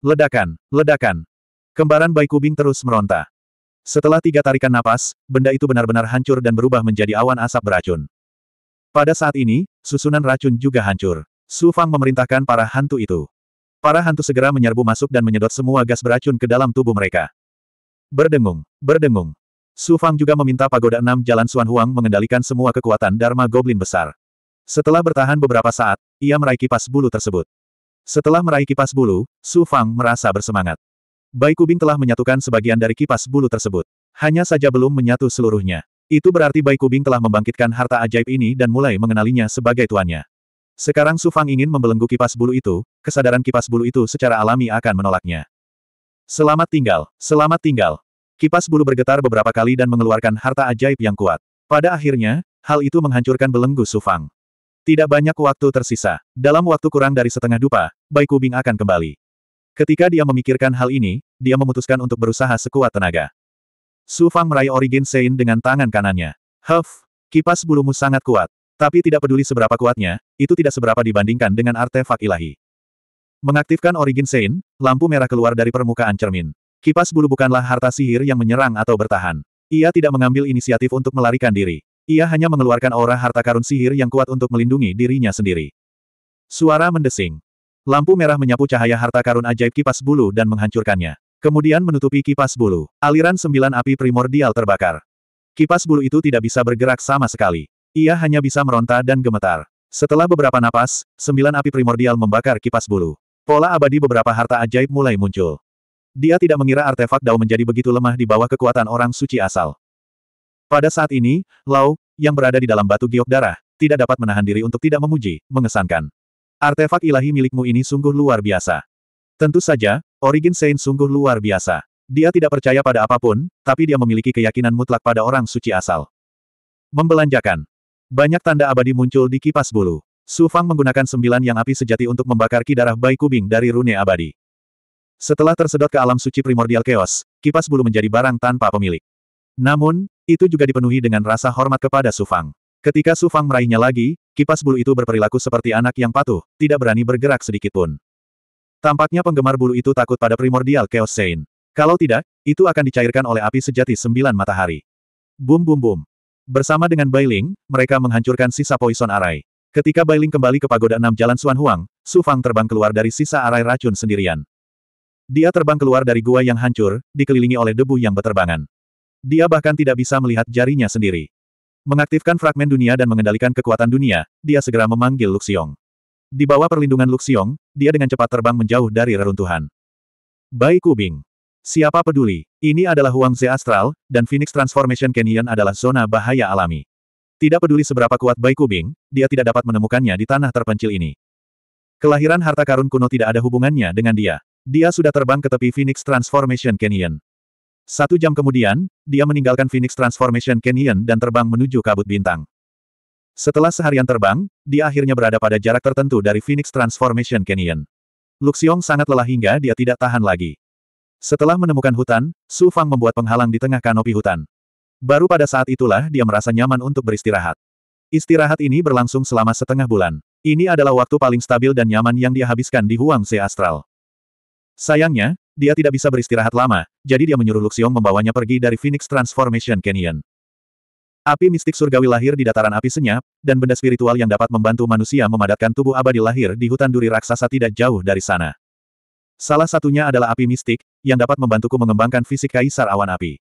Ledakan, ledakan. Kembaran Bai Kubing terus meronta. Setelah tiga tarikan napas, benda itu benar-benar hancur dan berubah menjadi awan asap beracun. Pada saat ini, susunan racun juga hancur. Su Fang memerintahkan para hantu itu. Para hantu segera menyerbu masuk dan menyedot semua gas beracun ke dalam tubuh mereka. Berdengung, berdengung. Su Fang juga meminta pagoda enam jalan Suan Huang mengendalikan semua kekuatan Dharma Goblin besar. Setelah bertahan beberapa saat, ia meraih kipas bulu tersebut. Setelah meraih kipas bulu, Su Fang merasa bersemangat. Bai Kubing telah menyatukan sebagian dari kipas bulu tersebut. Hanya saja belum menyatu seluruhnya. Itu berarti Bai Kubing telah membangkitkan harta ajaib ini dan mulai mengenalinya sebagai tuannya. Sekarang Su Fang ingin membelenggu kipas bulu itu, kesadaran kipas bulu itu secara alami akan menolaknya. Selamat tinggal, selamat tinggal. Kipas bulu bergetar beberapa kali dan mengeluarkan harta ajaib yang kuat. Pada akhirnya, hal itu menghancurkan belenggu Su Fang. Tidak banyak waktu tersisa. Dalam waktu kurang dari setengah dupa, Bai Kubing akan kembali. Ketika dia memikirkan hal ini, dia memutuskan untuk berusaha sekuat tenaga. Su Fang meraih Origin Sein dengan tangan kanannya. Huff, kipas bulumu sangat kuat. Tapi tidak peduli seberapa kuatnya, itu tidak seberapa dibandingkan dengan artefak ilahi. Mengaktifkan Origin Sein, lampu merah keluar dari permukaan cermin. Kipas bulu bukanlah harta sihir yang menyerang atau bertahan. Ia tidak mengambil inisiatif untuk melarikan diri. Ia hanya mengeluarkan aura harta karun sihir yang kuat untuk melindungi dirinya sendiri. Suara mendesing. Lampu merah menyapu cahaya harta karun ajaib kipas bulu dan menghancurkannya. Kemudian menutupi kipas bulu. Aliran sembilan api primordial terbakar. Kipas bulu itu tidak bisa bergerak sama sekali. Ia hanya bisa meronta dan gemetar. Setelah beberapa napas, sembilan api primordial membakar kipas bulu. Pola abadi beberapa harta ajaib mulai muncul. Dia tidak mengira artefak Dao menjadi begitu lemah di bawah kekuatan orang suci asal. Pada saat ini, Lau, yang berada di dalam batu giok darah, tidak dapat menahan diri untuk tidak memuji, mengesankan. Artefak ilahi milikmu ini sungguh luar biasa. Tentu saja, Origin Saint sungguh luar biasa. Dia tidak percaya pada apapun, tapi dia memiliki keyakinan mutlak pada orang suci asal. Membelanjakan. Banyak tanda abadi muncul di kipas bulu. Su Fang menggunakan sembilan yang api sejati untuk membakar ki darah Bai Kubing dari rune abadi. Setelah tersedot ke alam suci primordial chaos, kipas bulu menjadi barang tanpa pemilik. Namun, itu juga dipenuhi dengan rasa hormat kepada Sufang. Ketika Sufang meraihnya lagi, kipas bulu itu berperilaku seperti anak yang patuh, tidak berani bergerak sedikitpun. Tampaknya penggemar bulu itu takut pada primordial Chaos Saint. Kalau tidak, itu akan dicairkan oleh api sejati sembilan matahari. Bum bum bum. Bersama dengan Bailing, mereka menghancurkan sisa poison arai. Ketika Bailing kembali ke pagoda enam jalan Suan Huang, Sufang terbang keluar dari sisa arai racun sendirian. Dia terbang keluar dari gua yang hancur, dikelilingi oleh debu yang beterbangan. Dia bahkan tidak bisa melihat jarinya sendiri. Mengaktifkan fragmen dunia dan mengendalikan kekuatan dunia, dia segera memanggil Luxiong. Di bawah perlindungan Luxiong, dia dengan cepat terbang menjauh dari reruntuhan. Bai Kubing. Siapa peduli, ini adalah Huang Ze Astral, dan Phoenix Transformation Canyon adalah zona bahaya alami. Tidak peduli seberapa kuat Bai Kubing, dia tidak dapat menemukannya di tanah terpencil ini. Kelahiran harta karun kuno tidak ada hubungannya dengan dia. Dia sudah terbang ke tepi Phoenix Transformation Canyon. Satu jam kemudian, dia meninggalkan Phoenix Transformation Canyon dan terbang menuju kabut bintang. Setelah seharian terbang, dia akhirnya berada pada jarak tertentu dari Phoenix Transformation Canyon. Luxiong sangat lelah hingga dia tidak tahan lagi. Setelah menemukan hutan, Su Fang membuat penghalang di tengah kanopi hutan. Baru pada saat itulah dia merasa nyaman untuk beristirahat. Istirahat ini berlangsung selama setengah bulan. Ini adalah waktu paling stabil dan nyaman yang dia habiskan di Huang Se Astral. Sayangnya, dia tidak bisa beristirahat lama, jadi dia menyuruh Luxiong membawanya pergi dari Phoenix Transformation Canyon. Api mistik surgawi lahir di dataran api senyap, dan benda spiritual yang dapat membantu manusia memadatkan tubuh abadi lahir di hutan duri raksasa tidak jauh dari sana. Salah satunya adalah api mistik, yang dapat membantuku mengembangkan fisik kaisar awan api.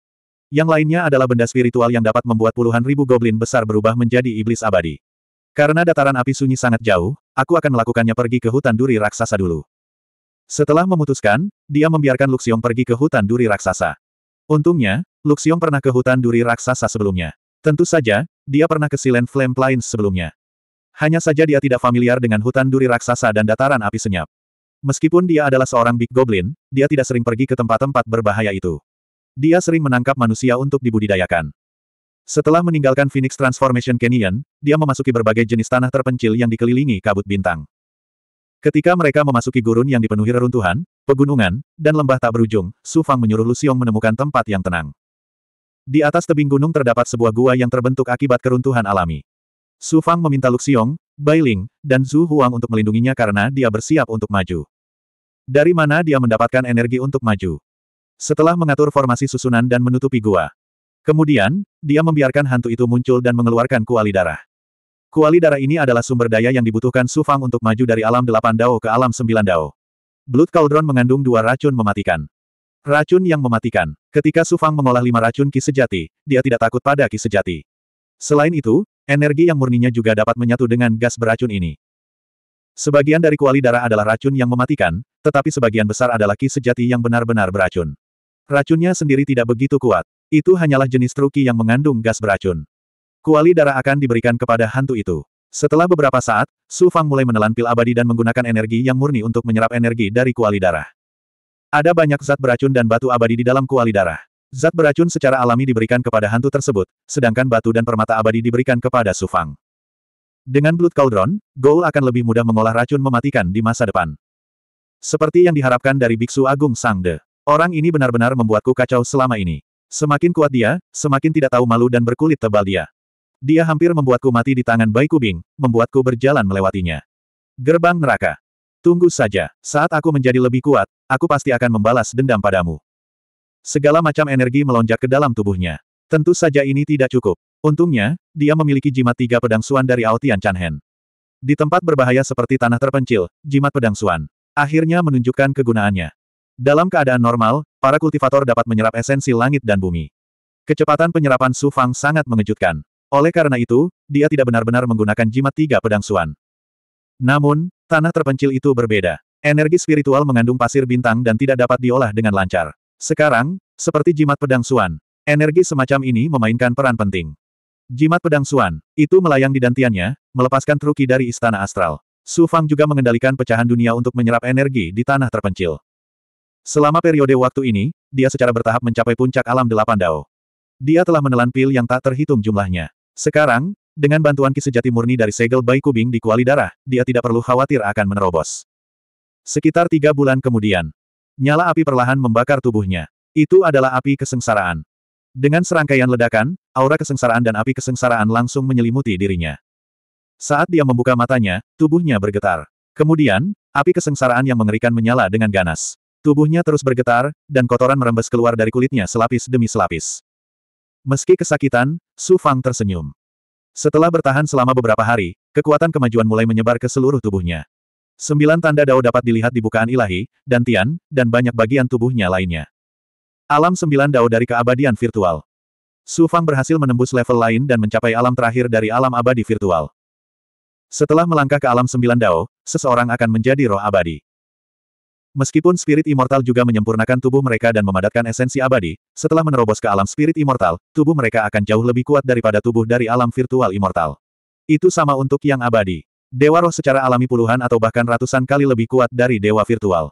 Yang lainnya adalah benda spiritual yang dapat membuat puluhan ribu goblin besar berubah menjadi iblis abadi. Karena dataran api sunyi sangat jauh, aku akan melakukannya pergi ke hutan duri raksasa dulu. Setelah memutuskan, dia membiarkan Luxiong pergi ke hutan duri raksasa. Untungnya, Luxiong pernah ke hutan duri raksasa sebelumnya. Tentu saja, dia pernah ke Silent Flame Plains sebelumnya. Hanya saja dia tidak familiar dengan hutan duri raksasa dan dataran api senyap. Meskipun dia adalah seorang Big Goblin, dia tidak sering pergi ke tempat-tempat berbahaya itu. Dia sering menangkap manusia untuk dibudidayakan. Setelah meninggalkan Phoenix Transformation Canyon, dia memasuki berbagai jenis tanah terpencil yang dikelilingi kabut bintang. Ketika mereka memasuki gurun yang dipenuhi reruntuhan, pegunungan, dan lembah tak berujung, Su Fang menyuruh Lu Xiong menemukan tempat yang tenang. Di atas tebing gunung terdapat sebuah gua yang terbentuk akibat keruntuhan alami. Su Fang meminta Lu Xiong, Bai Ling, dan Zhu Huang untuk melindunginya karena dia bersiap untuk maju. Dari mana dia mendapatkan energi untuk maju? Setelah mengatur formasi susunan dan menutupi gua. Kemudian, dia membiarkan hantu itu muncul dan mengeluarkan kuali darah. Kuali darah ini adalah sumber daya yang dibutuhkan Su Fang untuk maju dari alam delapan dao ke alam sembilan dao. Blood Cauldron mengandung dua racun mematikan. Racun yang mematikan. Ketika Su Fang mengolah lima racun ki sejati, dia tidak takut pada ki sejati. Selain itu, energi yang murninya juga dapat menyatu dengan gas beracun ini. Sebagian dari kuali darah adalah racun yang mematikan, tetapi sebagian besar adalah ki sejati yang benar-benar beracun. Racunnya sendiri tidak begitu kuat. Itu hanyalah jenis truki yang mengandung gas beracun. Kuali darah akan diberikan kepada hantu itu. Setelah beberapa saat, Su Fang mulai menelan pil abadi dan menggunakan energi yang murni untuk menyerap energi dari kuali darah. Ada banyak zat beracun dan batu abadi di dalam kuali darah. Zat beracun secara alami diberikan kepada hantu tersebut, sedangkan batu dan permata abadi diberikan kepada Su Fang. Dengan Blood Cauldron, Goul akan lebih mudah mengolah racun mematikan di masa depan. Seperti yang diharapkan dari Biksu Agung Sang De, Orang ini benar-benar membuatku kacau selama ini. Semakin kuat dia, semakin tidak tahu malu dan berkulit tebal dia. Dia hampir membuatku mati di tangan Bai Kubing, membuatku berjalan melewatinya. Gerbang neraka. Tunggu saja, saat aku menjadi lebih kuat, aku pasti akan membalas dendam padamu. Segala macam energi melonjak ke dalam tubuhnya. Tentu saja ini tidak cukup. Untungnya, dia memiliki jimat tiga pedang suan dari Aotian Chanhen. Di tempat berbahaya seperti tanah terpencil, jimat pedang suan akhirnya menunjukkan kegunaannya. Dalam keadaan normal, para kultivator dapat menyerap esensi langit dan bumi. Kecepatan penyerapan Su Fang sangat mengejutkan. Oleh karena itu, dia tidak benar-benar menggunakan jimat tiga pedang suan. Namun, tanah terpencil itu berbeda. Energi spiritual mengandung pasir bintang dan tidak dapat diolah dengan lancar. Sekarang, seperti jimat pedang suan, energi semacam ini memainkan peran penting. Jimat pedang suan, itu melayang di dantiannya, melepaskan truki dari istana astral. Su Fang juga mengendalikan pecahan dunia untuk menyerap energi di tanah terpencil. Selama periode waktu ini, dia secara bertahap mencapai puncak alam delapan dao. Dia telah menelan pil yang tak terhitung jumlahnya. Sekarang, dengan bantuan ki sejati murni dari segel bayi kubing di kuali darah, dia tidak perlu khawatir akan menerobos. Sekitar tiga bulan kemudian, nyala api perlahan membakar tubuhnya. Itu adalah api kesengsaraan. Dengan serangkaian ledakan, aura kesengsaraan dan api kesengsaraan langsung menyelimuti dirinya. Saat dia membuka matanya, tubuhnya bergetar. Kemudian, api kesengsaraan yang mengerikan menyala dengan ganas. Tubuhnya terus bergetar, dan kotoran merembes keluar dari kulitnya selapis demi selapis. Meski kesakitan, Su Fang tersenyum. Setelah bertahan selama beberapa hari, kekuatan kemajuan mulai menyebar ke seluruh tubuhnya. Sembilan tanda dao dapat dilihat di bukaan ilahi, dan tian, dan banyak bagian tubuhnya lainnya. Alam sembilan dao dari keabadian virtual. Su Fang berhasil menembus level lain dan mencapai alam terakhir dari alam abadi virtual. Setelah melangkah ke alam sembilan dao, seseorang akan menjadi roh abadi. Meskipun spirit immortal juga menyempurnakan tubuh mereka dan memadatkan esensi abadi, setelah menerobos ke alam spirit immortal, tubuh mereka akan jauh lebih kuat daripada tubuh dari alam virtual immortal. Itu sama untuk yang abadi. Dewa roh secara alami puluhan atau bahkan ratusan kali lebih kuat dari dewa virtual.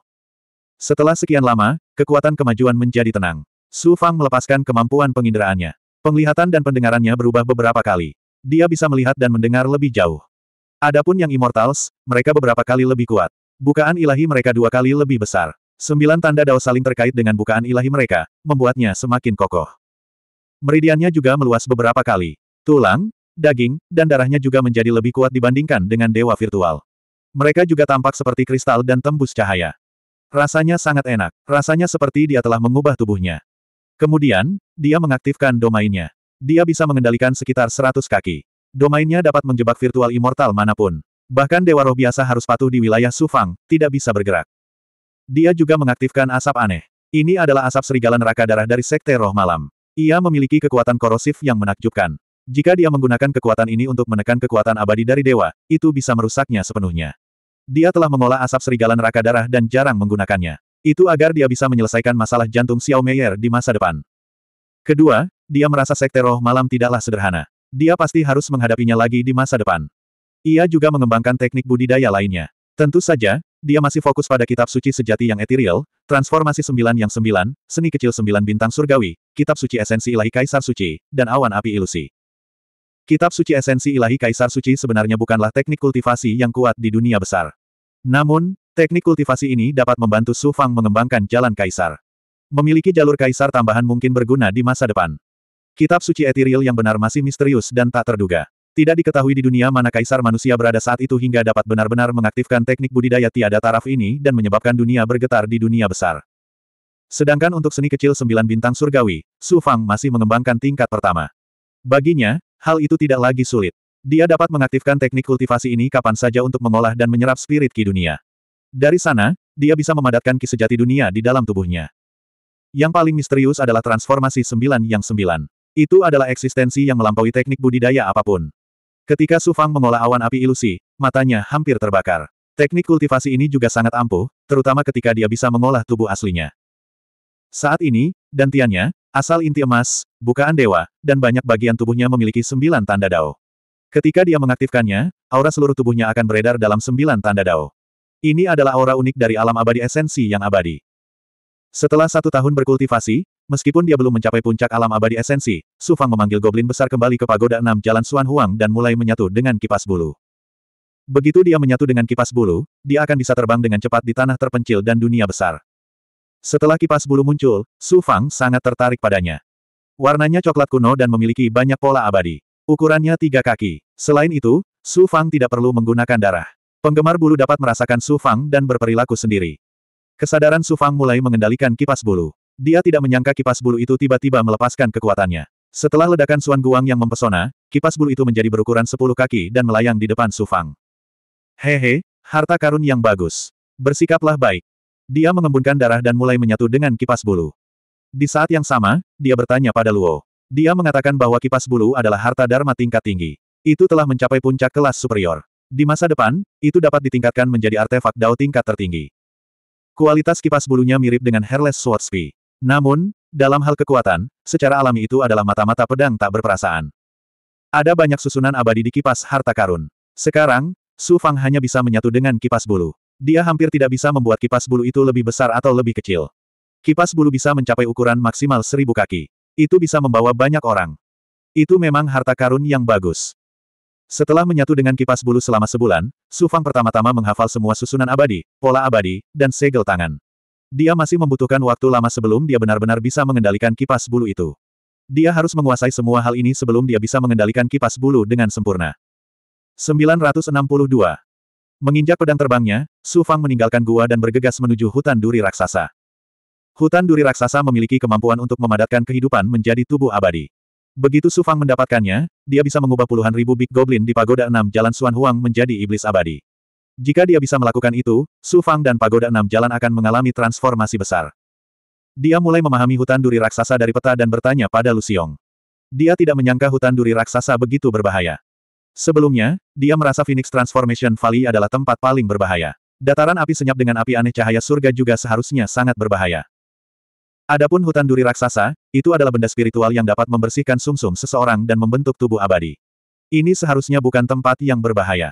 Setelah sekian lama, kekuatan kemajuan menjadi tenang. Su Fang melepaskan kemampuan penginderaannya. Penglihatan dan pendengarannya berubah beberapa kali. Dia bisa melihat dan mendengar lebih jauh. Adapun yang immortals, mereka beberapa kali lebih kuat. Bukaan ilahi mereka dua kali lebih besar. Sembilan tanda dao saling terkait dengan bukaan ilahi mereka, membuatnya semakin kokoh. Meridiannya juga meluas beberapa kali. Tulang, daging, dan darahnya juga menjadi lebih kuat dibandingkan dengan dewa virtual. Mereka juga tampak seperti kristal dan tembus cahaya. Rasanya sangat enak, rasanya seperti dia telah mengubah tubuhnya. Kemudian, dia mengaktifkan domainnya. Dia bisa mengendalikan sekitar 100 kaki. Domainnya dapat menjebak virtual immortal manapun. Bahkan Dewa Roh biasa harus patuh di wilayah Sufang, tidak bisa bergerak. Dia juga mengaktifkan asap aneh. Ini adalah asap serigala neraka darah dari Sekte Roh Malam. Ia memiliki kekuatan korosif yang menakjubkan. Jika dia menggunakan kekuatan ini untuk menekan kekuatan abadi dari dewa, itu bisa merusaknya sepenuhnya. Dia telah mengolah asap serigala neraka darah dan jarang menggunakannya. Itu agar dia bisa menyelesaikan masalah jantung Xiao Meier di masa depan. Kedua, dia merasa sekte roh malam tidaklah sederhana. Dia pasti harus menghadapinya lagi di masa depan. Ia juga mengembangkan teknik budidaya lainnya. Tentu saja, dia masih fokus pada kitab suci sejati yang etiril, transformasi sembilan yang sembilan, seni kecil sembilan bintang surgawi, kitab suci esensi ilahi kaisar suci, dan awan api ilusi. Kitab suci esensi ilahi kaisar suci sebenarnya bukanlah teknik kultivasi yang kuat di dunia besar. Namun, teknik kultivasi ini dapat membantu Su Fang mengembangkan jalan kaisar. Memiliki jalur kaisar tambahan mungkin berguna di masa depan. Kitab suci etiril yang benar masih misterius dan tak terduga. Tidak diketahui di dunia mana kaisar manusia berada saat itu hingga dapat benar-benar mengaktifkan teknik budidaya tiada taraf ini dan menyebabkan dunia bergetar di dunia besar. Sedangkan untuk seni kecil sembilan bintang surgawi, Su Fang masih mengembangkan tingkat pertama. Baginya, hal itu tidak lagi sulit. Dia dapat mengaktifkan teknik kultivasi ini kapan saja untuk mengolah dan menyerap spirit ki dunia. Dari sana, dia bisa memadatkan ki sejati dunia di dalam tubuhnya. Yang paling misterius adalah transformasi sembilan yang sembilan. Itu adalah eksistensi yang melampaui teknik budidaya apapun. Ketika Su Fang mengolah awan api ilusi, matanya hampir terbakar. Teknik kultivasi ini juga sangat ampuh, terutama ketika dia bisa mengolah tubuh aslinya. Saat ini, dantiannya, asal inti emas, bukaan dewa, dan banyak bagian tubuhnya memiliki sembilan tanda dao. Ketika dia mengaktifkannya, aura seluruh tubuhnya akan beredar dalam sembilan tanda dao. Ini adalah aura unik dari alam abadi esensi yang abadi. Setelah satu tahun berkultivasi, Meskipun dia belum mencapai puncak alam abadi esensi, Su Fang memanggil goblin besar kembali ke pagoda enam jalan Suan Huang dan mulai menyatu dengan kipas bulu. Begitu dia menyatu dengan kipas bulu, dia akan bisa terbang dengan cepat di tanah terpencil dan dunia besar. Setelah kipas bulu muncul, Su Fang sangat tertarik padanya. Warnanya coklat kuno dan memiliki banyak pola abadi. Ukurannya tiga kaki. Selain itu, Su Fang tidak perlu menggunakan darah. Penggemar bulu dapat merasakan Su Fang dan berperilaku sendiri. Kesadaran Su Fang mulai mengendalikan kipas bulu. Dia tidak menyangka kipas bulu itu tiba-tiba melepaskan kekuatannya. Setelah ledakan Suan Guang yang mempesona, kipas bulu itu menjadi berukuran 10 kaki dan melayang di depan sufang. Hehe, harta karun yang bagus. Bersikaplah baik. Dia mengembunkan darah dan mulai menyatu dengan kipas bulu. Di saat yang sama, dia bertanya pada Luo. Dia mengatakan bahwa kipas bulu adalah harta dharma tingkat tinggi. Itu telah mencapai puncak kelas superior. Di masa depan, itu dapat ditingkatkan menjadi artefak Dao tingkat tertinggi. Kualitas kipas bulunya mirip dengan Hairless Swordsby. Namun, dalam hal kekuatan, secara alami itu adalah mata-mata pedang tak berperasaan. Ada banyak susunan abadi di kipas harta karun. Sekarang, Su Fang hanya bisa menyatu dengan kipas bulu. Dia hampir tidak bisa membuat kipas bulu itu lebih besar atau lebih kecil. Kipas bulu bisa mencapai ukuran maksimal seribu kaki. Itu bisa membawa banyak orang. Itu memang harta karun yang bagus. Setelah menyatu dengan kipas bulu selama sebulan, Su Fang pertama-tama menghafal semua susunan abadi, pola abadi, dan segel tangan. Dia masih membutuhkan waktu lama sebelum dia benar-benar bisa mengendalikan kipas bulu itu. Dia harus menguasai semua hal ini sebelum dia bisa mengendalikan kipas bulu dengan sempurna. 962. Menginjak pedang terbangnya, Su Fang meninggalkan gua dan bergegas menuju hutan duri raksasa. Hutan duri raksasa memiliki kemampuan untuk memadatkan kehidupan menjadi tubuh abadi. Begitu Su Fang mendapatkannya, dia bisa mengubah puluhan ribu Big Goblin di Pagoda 6 Jalan Suan Huang menjadi iblis abadi. Jika dia bisa melakukan itu, Su Fang dan Pagoda Enam Jalan akan mengalami transformasi besar. Dia mulai memahami hutan duri raksasa dari peta dan bertanya pada Lusiong. Dia tidak menyangka hutan duri raksasa begitu berbahaya. Sebelumnya, dia merasa Phoenix Transformation Valley adalah tempat paling berbahaya. Dataran api senyap dengan api aneh cahaya surga juga seharusnya sangat berbahaya. Adapun hutan duri raksasa, itu adalah benda spiritual yang dapat membersihkan sumsum -sum seseorang dan membentuk tubuh abadi. Ini seharusnya bukan tempat yang berbahaya.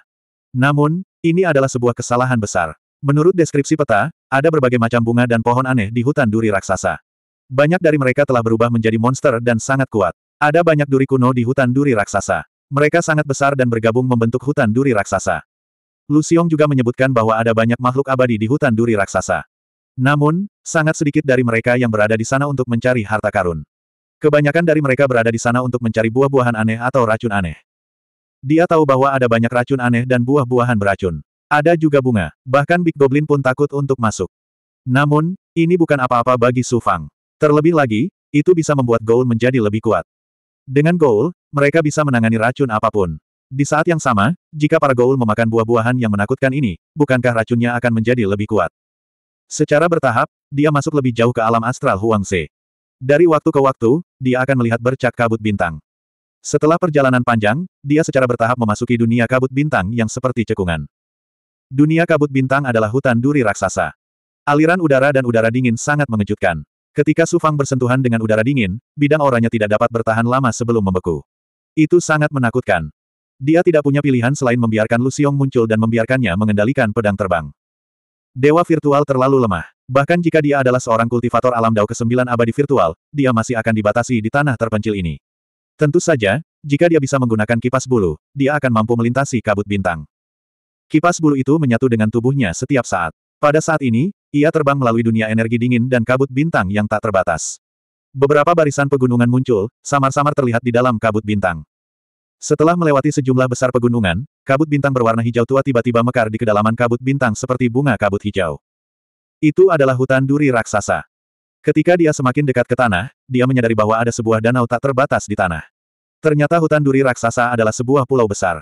Namun, ini adalah sebuah kesalahan besar. Menurut deskripsi peta, ada berbagai macam bunga dan pohon aneh di hutan duri raksasa. Banyak dari mereka telah berubah menjadi monster dan sangat kuat. Ada banyak duri kuno di hutan duri raksasa. Mereka sangat besar dan bergabung membentuk hutan duri raksasa. Xiong juga menyebutkan bahwa ada banyak makhluk abadi di hutan duri raksasa. Namun, sangat sedikit dari mereka yang berada di sana untuk mencari harta karun. Kebanyakan dari mereka berada di sana untuk mencari buah-buahan aneh atau racun aneh. Dia tahu bahwa ada banyak racun aneh dan buah-buahan beracun. Ada juga bunga. Bahkan Big Goblin pun takut untuk masuk. Namun, ini bukan apa-apa bagi Su Fang. Terlebih lagi, itu bisa membuat Goul menjadi lebih kuat. Dengan Goul, mereka bisa menangani racun apapun. Di saat yang sama, jika para Goul memakan buah-buahan yang menakutkan ini, bukankah racunnya akan menjadi lebih kuat? Secara bertahap, dia masuk lebih jauh ke alam astral Huangse. Dari waktu ke waktu, dia akan melihat bercak kabut bintang. Setelah perjalanan panjang, dia secara bertahap memasuki dunia kabut bintang yang seperti cekungan. Dunia kabut bintang adalah hutan duri raksasa. Aliran udara dan udara dingin sangat mengejutkan. Ketika Sufang bersentuhan dengan udara dingin, bidang auranya tidak dapat bertahan lama sebelum membeku. Itu sangat menakutkan. Dia tidak punya pilihan selain membiarkan Lusiong muncul dan membiarkannya mengendalikan pedang terbang. Dewa virtual terlalu lemah. Bahkan jika dia adalah seorang kultivator alam dao ke-9 abadi virtual, dia masih akan dibatasi di tanah terpencil ini. Tentu saja, jika dia bisa menggunakan kipas bulu, dia akan mampu melintasi kabut bintang. Kipas bulu itu menyatu dengan tubuhnya setiap saat. Pada saat ini, ia terbang melalui dunia energi dingin dan kabut bintang yang tak terbatas. Beberapa barisan pegunungan muncul, samar-samar terlihat di dalam kabut bintang. Setelah melewati sejumlah besar pegunungan, kabut bintang berwarna hijau tua tiba-tiba mekar di kedalaman kabut bintang seperti bunga kabut hijau. Itu adalah hutan duri raksasa. Ketika dia semakin dekat ke tanah, dia menyadari bahwa ada sebuah danau tak terbatas di tanah. Ternyata hutan duri raksasa adalah sebuah pulau besar.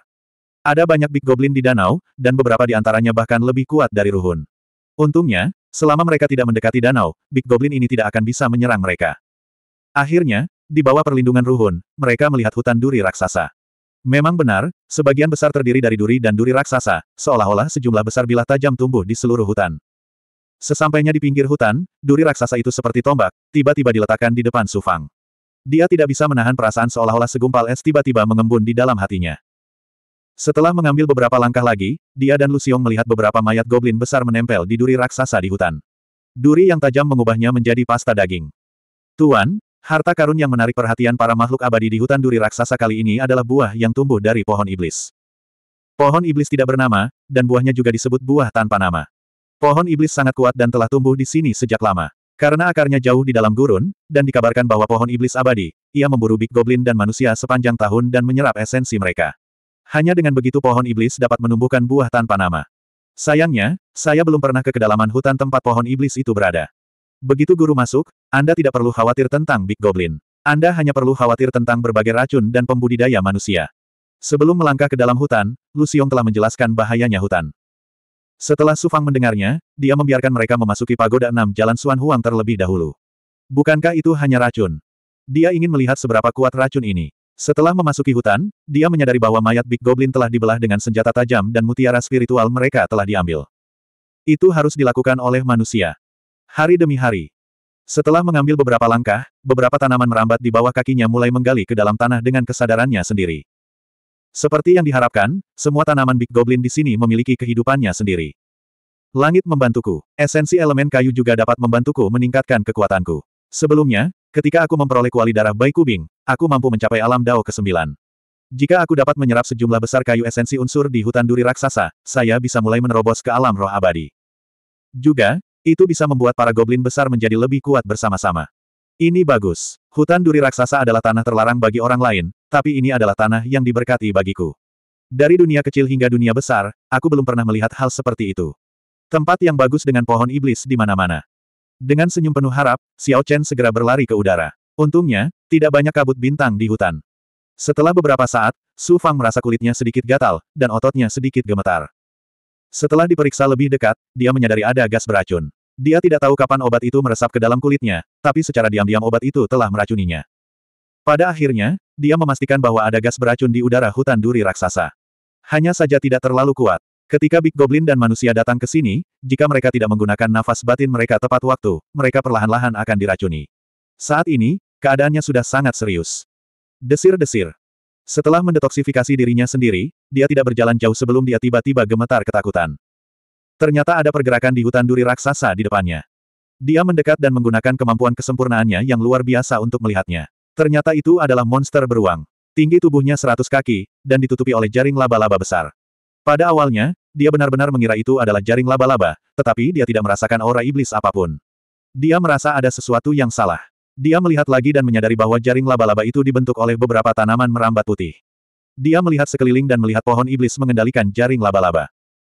Ada banyak big goblin di danau, dan beberapa di antaranya bahkan lebih kuat dari Ruhun. Untungnya, selama mereka tidak mendekati danau, big goblin ini tidak akan bisa menyerang mereka. Akhirnya, di bawah perlindungan Ruhun, mereka melihat hutan duri raksasa. Memang benar, sebagian besar terdiri dari duri dan duri raksasa, seolah-olah sejumlah besar bilah tajam tumbuh di seluruh hutan. Sesampainya di pinggir hutan, duri raksasa itu seperti tombak, tiba-tiba diletakkan di depan Sufang. Dia tidak bisa menahan perasaan seolah-olah segumpal es tiba-tiba mengembun di dalam hatinya. Setelah mengambil beberapa langkah lagi, dia dan Lusiong melihat beberapa mayat goblin besar menempel di duri raksasa di hutan. Duri yang tajam mengubahnya menjadi pasta daging. Tuan, harta karun yang menarik perhatian para makhluk abadi di hutan duri raksasa kali ini adalah buah yang tumbuh dari pohon iblis. Pohon iblis tidak bernama, dan buahnya juga disebut buah tanpa nama. Pohon iblis sangat kuat dan telah tumbuh di sini sejak lama. Karena akarnya jauh di dalam gurun, dan dikabarkan bahwa pohon iblis abadi, ia memburu Big Goblin dan manusia sepanjang tahun dan menyerap esensi mereka. Hanya dengan begitu pohon iblis dapat menumbuhkan buah tanpa nama. Sayangnya, saya belum pernah ke kedalaman hutan tempat pohon iblis itu berada. Begitu guru masuk, Anda tidak perlu khawatir tentang Big Goblin. Anda hanya perlu khawatir tentang berbagai racun dan pembudidaya manusia. Sebelum melangkah ke dalam hutan, Lusiong telah menjelaskan bahayanya hutan. Setelah Su Fang mendengarnya, dia membiarkan mereka memasuki pagoda enam jalan Suan Huang terlebih dahulu. Bukankah itu hanya racun? Dia ingin melihat seberapa kuat racun ini. Setelah memasuki hutan, dia menyadari bahwa mayat Big Goblin telah dibelah dengan senjata tajam dan mutiara spiritual mereka telah diambil. Itu harus dilakukan oleh manusia. Hari demi hari. Setelah mengambil beberapa langkah, beberapa tanaman merambat di bawah kakinya mulai menggali ke dalam tanah dengan kesadarannya sendiri. Seperti yang diharapkan, semua tanaman Big Goblin di sini memiliki kehidupannya sendiri. Langit membantuku. Esensi elemen kayu juga dapat membantuku meningkatkan kekuatanku. Sebelumnya, ketika aku memperoleh kuali darah Bai Kubing, aku mampu mencapai alam Dao ke-9. Jika aku dapat menyerap sejumlah besar kayu esensi unsur di hutan duri raksasa, saya bisa mulai menerobos ke alam roh abadi. Juga, itu bisa membuat para goblin besar menjadi lebih kuat bersama-sama. Ini bagus. Hutan duri raksasa adalah tanah terlarang bagi orang lain, tapi ini adalah tanah yang diberkati bagiku. Dari dunia kecil hingga dunia besar, aku belum pernah melihat hal seperti itu. Tempat yang bagus dengan pohon iblis di mana-mana. Dengan senyum penuh harap, Xiao Chen segera berlari ke udara. Untungnya, tidak banyak kabut bintang di hutan. Setelah beberapa saat, Su Fang merasa kulitnya sedikit gatal, dan ototnya sedikit gemetar. Setelah diperiksa lebih dekat, dia menyadari ada gas beracun. Dia tidak tahu kapan obat itu meresap ke dalam kulitnya, tapi secara diam-diam obat itu telah meracuninya. Pada akhirnya, dia memastikan bahwa ada gas beracun di udara hutan duri raksasa. Hanya saja tidak terlalu kuat. Ketika Big Goblin dan manusia datang ke sini, jika mereka tidak menggunakan nafas batin mereka tepat waktu, mereka perlahan-lahan akan diracuni. Saat ini, keadaannya sudah sangat serius. Desir-desir. Setelah mendetoksifikasi dirinya sendiri, dia tidak berjalan jauh sebelum dia tiba-tiba gemetar ketakutan. Ternyata ada pergerakan di hutan duri raksasa di depannya. Dia mendekat dan menggunakan kemampuan kesempurnaannya yang luar biasa untuk melihatnya. Ternyata itu adalah monster beruang. Tinggi tubuhnya seratus kaki, dan ditutupi oleh jaring laba-laba besar. Pada awalnya, dia benar-benar mengira itu adalah jaring laba-laba, tetapi dia tidak merasakan aura iblis apapun. Dia merasa ada sesuatu yang salah. Dia melihat lagi dan menyadari bahwa jaring laba-laba itu dibentuk oleh beberapa tanaman merambat putih. Dia melihat sekeliling dan melihat pohon iblis mengendalikan jaring laba-laba.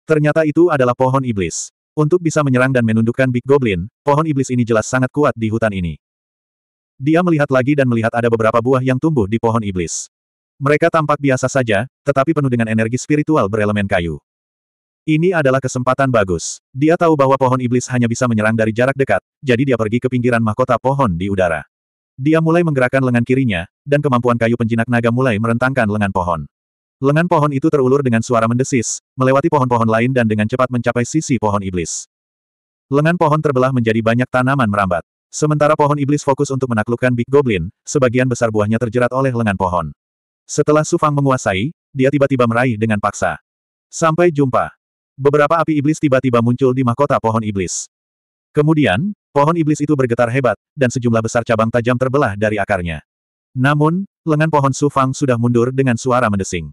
Ternyata itu adalah pohon iblis. Untuk bisa menyerang dan menundukkan Big Goblin, pohon iblis ini jelas sangat kuat di hutan ini. Dia melihat lagi dan melihat ada beberapa buah yang tumbuh di pohon iblis. Mereka tampak biasa saja, tetapi penuh dengan energi spiritual berelemen kayu. Ini adalah kesempatan bagus. Dia tahu bahwa pohon iblis hanya bisa menyerang dari jarak dekat, jadi dia pergi ke pinggiran mahkota pohon di udara. Dia mulai menggerakkan lengan kirinya, dan kemampuan kayu penjinak naga mulai merentangkan lengan pohon. Lengan pohon itu terulur dengan suara mendesis, melewati pohon-pohon lain dan dengan cepat mencapai sisi pohon iblis. Lengan pohon terbelah menjadi banyak tanaman merambat. Sementara pohon iblis fokus untuk menaklukkan Big Goblin, sebagian besar buahnya terjerat oleh lengan pohon. Setelah Sufang menguasai, dia tiba-tiba meraih dengan paksa. Sampai jumpa. Beberapa api iblis tiba-tiba muncul di mahkota pohon iblis. Kemudian, pohon iblis itu bergetar hebat, dan sejumlah besar cabang tajam terbelah dari akarnya. Namun, lengan pohon Sufang sudah mundur dengan suara mendesing.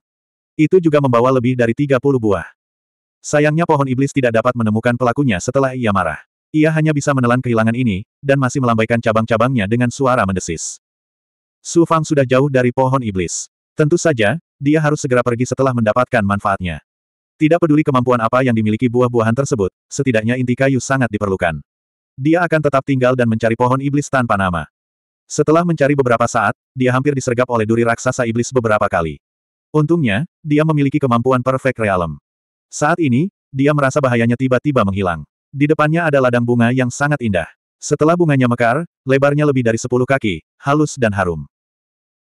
Itu juga membawa lebih dari 30 buah. Sayangnya pohon iblis tidak dapat menemukan pelakunya setelah ia marah. Ia hanya bisa menelan kehilangan ini, dan masih melambaikan cabang-cabangnya dengan suara mendesis. Su Fang sudah jauh dari pohon iblis. Tentu saja, dia harus segera pergi setelah mendapatkan manfaatnya. Tidak peduli kemampuan apa yang dimiliki buah-buahan tersebut, setidaknya inti kayu sangat diperlukan. Dia akan tetap tinggal dan mencari pohon iblis tanpa nama. Setelah mencari beberapa saat, dia hampir disergap oleh duri raksasa iblis beberapa kali. Untungnya, dia memiliki kemampuan perfect realm. Saat ini, dia merasa bahayanya tiba-tiba menghilang. Di depannya ada ladang bunga yang sangat indah. Setelah bunganya mekar, lebarnya lebih dari sepuluh kaki, halus dan harum.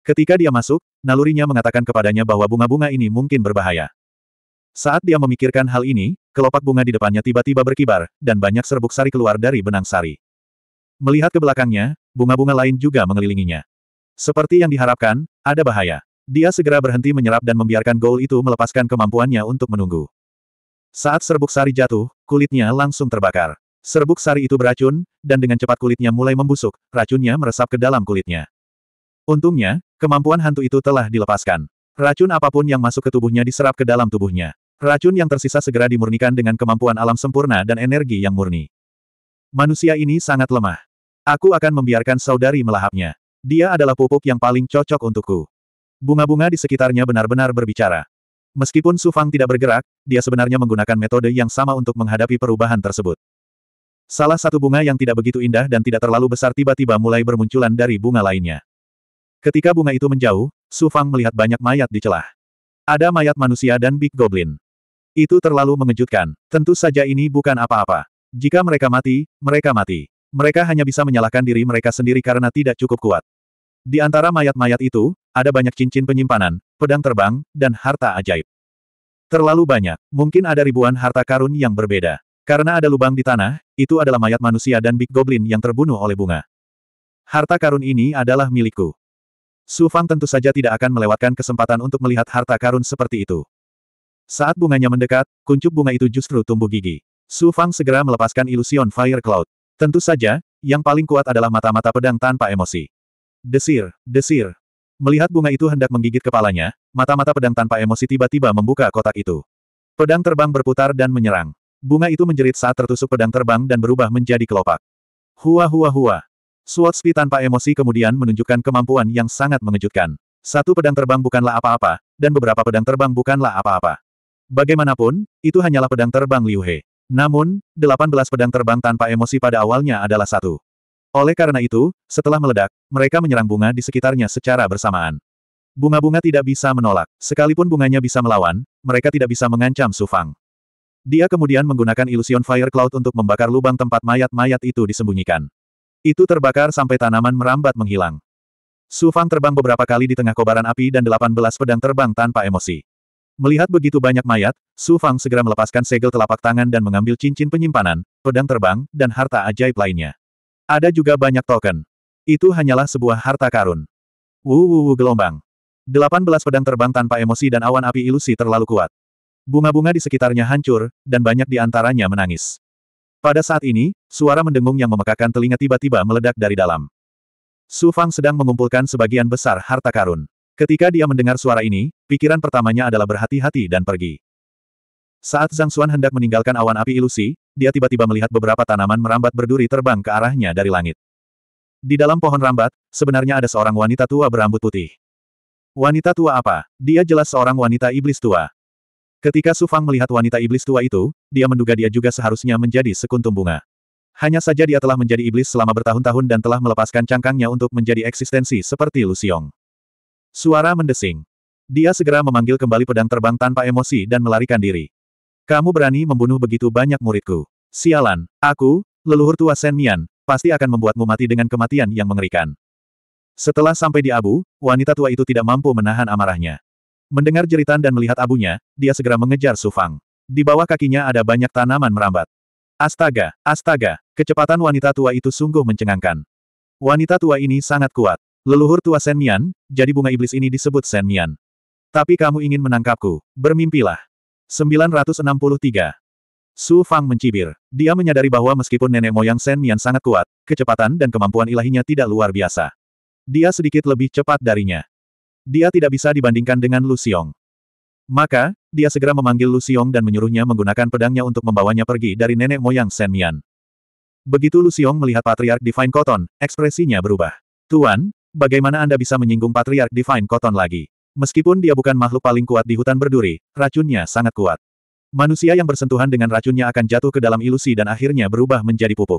Ketika dia masuk, nalurinya mengatakan kepadanya bahwa bunga-bunga ini mungkin berbahaya. Saat dia memikirkan hal ini, kelopak bunga di depannya tiba-tiba berkibar, dan banyak serbuk sari keluar dari benang sari. Melihat ke belakangnya, bunga-bunga lain juga mengelilinginya. Seperti yang diharapkan, ada bahaya. Dia segera berhenti menyerap dan membiarkan goal itu melepaskan kemampuannya untuk menunggu. Saat serbuk sari jatuh, kulitnya langsung terbakar. Serbuk sari itu beracun, dan dengan cepat kulitnya mulai membusuk, racunnya meresap ke dalam kulitnya. Untungnya, kemampuan hantu itu telah dilepaskan. Racun apapun yang masuk ke tubuhnya diserap ke dalam tubuhnya. Racun yang tersisa segera dimurnikan dengan kemampuan alam sempurna dan energi yang murni. Manusia ini sangat lemah. Aku akan membiarkan saudari melahapnya. Dia adalah pupuk yang paling cocok untukku. Bunga-bunga di sekitarnya benar-benar berbicara. Meskipun Su Fang tidak bergerak, dia sebenarnya menggunakan metode yang sama untuk menghadapi perubahan tersebut. Salah satu bunga yang tidak begitu indah dan tidak terlalu besar tiba-tiba mulai bermunculan dari bunga lainnya. Ketika bunga itu menjauh, Su Fang melihat banyak mayat di celah. Ada mayat manusia dan Big Goblin. Itu terlalu mengejutkan. Tentu saja ini bukan apa-apa. Jika mereka mati, mereka mati. Mereka hanya bisa menyalahkan diri mereka sendiri karena tidak cukup kuat. Di antara mayat-mayat itu, ada banyak cincin penyimpanan, pedang terbang, dan harta ajaib. Terlalu banyak, mungkin ada ribuan harta karun yang berbeda. Karena ada lubang di tanah, itu adalah mayat manusia dan Big Goblin yang terbunuh oleh bunga. Harta karun ini adalah milikku. Su Fang tentu saja tidak akan melewatkan kesempatan untuk melihat harta karun seperti itu. Saat bunganya mendekat, kuncup bunga itu justru tumbuh gigi. Su Fang segera melepaskan ilusion Fire Cloud. Tentu saja, yang paling kuat adalah mata-mata pedang tanpa emosi. Desir, desir, Melihat bunga itu hendak menggigit kepalanya, mata-mata pedang tanpa emosi tiba-tiba membuka kotak itu. Pedang terbang berputar dan menyerang. Bunga itu menjerit saat tertusuk pedang terbang dan berubah menjadi kelopak. Hua hua hua. Swatsby tanpa emosi kemudian menunjukkan kemampuan yang sangat mengejutkan. Satu pedang terbang bukanlah apa-apa, dan beberapa pedang terbang bukanlah apa-apa. Bagaimanapun, itu hanyalah pedang terbang Liu He. Namun, 18 pedang terbang tanpa emosi pada awalnya adalah satu. Oleh karena itu, setelah meledak, mereka menyerang bunga di sekitarnya secara bersamaan. Bunga-bunga tidak bisa menolak. Sekalipun bunganya bisa melawan, mereka tidak bisa mengancam Sufang. Dia kemudian menggunakan Illusion Fire Cloud untuk membakar lubang tempat mayat-mayat itu disembunyikan. Itu terbakar sampai tanaman merambat menghilang. Sufang terbang beberapa kali di tengah kobaran api dan 18 pedang terbang tanpa emosi. Melihat begitu banyak mayat, Sufang segera melepaskan segel telapak tangan dan mengambil cincin penyimpanan, pedang terbang, dan harta ajaib lainnya. Ada juga banyak token. Itu hanyalah sebuah harta karun. Wu wu wu gelombang. 18 pedang terbang tanpa emosi dan awan api ilusi terlalu kuat. Bunga-bunga di sekitarnya hancur, dan banyak di antaranya menangis. Pada saat ini, suara mendengung yang memekakan telinga tiba-tiba meledak dari dalam. Su Fang sedang mengumpulkan sebagian besar harta karun. Ketika dia mendengar suara ini, pikiran pertamanya adalah berhati-hati dan pergi. Saat Zhang Xuan hendak meninggalkan awan api ilusi, dia tiba-tiba melihat beberapa tanaman merambat berduri terbang ke arahnya dari langit. Di dalam pohon rambat, sebenarnya ada seorang wanita tua berambut putih. Wanita tua apa? Dia jelas seorang wanita iblis tua. Ketika Sufang melihat wanita iblis tua itu, dia menduga dia juga seharusnya menjadi sekuntum bunga. Hanya saja dia telah menjadi iblis selama bertahun-tahun dan telah melepaskan cangkangnya untuk menjadi eksistensi seperti Lusiong. Suara mendesing. Dia segera memanggil kembali pedang terbang tanpa emosi dan melarikan diri. Kamu berani membunuh begitu banyak muridku. Sialan, aku, leluhur tua Sen Mian, pasti akan membuatmu mati dengan kematian yang mengerikan. Setelah sampai di abu, wanita tua itu tidak mampu menahan amarahnya. Mendengar jeritan dan melihat abunya, dia segera mengejar Sufang. Di bawah kakinya ada banyak tanaman merambat. Astaga, astaga, kecepatan wanita tua itu sungguh mencengangkan. Wanita tua ini sangat kuat. Leluhur tua Sen Mian, jadi bunga iblis ini disebut Sen Mian. Tapi kamu ingin menangkapku, bermimpilah. 963. Su Fang mencibir. Dia menyadari bahwa meskipun nenek moyang Shen Mian sangat kuat, kecepatan dan kemampuan ilahinya tidak luar biasa. Dia sedikit lebih cepat darinya. Dia tidak bisa dibandingkan dengan Lu Xiong. Maka, dia segera memanggil Lu Xiong dan menyuruhnya menggunakan pedangnya untuk membawanya pergi dari nenek moyang Shen Mian. Begitu Lu Xiong melihat Patriark Divine Cotton, ekspresinya berubah. Tuan, bagaimana Anda bisa menyinggung Patriark Divine Cotton lagi? Meskipun dia bukan makhluk paling kuat di hutan berduri, racunnya sangat kuat. Manusia yang bersentuhan dengan racunnya akan jatuh ke dalam ilusi dan akhirnya berubah menjadi pupuk.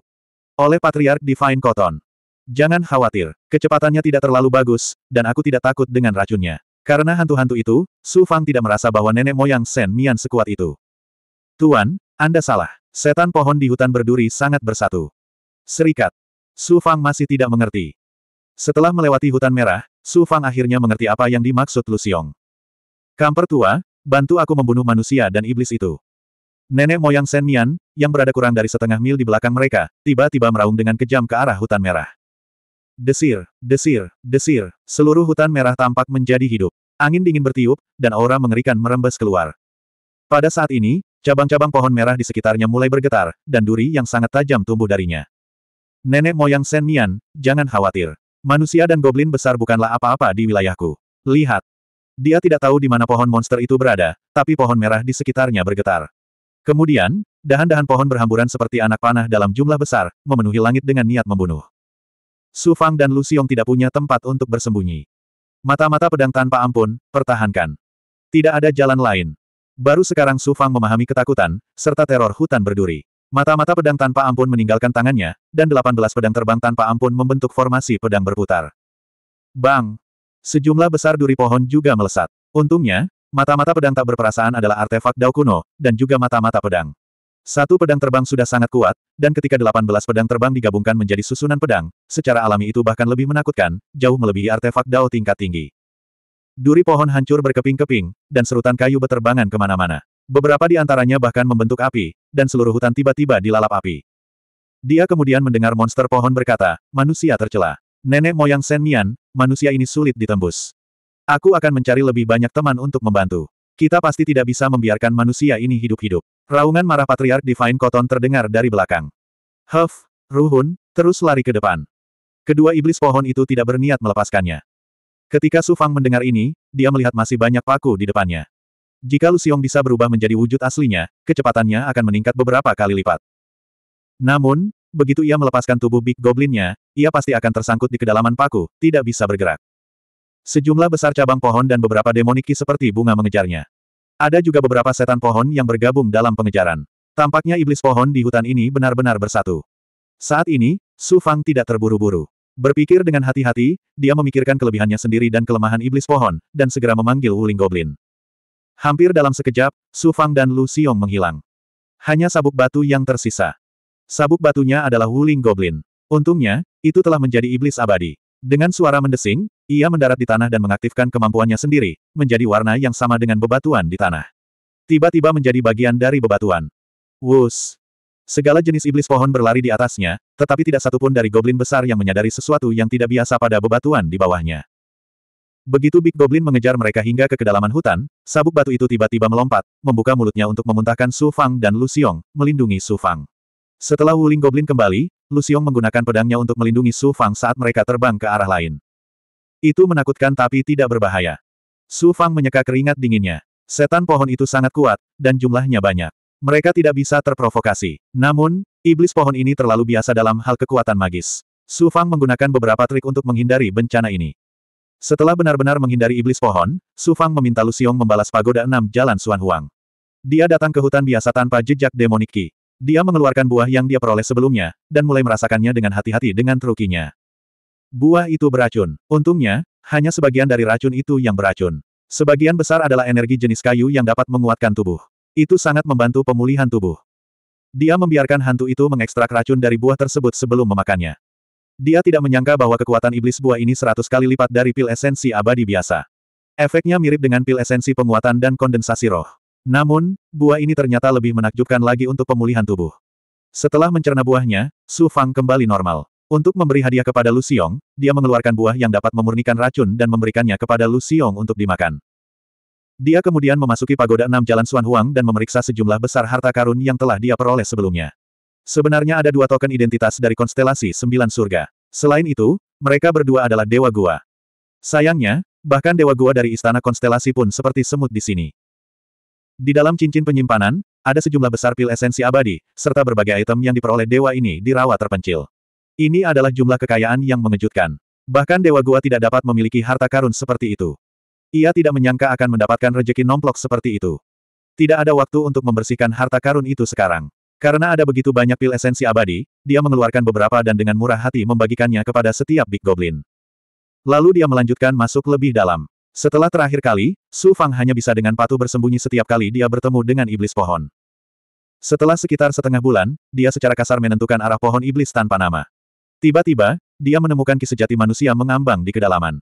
Oleh Patriark Divine Cotton. Jangan khawatir, kecepatannya tidak terlalu bagus, dan aku tidak takut dengan racunnya. Karena hantu-hantu itu, Su Fang tidak merasa bahwa nenek moyang Shen Mian sekuat itu. Tuan, Anda salah. Setan pohon di hutan berduri sangat bersatu. Serikat. Su Fang masih tidak mengerti. Setelah melewati hutan merah, Su Fang akhirnya mengerti apa yang dimaksud Lu Xiong. Kamper tua, bantu aku membunuh manusia dan iblis itu. Nenek moyang Shen Mian, yang berada kurang dari setengah mil di belakang mereka, tiba-tiba meraung dengan kejam ke arah hutan merah. Desir, desir, desir, seluruh hutan merah tampak menjadi hidup. Angin dingin bertiup, dan aura mengerikan merembes keluar. Pada saat ini, cabang-cabang pohon merah di sekitarnya mulai bergetar, dan duri yang sangat tajam tumbuh darinya. Nenek moyang Shen Mian, jangan khawatir. Manusia dan goblin besar bukanlah apa-apa di wilayahku. Lihat. Dia tidak tahu di mana pohon monster itu berada, tapi pohon merah di sekitarnya bergetar. Kemudian, dahan-dahan pohon berhamburan seperti anak panah dalam jumlah besar, memenuhi langit dengan niat membunuh. Su Fang dan Lu Xiong tidak punya tempat untuk bersembunyi. Mata-mata pedang tanpa ampun, pertahankan. Tidak ada jalan lain. Baru sekarang Su Fang memahami ketakutan, serta teror hutan berduri. Mata-mata pedang tanpa ampun meninggalkan tangannya, dan 18 pedang terbang tanpa ampun membentuk formasi pedang berputar. Bang! Sejumlah besar duri pohon juga melesat. Untungnya, mata-mata pedang tak berperasaan adalah artefak Dao kuno, dan juga mata-mata pedang. Satu pedang terbang sudah sangat kuat, dan ketika 18 pedang terbang digabungkan menjadi susunan pedang, secara alami itu bahkan lebih menakutkan, jauh melebihi artefak Dao tingkat tinggi. Duri pohon hancur berkeping-keping, dan serutan kayu beterbangan kemana-mana. Beberapa di antaranya bahkan membentuk api, dan seluruh hutan tiba-tiba dilalap api. Dia kemudian mendengar monster pohon berkata, manusia tercela. Nenek moyang Sen Mian, manusia ini sulit ditembus. Aku akan mencari lebih banyak teman untuk membantu. Kita pasti tidak bisa membiarkan manusia ini hidup-hidup. Raungan marah patriark Divine Cotton terdengar dari belakang. Huff, Ruhun, terus lari ke depan. Kedua iblis pohon itu tidak berniat melepaskannya. Ketika Sufang mendengar ini, dia melihat masih banyak paku di depannya. Jika Lusiong bisa berubah menjadi wujud aslinya, kecepatannya akan meningkat beberapa kali lipat. Namun, begitu ia melepaskan tubuh Big Goblin-nya, ia pasti akan tersangkut di kedalaman paku, tidak bisa bergerak. Sejumlah besar cabang pohon dan beberapa demoniki seperti bunga mengejarnya. Ada juga beberapa setan pohon yang bergabung dalam pengejaran. Tampaknya iblis pohon di hutan ini benar-benar bersatu. Saat ini, Su Fang tidak terburu-buru. Berpikir dengan hati-hati, dia memikirkan kelebihannya sendiri dan kelemahan iblis pohon, dan segera memanggil Wuling Goblin. Hampir dalam sekejap, Su Fang dan Lu Xiong menghilang. Hanya sabuk batu yang tersisa. Sabuk batunya adalah Wuling Goblin. Untungnya, itu telah menjadi iblis abadi. Dengan suara mendesing, ia mendarat di tanah dan mengaktifkan kemampuannya sendiri, menjadi warna yang sama dengan bebatuan di tanah. Tiba-tiba menjadi bagian dari bebatuan. Wus! Segala jenis iblis pohon berlari di atasnya, tetapi tidak satupun dari goblin besar yang menyadari sesuatu yang tidak biasa pada bebatuan di bawahnya. Begitu Big Goblin mengejar mereka hingga ke kedalaman hutan, sabuk batu itu tiba-tiba melompat, membuka mulutnya untuk memuntahkan Su Fang dan Lu Xiong, melindungi Su Fang. Setelah Wuling Goblin kembali, Lu Xiong menggunakan pedangnya untuk melindungi Su Fang saat mereka terbang ke arah lain. Itu menakutkan tapi tidak berbahaya. Su Fang menyeka keringat dinginnya. Setan pohon itu sangat kuat, dan jumlahnya banyak. Mereka tidak bisa terprovokasi. Namun, iblis pohon ini terlalu biasa dalam hal kekuatan magis. Su Fang menggunakan beberapa trik untuk menghindari bencana ini. Setelah benar-benar menghindari iblis pohon, Su Fang meminta Lu Xiong membalas pagoda enam jalan Suan Huang. Dia datang ke hutan biasa tanpa jejak demonik Dia mengeluarkan buah yang dia peroleh sebelumnya, dan mulai merasakannya dengan hati-hati dengan trukinya. Buah itu beracun. Untungnya, hanya sebagian dari racun itu yang beracun. Sebagian besar adalah energi jenis kayu yang dapat menguatkan tubuh. Itu sangat membantu pemulihan tubuh. Dia membiarkan hantu itu mengekstrak racun dari buah tersebut sebelum memakannya. Dia tidak menyangka bahwa kekuatan iblis buah ini seratus kali lipat dari pil esensi abadi biasa. Efeknya mirip dengan pil esensi penguatan dan kondensasi roh. Namun, buah ini ternyata lebih menakjubkan lagi untuk pemulihan tubuh. Setelah mencerna buahnya, Su Fang kembali normal. Untuk memberi hadiah kepada Lu Xiong, dia mengeluarkan buah yang dapat memurnikan racun dan memberikannya kepada Lu Xiong untuk dimakan. Dia kemudian memasuki pagoda enam Jalan Xuan Huang dan memeriksa sejumlah besar harta karun yang telah dia peroleh sebelumnya. Sebenarnya ada dua token identitas dari konstelasi sembilan surga. Selain itu, mereka berdua adalah Dewa Gua. Sayangnya, bahkan Dewa Gua dari Istana Konstelasi pun seperti semut di sini. Di dalam cincin penyimpanan, ada sejumlah besar pil esensi abadi, serta berbagai item yang diperoleh Dewa ini di rawa terpencil. Ini adalah jumlah kekayaan yang mengejutkan. Bahkan Dewa Gua tidak dapat memiliki harta karun seperti itu. Ia tidak menyangka akan mendapatkan rejeki nomplok seperti itu. Tidak ada waktu untuk membersihkan harta karun itu sekarang. Karena ada begitu banyak pil esensi abadi, dia mengeluarkan beberapa dan dengan murah hati membagikannya kepada setiap Big Goblin. Lalu dia melanjutkan masuk lebih dalam. Setelah terakhir kali, Su Fang hanya bisa dengan patuh bersembunyi setiap kali dia bertemu dengan iblis pohon. Setelah sekitar setengah bulan, dia secara kasar menentukan arah pohon iblis tanpa nama. Tiba-tiba, dia menemukan ki sejati manusia mengambang di kedalaman.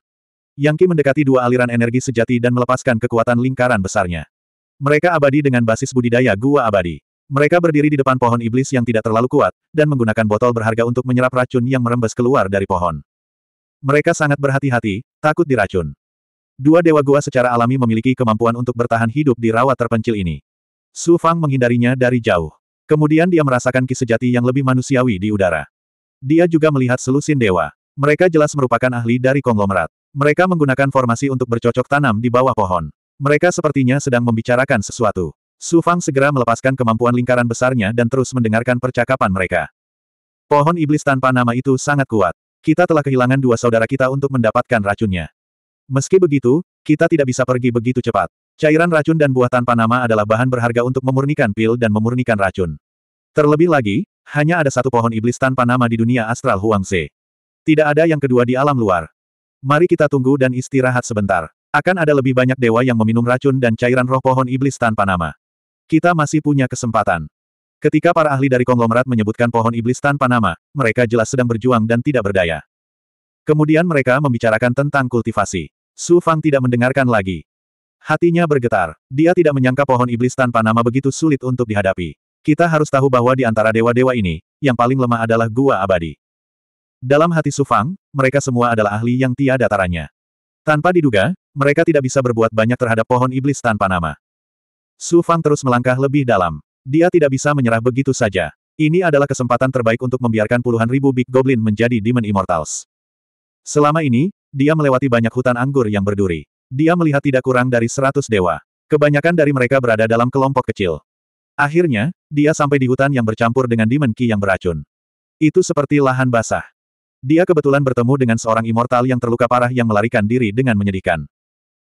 Yang Ki mendekati dua aliran energi sejati dan melepaskan kekuatan lingkaran besarnya. Mereka abadi dengan basis budidaya gua abadi. Mereka berdiri di depan pohon iblis yang tidak terlalu kuat, dan menggunakan botol berharga untuk menyerap racun yang merembes keluar dari pohon. Mereka sangat berhati-hati, takut diracun. Dua dewa gua secara alami memiliki kemampuan untuk bertahan hidup di rawa terpencil ini. Su Fang menghindarinya dari jauh. Kemudian dia merasakan ki sejati yang lebih manusiawi di udara. Dia juga melihat selusin dewa. Mereka jelas merupakan ahli dari konglomerat. Mereka menggunakan formasi untuk bercocok tanam di bawah pohon. Mereka sepertinya sedang membicarakan sesuatu. Su Fang segera melepaskan kemampuan lingkaran besarnya dan terus mendengarkan percakapan mereka. Pohon iblis tanpa nama itu sangat kuat. Kita telah kehilangan dua saudara kita untuk mendapatkan racunnya. Meski begitu, kita tidak bisa pergi begitu cepat. Cairan racun dan buah tanpa nama adalah bahan berharga untuk memurnikan pil dan memurnikan racun. Terlebih lagi, hanya ada satu pohon iblis tanpa nama di dunia astral Huangze. Tidak ada yang kedua di alam luar. Mari kita tunggu dan istirahat sebentar. Akan ada lebih banyak dewa yang meminum racun dan cairan roh pohon iblis tanpa nama. Kita masih punya kesempatan. Ketika para ahli dari konglomerat menyebutkan pohon iblis tanpa nama, mereka jelas sedang berjuang dan tidak berdaya. Kemudian mereka membicarakan tentang kultivasi. Su Fang tidak mendengarkan lagi. Hatinya bergetar. Dia tidak menyangka pohon iblis tanpa nama begitu sulit untuk dihadapi. Kita harus tahu bahwa di antara dewa-dewa ini, yang paling lemah adalah gua abadi. Dalam hati Su Fang, mereka semua adalah ahli yang tiada taranya. Tanpa diduga, mereka tidak bisa berbuat banyak terhadap pohon iblis tanpa nama. Su Fang terus melangkah lebih dalam. Dia tidak bisa menyerah begitu saja. Ini adalah kesempatan terbaik untuk membiarkan puluhan ribu Big Goblin menjadi Demon Immortals. Selama ini, dia melewati banyak hutan anggur yang berduri. Dia melihat tidak kurang dari seratus dewa. Kebanyakan dari mereka berada dalam kelompok kecil. Akhirnya, dia sampai di hutan yang bercampur dengan Demon Ki yang beracun. Itu seperti lahan basah. Dia kebetulan bertemu dengan seorang immortal yang terluka parah yang melarikan diri dengan menyedihkan.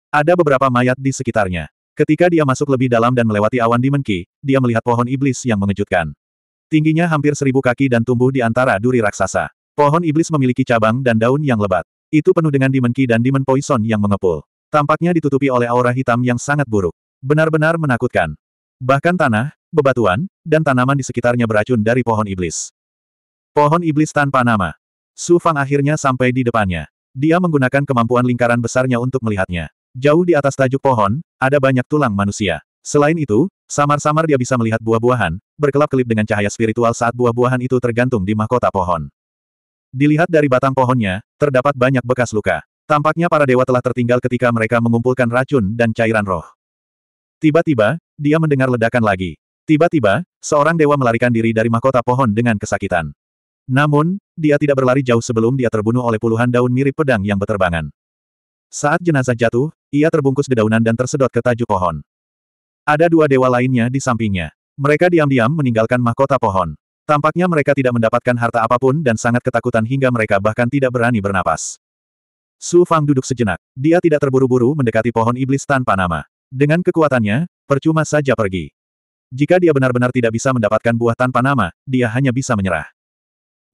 Ada beberapa mayat di sekitarnya. Ketika dia masuk lebih dalam dan melewati awan di Menki, dia melihat pohon iblis yang mengejutkan. Tingginya hampir seribu kaki dan tumbuh di antara duri raksasa. Pohon iblis memiliki cabang dan daun yang lebat. Itu penuh dengan dimenki dan Demon Poison yang mengepul. Tampaknya ditutupi oleh aura hitam yang sangat buruk. Benar-benar menakutkan. Bahkan tanah, bebatuan, dan tanaman di sekitarnya beracun dari pohon iblis. Pohon iblis tanpa nama. Su Fang akhirnya sampai di depannya. Dia menggunakan kemampuan lingkaran besarnya untuk melihatnya. Jauh di atas tajuk pohon, ada banyak tulang manusia. Selain itu, samar-samar dia bisa melihat buah-buahan, berkelap-kelip dengan cahaya spiritual saat buah-buahan itu tergantung di mahkota pohon. Dilihat dari batang pohonnya, terdapat banyak bekas luka. Tampaknya para dewa telah tertinggal ketika mereka mengumpulkan racun dan cairan roh. Tiba-tiba, dia mendengar ledakan lagi. Tiba-tiba, seorang dewa melarikan diri dari mahkota pohon dengan kesakitan. Namun, dia tidak berlari jauh sebelum dia terbunuh oleh puluhan daun mirip pedang yang berterbangan. Saat jenazah jatuh, ia terbungkus dedaunan dan tersedot ke tajuk pohon. Ada dua dewa lainnya di sampingnya. Mereka diam-diam meninggalkan mahkota pohon. Tampaknya mereka tidak mendapatkan harta apapun dan sangat ketakutan hingga mereka bahkan tidak berani bernapas. Su Fang duduk sejenak. Dia tidak terburu-buru mendekati pohon iblis tanpa nama. Dengan kekuatannya, percuma saja pergi. Jika dia benar-benar tidak bisa mendapatkan buah tanpa nama, dia hanya bisa menyerah.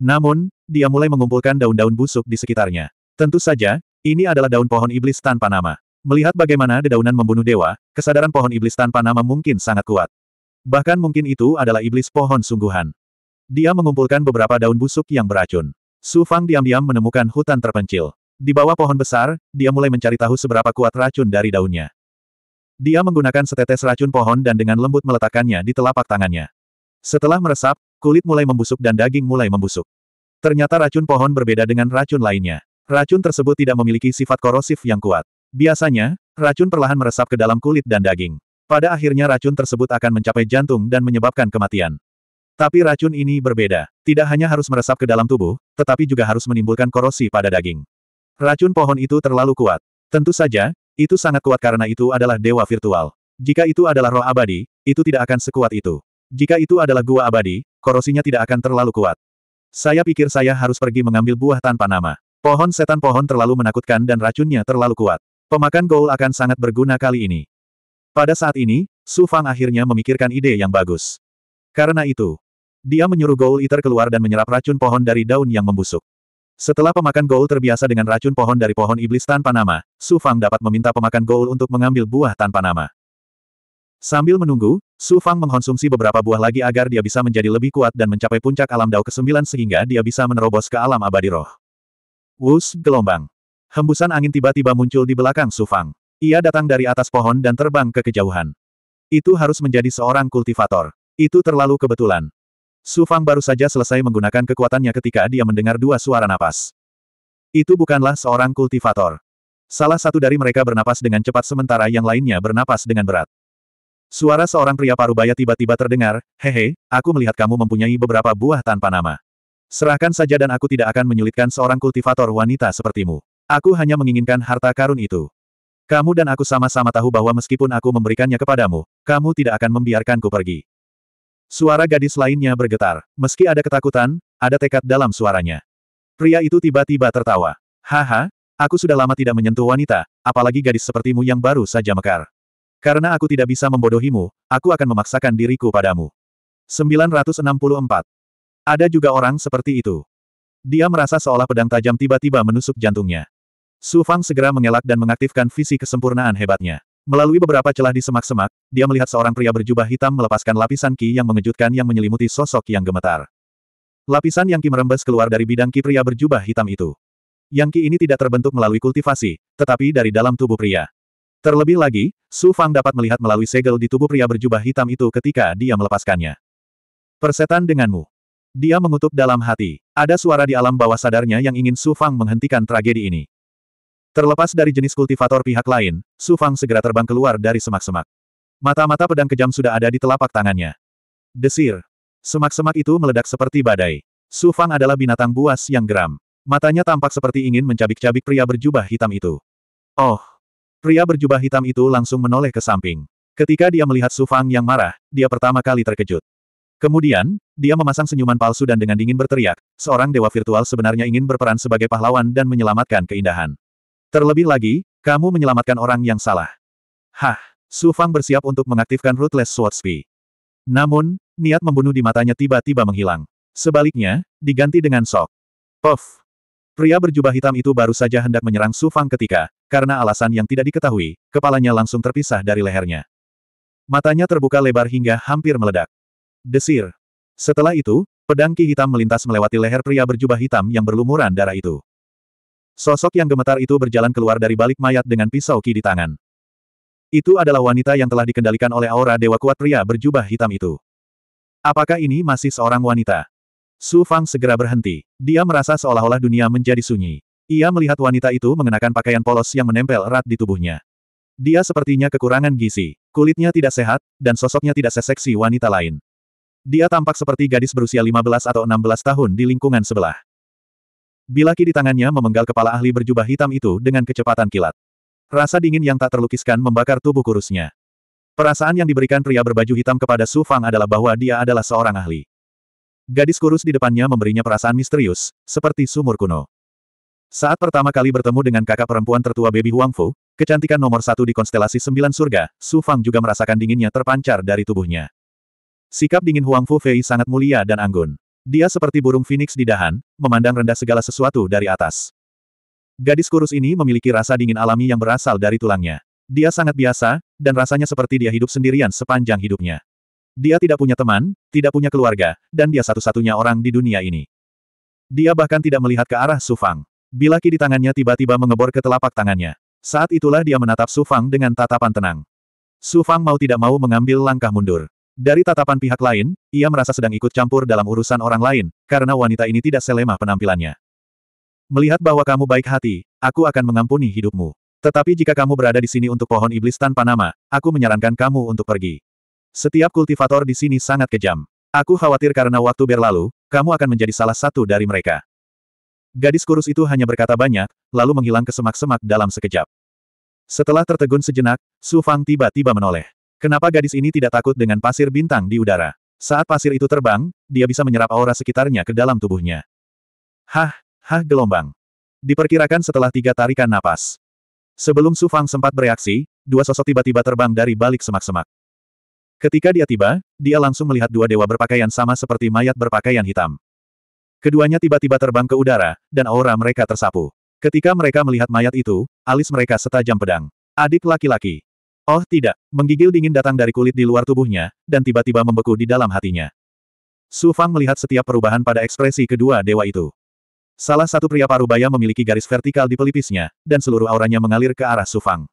Namun, dia mulai mengumpulkan daun-daun busuk di sekitarnya. Tentu saja, ini adalah daun pohon iblis tanpa nama. Melihat bagaimana dedaunan membunuh dewa, kesadaran pohon iblis tanpa nama mungkin sangat kuat. Bahkan mungkin itu adalah iblis pohon sungguhan. Dia mengumpulkan beberapa daun busuk yang beracun. Su Fang diam-diam menemukan hutan terpencil. Di bawah pohon besar, dia mulai mencari tahu seberapa kuat racun dari daunnya. Dia menggunakan setetes racun pohon dan dengan lembut meletakkannya di telapak tangannya. Setelah meresap, kulit mulai membusuk dan daging mulai membusuk. Ternyata racun pohon berbeda dengan racun lainnya. Racun tersebut tidak memiliki sifat korosif yang kuat. Biasanya, racun perlahan meresap ke dalam kulit dan daging. Pada akhirnya racun tersebut akan mencapai jantung dan menyebabkan kematian. Tapi racun ini berbeda. Tidak hanya harus meresap ke dalam tubuh, tetapi juga harus menimbulkan korosi pada daging. Racun pohon itu terlalu kuat. Tentu saja, itu sangat kuat karena itu adalah dewa virtual. Jika itu adalah roh abadi, itu tidak akan sekuat itu. Jika itu adalah gua abadi, korosinya tidak akan terlalu kuat. Saya pikir saya harus pergi mengambil buah tanpa nama. Pohon setan pohon terlalu menakutkan dan racunnya terlalu kuat. Pemakan Goul akan sangat berguna kali ini. Pada saat ini, Su Fang akhirnya memikirkan ide yang bagus. Karena itu, dia menyuruh Goul iter keluar dan menyerap racun pohon dari daun yang membusuk. Setelah pemakan Goul terbiasa dengan racun pohon dari pohon iblis tanpa nama, Su Fang dapat meminta pemakan Goul untuk mengambil buah tanpa nama. Sambil menunggu, Su Fang mengkonsumsi beberapa buah lagi agar dia bisa menjadi lebih kuat dan mencapai puncak alam Dao ke-9 sehingga dia bisa menerobos ke alam abadi roh. Wus gelombang. Hembusan angin tiba-tiba muncul di belakang Sufang. Ia datang dari atas pohon dan terbang ke kejauhan. Itu harus menjadi seorang kultivator. Itu terlalu kebetulan. Sufang baru saja selesai menggunakan kekuatannya ketika dia mendengar dua suara napas. Itu bukanlah seorang kultivator. Salah satu dari mereka bernapas dengan cepat sementara yang lainnya bernapas dengan berat. Suara seorang pria parubaya tiba-tiba terdengar, hehe, aku melihat kamu mempunyai beberapa buah tanpa nama. Serahkan saja dan aku tidak akan menyulitkan seorang kultivator wanita sepertimu. Aku hanya menginginkan harta karun itu. Kamu dan aku sama-sama tahu bahwa meskipun aku memberikannya kepadamu, kamu tidak akan membiarkanku pergi. Suara gadis lainnya bergetar. Meski ada ketakutan, ada tekad dalam suaranya. Pria itu tiba-tiba tertawa. Haha, aku sudah lama tidak menyentuh wanita, apalagi gadis sepertimu yang baru saja mekar. Karena aku tidak bisa membodohimu, aku akan memaksakan diriku padamu. 964. Ada juga orang seperti itu. Dia merasa seolah pedang tajam tiba-tiba menusuk jantungnya. Su Fang segera mengelak dan mengaktifkan visi kesempurnaan hebatnya. Melalui beberapa celah di semak-semak, dia melihat seorang pria berjubah hitam melepaskan lapisan ki yang mengejutkan yang menyelimuti sosok yang gemetar. Lapisan yang ki merembes keluar dari bidang ki pria berjubah hitam itu. Yang ki ini tidak terbentuk melalui kultivasi, tetapi dari dalam tubuh pria. Terlebih lagi, Su Fang dapat melihat melalui segel di tubuh pria berjubah hitam itu ketika dia melepaskannya. Persetan denganmu. Dia mengutuk dalam hati. Ada suara di alam bawah sadarnya yang ingin Su Fang menghentikan tragedi ini. Terlepas dari jenis kultivator pihak lain, Su Fang segera terbang keluar dari semak-semak. Mata-mata pedang kejam sudah ada di telapak tangannya. Desir. Semak-semak itu meledak seperti badai. Su Fang adalah binatang buas yang geram. Matanya tampak seperti ingin mencabik-cabik pria berjubah hitam itu. Oh! Pria berjubah hitam itu langsung menoleh ke samping. Ketika dia melihat Su Fang yang marah, dia pertama kali terkejut. Kemudian, dia memasang senyuman palsu dan dengan dingin berteriak, seorang dewa virtual sebenarnya ingin berperan sebagai pahlawan dan menyelamatkan keindahan. Terlebih lagi, kamu menyelamatkan orang yang salah. Hah, Su Fang bersiap untuk mengaktifkan Ruthless Sword Speed. Namun, niat membunuh di matanya tiba-tiba menghilang. Sebaliknya, diganti dengan sok. Puff. Pria berjubah hitam itu baru saja hendak menyerang Su Fang ketika, karena alasan yang tidak diketahui, kepalanya langsung terpisah dari lehernya. Matanya terbuka lebar hingga hampir meledak. Desir. Setelah itu, pedang ki hitam melintas melewati leher pria berjubah hitam yang berlumuran darah itu. Sosok yang gemetar itu berjalan keluar dari balik mayat dengan pisau ki di tangan. Itu adalah wanita yang telah dikendalikan oleh aura dewa kuat pria berjubah hitam itu. Apakah ini masih seorang wanita? Su Fang segera berhenti. Dia merasa seolah-olah dunia menjadi sunyi. Ia melihat wanita itu mengenakan pakaian polos yang menempel erat di tubuhnya. Dia sepertinya kekurangan gizi. Kulitnya tidak sehat, dan sosoknya tidak seseksi wanita lain. Dia tampak seperti gadis berusia 15 atau 16 tahun di lingkungan sebelah. Bilaki di tangannya memenggal kepala ahli berjubah hitam itu dengan kecepatan kilat. Rasa dingin yang tak terlukiskan membakar tubuh kurusnya. Perasaan yang diberikan pria berbaju hitam kepada Su Fang adalah bahwa dia adalah seorang ahli. Gadis kurus di depannya memberinya perasaan misterius, seperti sumur kuno. Saat pertama kali bertemu dengan kakak perempuan tertua Baby Huang Fu, kecantikan nomor satu di konstelasi sembilan surga, Su Fang juga merasakan dinginnya terpancar dari tubuhnya. Sikap dingin Huang Fu Fei sangat mulia dan anggun. Dia seperti burung phoenix di dahan, memandang rendah segala sesuatu dari atas. Gadis kurus ini memiliki rasa dingin alami yang berasal dari tulangnya. Dia sangat biasa, dan rasanya seperti dia hidup sendirian sepanjang hidupnya. Dia tidak punya teman, tidak punya keluarga, dan dia satu-satunya orang di dunia ini. Dia bahkan tidak melihat ke arah Sufang. Bila ki di tangannya tiba-tiba mengebor ke telapak tangannya. Saat itulah dia menatap Sufang dengan tatapan tenang. Sufang mau tidak mau mengambil langkah mundur. Dari tatapan pihak lain, ia merasa sedang ikut campur dalam urusan orang lain, karena wanita ini tidak selemah penampilannya. Melihat bahwa kamu baik hati, aku akan mengampuni hidupmu. Tetapi jika kamu berada di sini untuk pohon iblis tanpa nama, aku menyarankan kamu untuk pergi. Setiap kultivator di sini sangat kejam. Aku khawatir karena waktu berlalu, kamu akan menjadi salah satu dari mereka. Gadis kurus itu hanya berkata banyak, lalu menghilang ke semak-semak dalam sekejap. Setelah tertegun sejenak, Su Fang tiba-tiba menoleh. Kenapa gadis ini tidak takut dengan pasir bintang di udara? Saat pasir itu terbang, dia bisa menyerap aura sekitarnya ke dalam tubuhnya. Hah, hah gelombang. Diperkirakan setelah tiga tarikan napas. Sebelum Su Fang sempat bereaksi, dua sosok tiba-tiba terbang dari balik semak-semak. Ketika dia tiba, dia langsung melihat dua dewa berpakaian sama seperti mayat berpakaian hitam. Keduanya tiba-tiba terbang ke udara, dan aura mereka tersapu. Ketika mereka melihat mayat itu, alis mereka setajam pedang. Adik laki-laki. Oh tidak, menggigil dingin datang dari kulit di luar tubuhnya, dan tiba-tiba membeku di dalam hatinya. Su Fang melihat setiap perubahan pada ekspresi kedua dewa itu. Salah satu pria parubaya memiliki garis vertikal di pelipisnya, dan seluruh auranya mengalir ke arah Su Fang.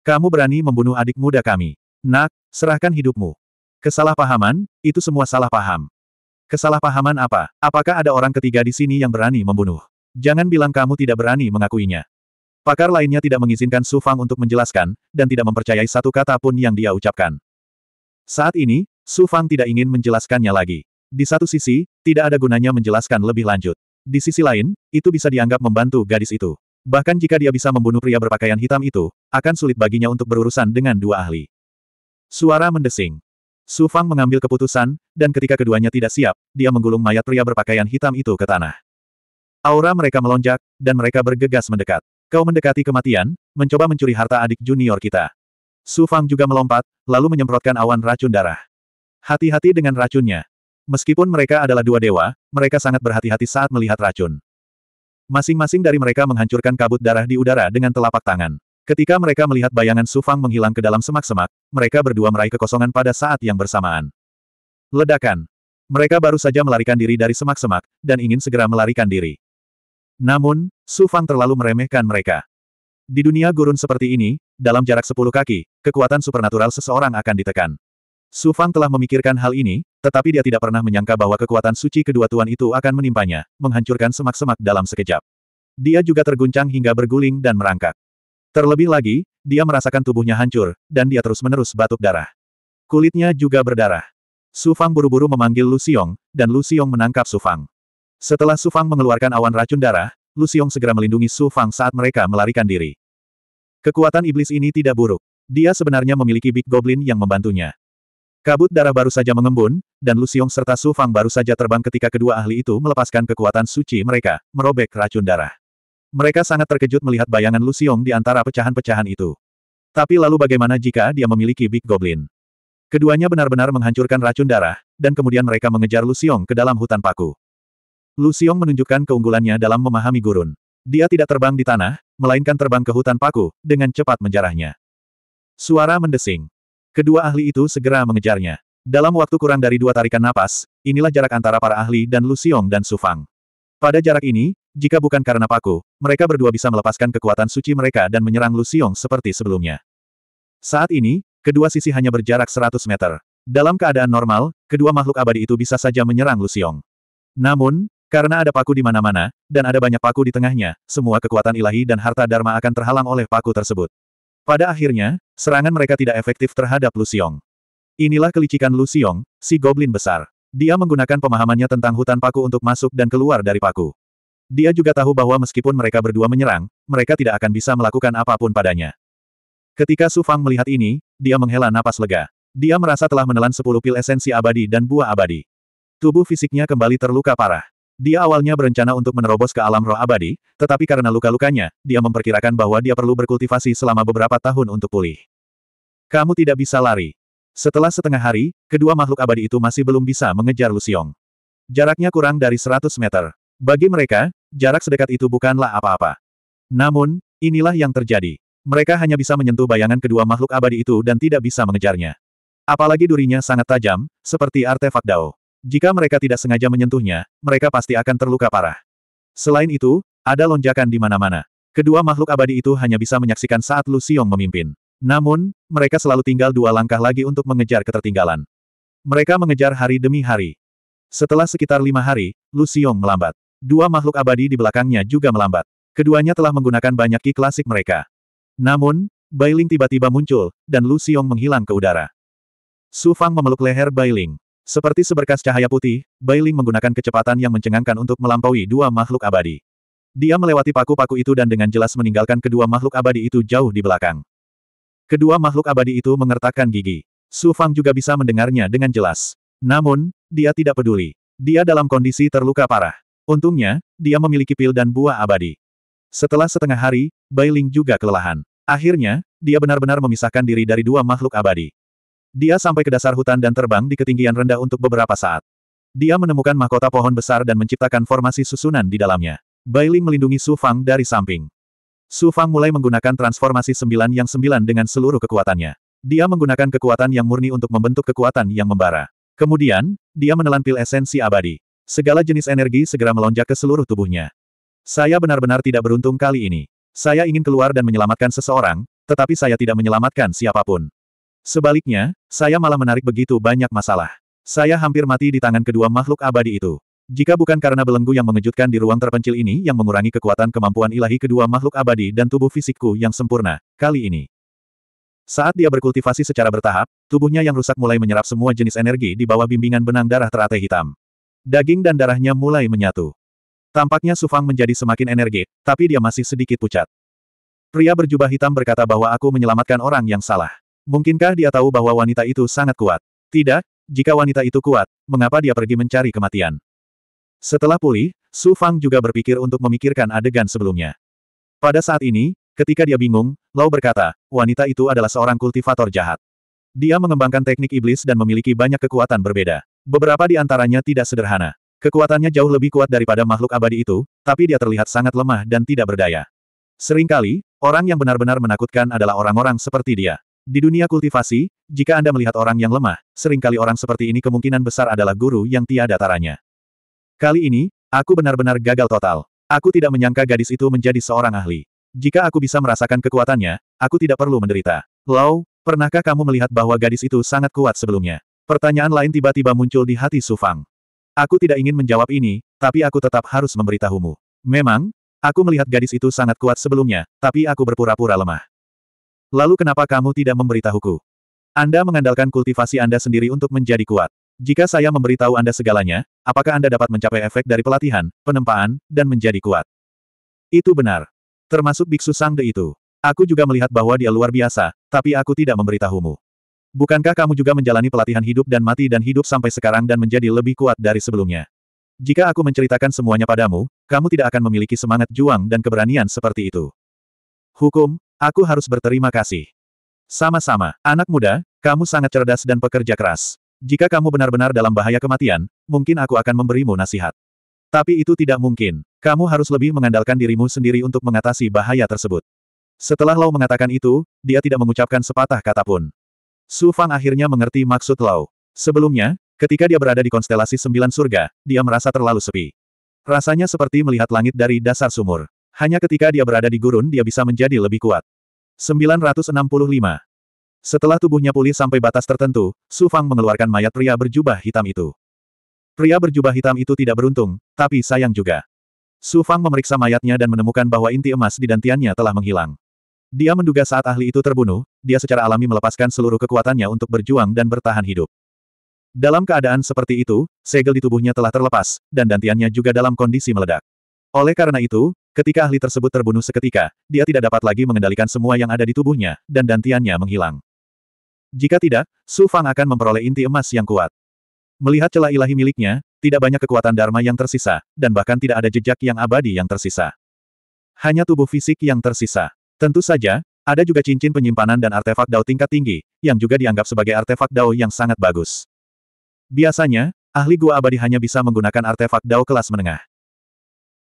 Kamu berani membunuh adik muda kami. Nak, serahkan hidupmu. Kesalahpahaman, itu semua salah paham. Kesalahpahaman apa? Apakah ada orang ketiga di sini yang berani membunuh? Jangan bilang kamu tidak berani mengakuinya. Pakar lainnya tidak mengizinkan Su Fang untuk menjelaskan, dan tidak mempercayai satu kata pun yang dia ucapkan. Saat ini, Su Fang tidak ingin menjelaskannya lagi. Di satu sisi, tidak ada gunanya menjelaskan lebih lanjut. Di sisi lain, itu bisa dianggap membantu gadis itu. Bahkan jika dia bisa membunuh pria berpakaian hitam itu, akan sulit baginya untuk berurusan dengan dua ahli. Suara mendesing. Su Fang mengambil keputusan, dan ketika keduanya tidak siap, dia menggulung mayat pria berpakaian hitam itu ke tanah. Aura mereka melonjak, dan mereka bergegas mendekat. Kau mendekati kematian, mencoba mencuri harta adik junior kita. Su Fang juga melompat, lalu menyemprotkan awan racun darah. Hati-hati dengan racunnya. Meskipun mereka adalah dua dewa, mereka sangat berhati-hati saat melihat racun. Masing-masing dari mereka menghancurkan kabut darah di udara dengan telapak tangan. Ketika mereka melihat bayangan Su Fang menghilang ke dalam semak-semak, mereka berdua meraih kekosongan pada saat yang bersamaan. Ledakan. Mereka baru saja melarikan diri dari semak-semak, dan ingin segera melarikan diri. Namun, Su Fang terlalu meremehkan mereka. Di dunia gurun seperti ini, dalam jarak sepuluh kaki, kekuatan supernatural seseorang akan ditekan. Su Fang telah memikirkan hal ini, tetapi dia tidak pernah menyangka bahwa kekuatan suci kedua tuan itu akan menimpanya, menghancurkan semak-semak dalam sekejap. Dia juga terguncang hingga berguling dan merangkak. Terlebih lagi, dia merasakan tubuhnya hancur, dan dia terus-menerus batuk darah. Kulitnya juga berdarah. Su Fang buru-buru memanggil Lu Xiong, dan Lu Xiong menangkap Su Fang. Setelah Su Fang mengeluarkan awan racun darah, Lu Xiong segera melindungi Su Fang saat mereka melarikan diri. Kekuatan iblis ini tidak buruk. Dia sebenarnya memiliki Big Goblin yang membantunya. Kabut darah baru saja mengembun, dan Lu Xiong serta Su Fang baru saja terbang ketika kedua ahli itu melepaskan kekuatan suci mereka, merobek racun darah. Mereka sangat terkejut melihat bayangan Lu Xiong di antara pecahan-pecahan itu. Tapi lalu bagaimana jika dia memiliki Big Goblin? Keduanya benar-benar menghancurkan racun darah, dan kemudian mereka mengejar Lu Xiong ke dalam hutan paku. Lu menunjukkan keunggulannya dalam memahami gurun. Dia tidak terbang di tanah, melainkan terbang ke hutan paku, dengan cepat menjarahnya. Suara mendesing. Kedua ahli itu segera mengejarnya. Dalam waktu kurang dari dua tarikan napas, inilah jarak antara para ahli dan Lu dan Su Fang. Pada jarak ini, jika bukan karena paku, mereka berdua bisa melepaskan kekuatan suci mereka dan menyerang Lu seperti sebelumnya. Saat ini, kedua sisi hanya berjarak 100 meter. Dalam keadaan normal, kedua makhluk abadi itu bisa saja menyerang Lu Namun, karena ada paku di mana-mana, dan ada banyak paku di tengahnya, semua kekuatan ilahi dan harta Dharma akan terhalang oleh paku tersebut. Pada akhirnya, serangan mereka tidak efektif terhadap Lu Xiong. Inilah kelicikan Lu Xiong, si Goblin besar. Dia menggunakan pemahamannya tentang hutan paku untuk masuk dan keluar dari paku. Dia juga tahu bahwa meskipun mereka berdua menyerang, mereka tidak akan bisa melakukan apapun padanya. Ketika Su Fang melihat ini, dia menghela napas lega. Dia merasa telah menelan sepuluh pil esensi abadi dan buah abadi. Tubuh fisiknya kembali terluka parah. Dia awalnya berencana untuk menerobos ke alam roh abadi, tetapi karena luka-lukanya, dia memperkirakan bahwa dia perlu berkultivasi selama beberapa tahun untuk pulih. Kamu tidak bisa lari. Setelah setengah hari, kedua makhluk abadi itu masih belum bisa mengejar Lusiong. Jaraknya kurang dari 100 meter. Bagi mereka, jarak sedekat itu bukanlah apa-apa. Namun, inilah yang terjadi. Mereka hanya bisa menyentuh bayangan kedua makhluk abadi itu dan tidak bisa mengejarnya. Apalagi durinya sangat tajam, seperti artefak Dao. Jika mereka tidak sengaja menyentuhnya, mereka pasti akan terluka parah. Selain itu, ada lonjakan di mana-mana. Kedua makhluk abadi itu hanya bisa menyaksikan saat Lu Xiong memimpin. Namun, mereka selalu tinggal dua langkah lagi untuk mengejar ketertinggalan. Mereka mengejar hari demi hari. Setelah sekitar lima hari, Lu Xiong melambat. Dua makhluk abadi di belakangnya juga melambat. Keduanya telah menggunakan banyak ki klasik mereka. Namun, Bailing tiba-tiba muncul, dan Lu Xiong menghilang ke udara. Su Fang memeluk leher Bailing. Seperti seberkas cahaya putih, Bailing menggunakan kecepatan yang mencengangkan untuk melampaui dua makhluk abadi. Dia melewati paku-paku itu dan dengan jelas meninggalkan kedua makhluk abadi itu jauh di belakang. Kedua makhluk abadi itu mengertakkan gigi. Su Fang juga bisa mendengarnya dengan jelas. Namun, dia tidak peduli. Dia dalam kondisi terluka parah. Untungnya, dia memiliki pil dan buah abadi. Setelah setengah hari, Bailing juga kelelahan. Akhirnya, dia benar-benar memisahkan diri dari dua makhluk abadi. Dia sampai ke dasar hutan dan terbang di ketinggian rendah untuk beberapa saat. Dia menemukan mahkota pohon besar dan menciptakan formasi susunan di dalamnya. Bailing melindungi Su Fang dari samping. Su Fang mulai menggunakan transformasi sembilan yang sembilan dengan seluruh kekuatannya. Dia menggunakan kekuatan yang murni untuk membentuk kekuatan yang membara. Kemudian, dia menelan pil esensi abadi. Segala jenis energi segera melonjak ke seluruh tubuhnya. Saya benar-benar tidak beruntung kali ini. Saya ingin keluar dan menyelamatkan seseorang, tetapi saya tidak menyelamatkan siapapun. Sebaliknya, saya malah menarik begitu banyak masalah. Saya hampir mati di tangan kedua makhluk abadi itu. Jika bukan karena belenggu yang mengejutkan di ruang terpencil ini yang mengurangi kekuatan kemampuan ilahi kedua makhluk abadi dan tubuh fisikku yang sempurna, kali ini. Saat dia berkultivasi secara bertahap, tubuhnya yang rusak mulai menyerap semua jenis energi di bawah bimbingan benang darah teratai hitam. Daging dan darahnya mulai menyatu. Tampaknya Sufang menjadi semakin energi, tapi dia masih sedikit pucat. Pria berjubah hitam berkata bahwa aku menyelamatkan orang yang salah. Mungkinkah dia tahu bahwa wanita itu sangat kuat? Tidak, jika wanita itu kuat, mengapa dia pergi mencari kematian? Setelah pulih, Su Fang juga berpikir untuk memikirkan adegan sebelumnya. Pada saat ini, ketika dia bingung, Lau berkata, wanita itu adalah seorang kultivator jahat. Dia mengembangkan teknik iblis dan memiliki banyak kekuatan berbeda. Beberapa di antaranya tidak sederhana. Kekuatannya jauh lebih kuat daripada makhluk abadi itu, tapi dia terlihat sangat lemah dan tidak berdaya. Seringkali, orang yang benar-benar menakutkan adalah orang-orang seperti dia. Di dunia kultivasi, jika Anda melihat orang yang lemah, seringkali orang seperti ini kemungkinan besar adalah guru yang tiada taranya. Kali ini, aku benar-benar gagal total. Aku tidak menyangka gadis itu menjadi seorang ahli. Jika aku bisa merasakan kekuatannya, aku tidak perlu menderita. Lau, pernahkah kamu melihat bahwa gadis itu sangat kuat sebelumnya? Pertanyaan lain tiba-tiba muncul di hati Sufang. Aku tidak ingin menjawab ini, tapi aku tetap harus memberitahumu. Memang, aku melihat gadis itu sangat kuat sebelumnya, tapi aku berpura-pura lemah. Lalu kenapa kamu tidak memberitahuku? Anda mengandalkan kultivasi Anda sendiri untuk menjadi kuat. Jika saya memberitahu Anda segalanya, apakah Anda dapat mencapai efek dari pelatihan, penempaan, dan menjadi kuat? Itu benar. Termasuk Biksu Sangde itu. Aku juga melihat bahwa dia luar biasa, tapi aku tidak memberitahumu. Bukankah kamu juga menjalani pelatihan hidup dan mati dan hidup sampai sekarang dan menjadi lebih kuat dari sebelumnya? Jika aku menceritakan semuanya padamu, kamu tidak akan memiliki semangat juang dan keberanian seperti itu. Hukum, Aku harus berterima kasih. Sama-sama, anak muda, kamu sangat cerdas dan pekerja keras. Jika kamu benar-benar dalam bahaya kematian, mungkin aku akan memberimu nasihat. Tapi itu tidak mungkin. Kamu harus lebih mengandalkan dirimu sendiri untuk mengatasi bahaya tersebut. Setelah Lau mengatakan itu, dia tidak mengucapkan sepatah kata pun. Su Fang akhirnya mengerti maksud Lau. Sebelumnya, ketika dia berada di konstelasi sembilan surga, dia merasa terlalu sepi. Rasanya seperti melihat langit dari dasar sumur. Hanya ketika dia berada di gurun dia bisa menjadi lebih kuat. 965. Setelah tubuhnya pulih sampai batas tertentu, Su Fang mengeluarkan mayat pria berjubah hitam itu. Pria berjubah hitam itu tidak beruntung, tapi sayang juga. Su Fang memeriksa mayatnya dan menemukan bahwa inti emas di dantiannya telah menghilang. Dia menduga saat ahli itu terbunuh, dia secara alami melepaskan seluruh kekuatannya untuk berjuang dan bertahan hidup. Dalam keadaan seperti itu, segel di tubuhnya telah terlepas, dan dantiannya juga dalam kondisi meledak. Oleh karena itu, Ketika ahli tersebut terbunuh seketika, dia tidak dapat lagi mengendalikan semua yang ada di tubuhnya, dan dantiannya menghilang. Jika tidak, Su Fang akan memperoleh inti emas yang kuat. Melihat celah ilahi miliknya, tidak banyak kekuatan Dharma yang tersisa, dan bahkan tidak ada jejak yang abadi yang tersisa. Hanya tubuh fisik yang tersisa. Tentu saja, ada juga cincin penyimpanan dan artefak Dao tingkat tinggi, yang juga dianggap sebagai artefak Dao yang sangat bagus. Biasanya, ahli gua abadi hanya bisa menggunakan artefak Dao kelas menengah.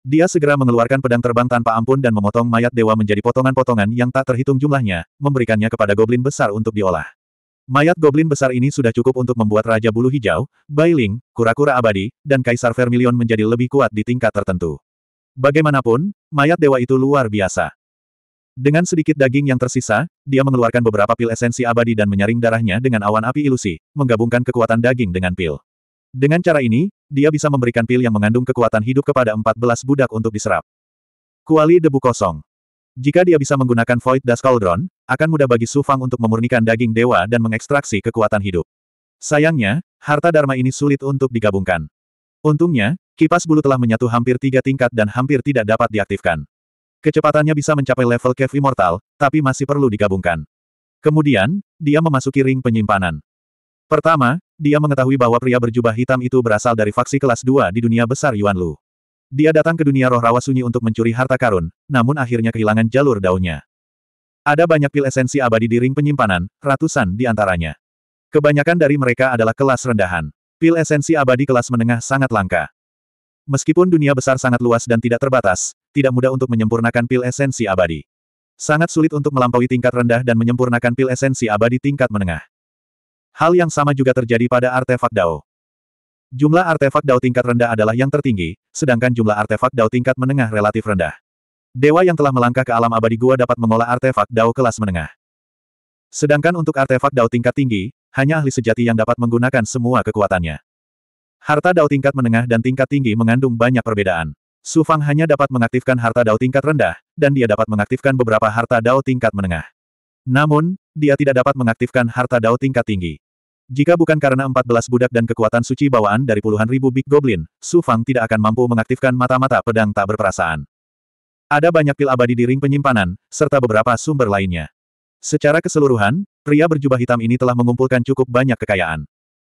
Dia segera mengeluarkan pedang terbang tanpa ampun dan memotong mayat dewa menjadi potongan-potongan yang tak terhitung jumlahnya, memberikannya kepada goblin besar untuk diolah. Mayat goblin besar ini sudah cukup untuk membuat Raja Bulu Hijau, Bailing, Kura-Kura Abadi, dan Kaisar Vermilion menjadi lebih kuat di tingkat tertentu. Bagaimanapun, mayat dewa itu luar biasa. Dengan sedikit daging yang tersisa, dia mengeluarkan beberapa pil esensi abadi dan menyaring darahnya dengan awan api ilusi, menggabungkan kekuatan daging dengan pil. Dengan cara ini, dia bisa memberikan pil yang mengandung kekuatan hidup kepada 14 budak untuk diserap. Kuali debu kosong. Jika dia bisa menggunakan Void Dust Cauldron, akan mudah bagi Su Fang untuk memurnikan daging dewa dan mengekstraksi kekuatan hidup. Sayangnya, harta dharma ini sulit untuk digabungkan. Untungnya, kipas bulu telah menyatu hampir tiga tingkat dan hampir tidak dapat diaktifkan. Kecepatannya bisa mencapai level Cave Immortal, tapi masih perlu digabungkan. Kemudian, dia memasuki ring penyimpanan. Pertama, dia mengetahui bahwa pria berjubah hitam itu berasal dari faksi kelas 2 di dunia besar Yuan Lu. Dia datang ke dunia roh rawa sunyi untuk mencuri harta karun, namun akhirnya kehilangan jalur daunnya. Ada banyak pil esensi abadi di ring penyimpanan, ratusan di antaranya. Kebanyakan dari mereka adalah kelas rendahan. Pil esensi abadi kelas menengah sangat langka. Meskipun dunia besar sangat luas dan tidak terbatas, tidak mudah untuk menyempurnakan pil esensi abadi. Sangat sulit untuk melampaui tingkat rendah dan menyempurnakan pil esensi abadi tingkat menengah. Hal yang sama juga terjadi pada artefak Dao. Jumlah artefak Dao tingkat rendah adalah yang tertinggi, sedangkan jumlah artefak Dao tingkat menengah relatif rendah. Dewa yang telah melangkah ke alam abadi gua dapat mengolah artefak Dao kelas menengah. Sedangkan untuk artefak Dao tingkat tinggi, hanya ahli sejati yang dapat menggunakan semua kekuatannya. Harta Dao tingkat menengah dan tingkat tinggi mengandung banyak perbedaan. Su Fang hanya dapat mengaktifkan harta Dao tingkat rendah, dan dia dapat mengaktifkan beberapa harta Dao tingkat menengah. Namun, dia tidak dapat mengaktifkan harta Dao tingkat tinggi. Jika bukan karena 14 budak dan kekuatan suci bawaan dari puluhan ribu Big Goblin, Su Fang tidak akan mampu mengaktifkan mata-mata pedang tak berperasaan. Ada banyak pil abadi di ring penyimpanan, serta beberapa sumber lainnya. Secara keseluruhan, pria berjubah hitam ini telah mengumpulkan cukup banyak kekayaan.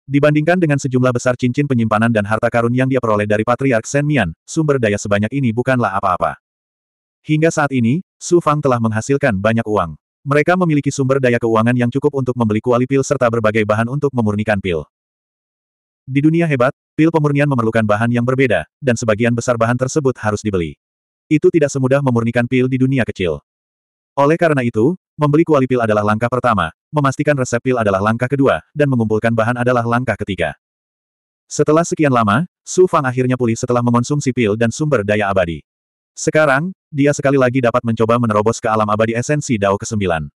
Dibandingkan dengan sejumlah besar cincin penyimpanan dan harta karun yang dia peroleh dari Patriark Senmian, sumber daya sebanyak ini bukanlah apa-apa. Hingga saat ini, Su Fang telah menghasilkan banyak uang. Mereka memiliki sumber daya keuangan yang cukup untuk membeli kuali pil serta berbagai bahan untuk memurnikan pil. Di dunia hebat, pil pemurnian memerlukan bahan yang berbeda, dan sebagian besar bahan tersebut harus dibeli. Itu tidak semudah memurnikan pil di dunia kecil. Oleh karena itu, membeli kuali pil adalah langkah pertama, memastikan resep pil adalah langkah kedua, dan mengumpulkan bahan adalah langkah ketiga. Setelah sekian lama, Su Fang akhirnya pulih setelah mengonsumsi pil dan sumber daya abadi. Sekarang, dia sekali lagi dapat mencoba menerobos ke alam abadi esensi Dao ke-9.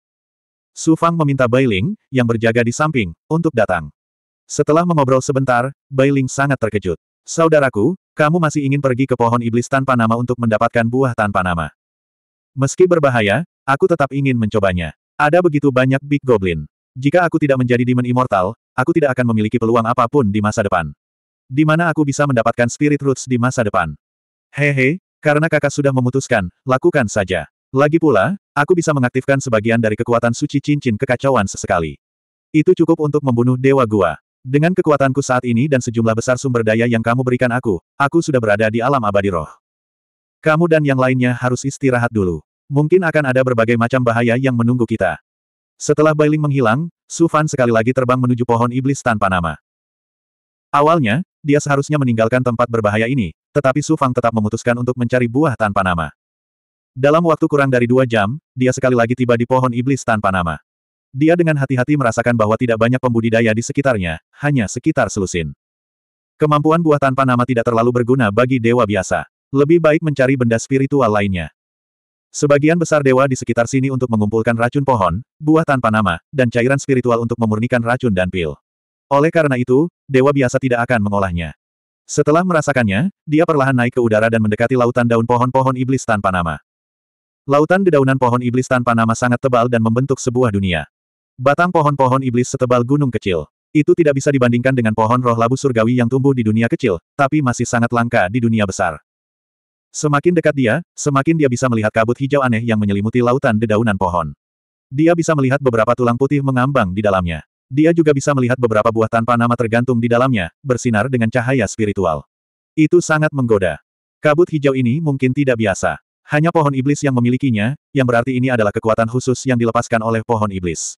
Su Fang meminta Bailing, yang berjaga di samping, untuk datang. Setelah mengobrol sebentar, Bailing sangat terkejut. Saudaraku, kamu masih ingin pergi ke pohon iblis tanpa nama untuk mendapatkan buah tanpa nama. Meski berbahaya, aku tetap ingin mencobanya. Ada begitu banyak Big Goblin. Jika aku tidak menjadi Demon Immortal, aku tidak akan memiliki peluang apapun di masa depan. Di mana aku bisa mendapatkan Spirit Roots di masa depan? Hehe, karena kakak sudah memutuskan, lakukan saja. Lagi pula, aku bisa mengaktifkan sebagian dari kekuatan suci cincin kekacauan sesekali. Itu cukup untuk membunuh dewa gua. Dengan kekuatanku saat ini dan sejumlah besar sumber daya yang kamu berikan aku, aku sudah berada di alam abadi roh. Kamu dan yang lainnya harus istirahat dulu. Mungkin akan ada berbagai macam bahaya yang menunggu kita. Setelah Bailing menghilang, Sufan sekali lagi terbang menuju pohon iblis tanpa nama. Awalnya, dia seharusnya meninggalkan tempat berbahaya ini, tetapi Su Fang tetap memutuskan untuk mencari buah tanpa nama. Dalam waktu kurang dari dua jam, dia sekali lagi tiba di pohon iblis tanpa nama. Dia dengan hati-hati merasakan bahwa tidak banyak pembudidaya di sekitarnya, hanya sekitar selusin. Kemampuan buah tanpa nama tidak terlalu berguna bagi dewa biasa. Lebih baik mencari benda spiritual lainnya. Sebagian besar dewa di sekitar sini untuk mengumpulkan racun pohon, buah tanpa nama, dan cairan spiritual untuk memurnikan racun dan pil. Oleh karena itu, dewa biasa tidak akan mengolahnya. Setelah merasakannya, dia perlahan naik ke udara dan mendekati lautan daun pohon-pohon iblis tanpa nama. Lautan dedaunan pohon iblis tanpa nama sangat tebal dan membentuk sebuah dunia. Batang pohon-pohon iblis setebal gunung kecil. Itu tidak bisa dibandingkan dengan pohon roh labu surgawi yang tumbuh di dunia kecil, tapi masih sangat langka di dunia besar. Semakin dekat dia, semakin dia bisa melihat kabut hijau aneh yang menyelimuti lautan dedaunan pohon. Dia bisa melihat beberapa tulang putih mengambang di dalamnya. Dia juga bisa melihat beberapa buah tanpa nama tergantung di dalamnya, bersinar dengan cahaya spiritual. Itu sangat menggoda. Kabut hijau ini mungkin tidak biasa. Hanya pohon iblis yang memilikinya, yang berarti ini adalah kekuatan khusus yang dilepaskan oleh pohon iblis.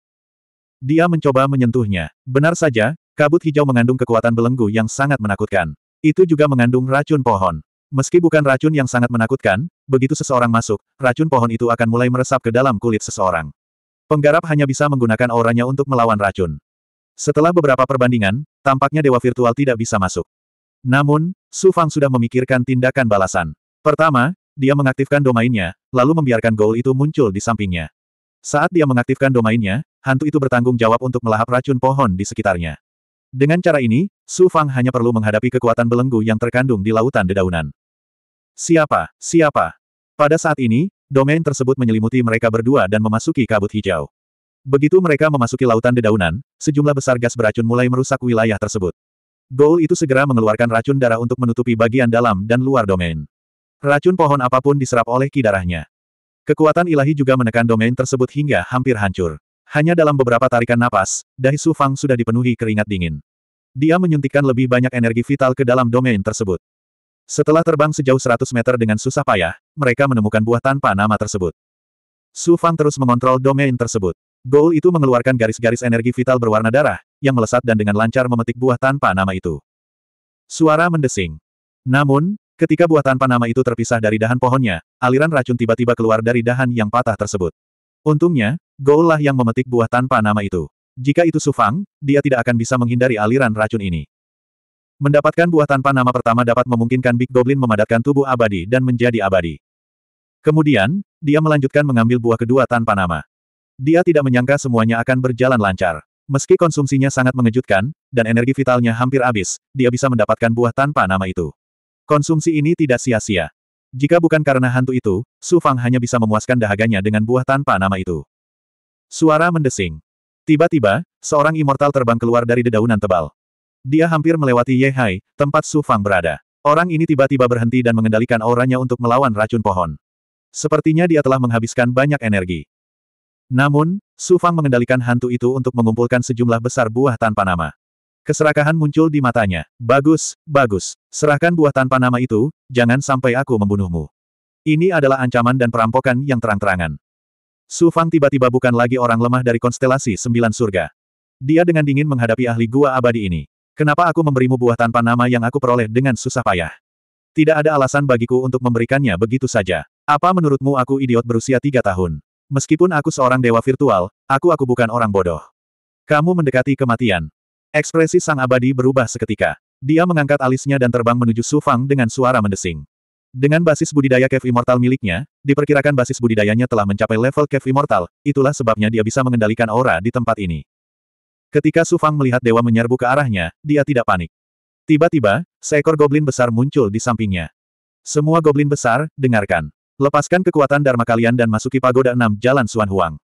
Dia mencoba menyentuhnya. Benar saja, kabut hijau mengandung kekuatan belenggu yang sangat menakutkan. Itu juga mengandung racun pohon. Meski bukan racun yang sangat menakutkan, begitu seseorang masuk, racun pohon itu akan mulai meresap ke dalam kulit seseorang. Penggarap hanya bisa menggunakan auranya untuk melawan racun. Setelah beberapa perbandingan, tampaknya dewa virtual tidak bisa masuk. Namun, Su Fang sudah memikirkan tindakan balasan. Pertama, dia mengaktifkan domainnya, lalu membiarkan goal itu muncul di sampingnya. Saat dia mengaktifkan domainnya, hantu itu bertanggung jawab untuk melahap racun pohon di sekitarnya. Dengan cara ini, Su Fang hanya perlu menghadapi kekuatan belenggu yang terkandung di lautan dedaunan. Siapa? Siapa? Pada saat ini, Domain tersebut menyelimuti mereka berdua dan memasuki kabut hijau. Begitu mereka memasuki lautan dedaunan, sejumlah besar gas beracun mulai merusak wilayah tersebut. Goul itu segera mengeluarkan racun darah untuk menutupi bagian dalam dan luar domain. Racun pohon apapun diserap oleh ki darahnya. Kekuatan ilahi juga menekan domain tersebut hingga hampir hancur. Hanya dalam beberapa tarikan napas, dahi Su Fang sudah dipenuhi keringat dingin. Dia menyuntikkan lebih banyak energi vital ke dalam domain tersebut. Setelah terbang sejauh 100 meter dengan susah payah, mereka menemukan buah tanpa nama tersebut. Su Fang terus mengontrol domain tersebut. Goal itu mengeluarkan garis-garis energi vital berwarna darah, yang melesat dan dengan lancar memetik buah tanpa nama itu. Suara mendesing. Namun, ketika buah tanpa nama itu terpisah dari dahan pohonnya, aliran racun tiba-tiba keluar dari dahan yang patah tersebut. Untungnya, Goal lah yang memetik buah tanpa nama itu. Jika itu Su Fang, dia tidak akan bisa menghindari aliran racun ini. Mendapatkan buah tanpa nama pertama dapat memungkinkan Big Goblin memadatkan tubuh abadi dan menjadi abadi. Kemudian, dia melanjutkan mengambil buah kedua tanpa nama. Dia tidak menyangka semuanya akan berjalan lancar. Meski konsumsinya sangat mengejutkan, dan energi vitalnya hampir habis, dia bisa mendapatkan buah tanpa nama itu. Konsumsi ini tidak sia-sia. Jika bukan karena hantu itu, Su Fang hanya bisa memuaskan dahaganya dengan buah tanpa nama itu. Suara mendesing. Tiba-tiba, seorang immortal terbang keluar dari dedaunan tebal. Dia hampir melewati Ye Hai, tempat Su Fang berada. Orang ini tiba-tiba berhenti dan mengendalikan auranya untuk melawan racun pohon. Sepertinya dia telah menghabiskan banyak energi. Namun, Su Fang mengendalikan hantu itu untuk mengumpulkan sejumlah besar buah tanpa nama. Keserakahan muncul di matanya. Bagus, bagus. Serahkan buah tanpa nama itu, jangan sampai aku membunuhmu. Ini adalah ancaman dan perampokan yang terang-terangan. Su Fang tiba-tiba bukan lagi orang lemah dari konstelasi sembilan surga. Dia dengan dingin menghadapi ahli gua abadi ini. Kenapa aku memberimu buah tanpa nama yang aku peroleh dengan susah payah? Tidak ada alasan bagiku untuk memberikannya begitu saja. Apa menurutmu aku idiot berusia tiga tahun? Meskipun aku seorang dewa virtual, aku aku bukan orang bodoh. Kamu mendekati kematian. Ekspresi sang abadi berubah seketika. Dia mengangkat alisnya dan terbang menuju Su Fang dengan suara mendesing. Dengan basis budidaya kev Immortal miliknya, diperkirakan basis budidayanya telah mencapai level kev Immortal, itulah sebabnya dia bisa mengendalikan aura di tempat ini. Ketika Su Fang melihat dewa menyerbu ke arahnya, dia tidak panik. Tiba-tiba, seekor goblin besar muncul di sampingnya. Semua goblin besar, dengarkan. Lepaskan kekuatan Dharma kalian dan masuki pagoda enam jalan Suan Huang.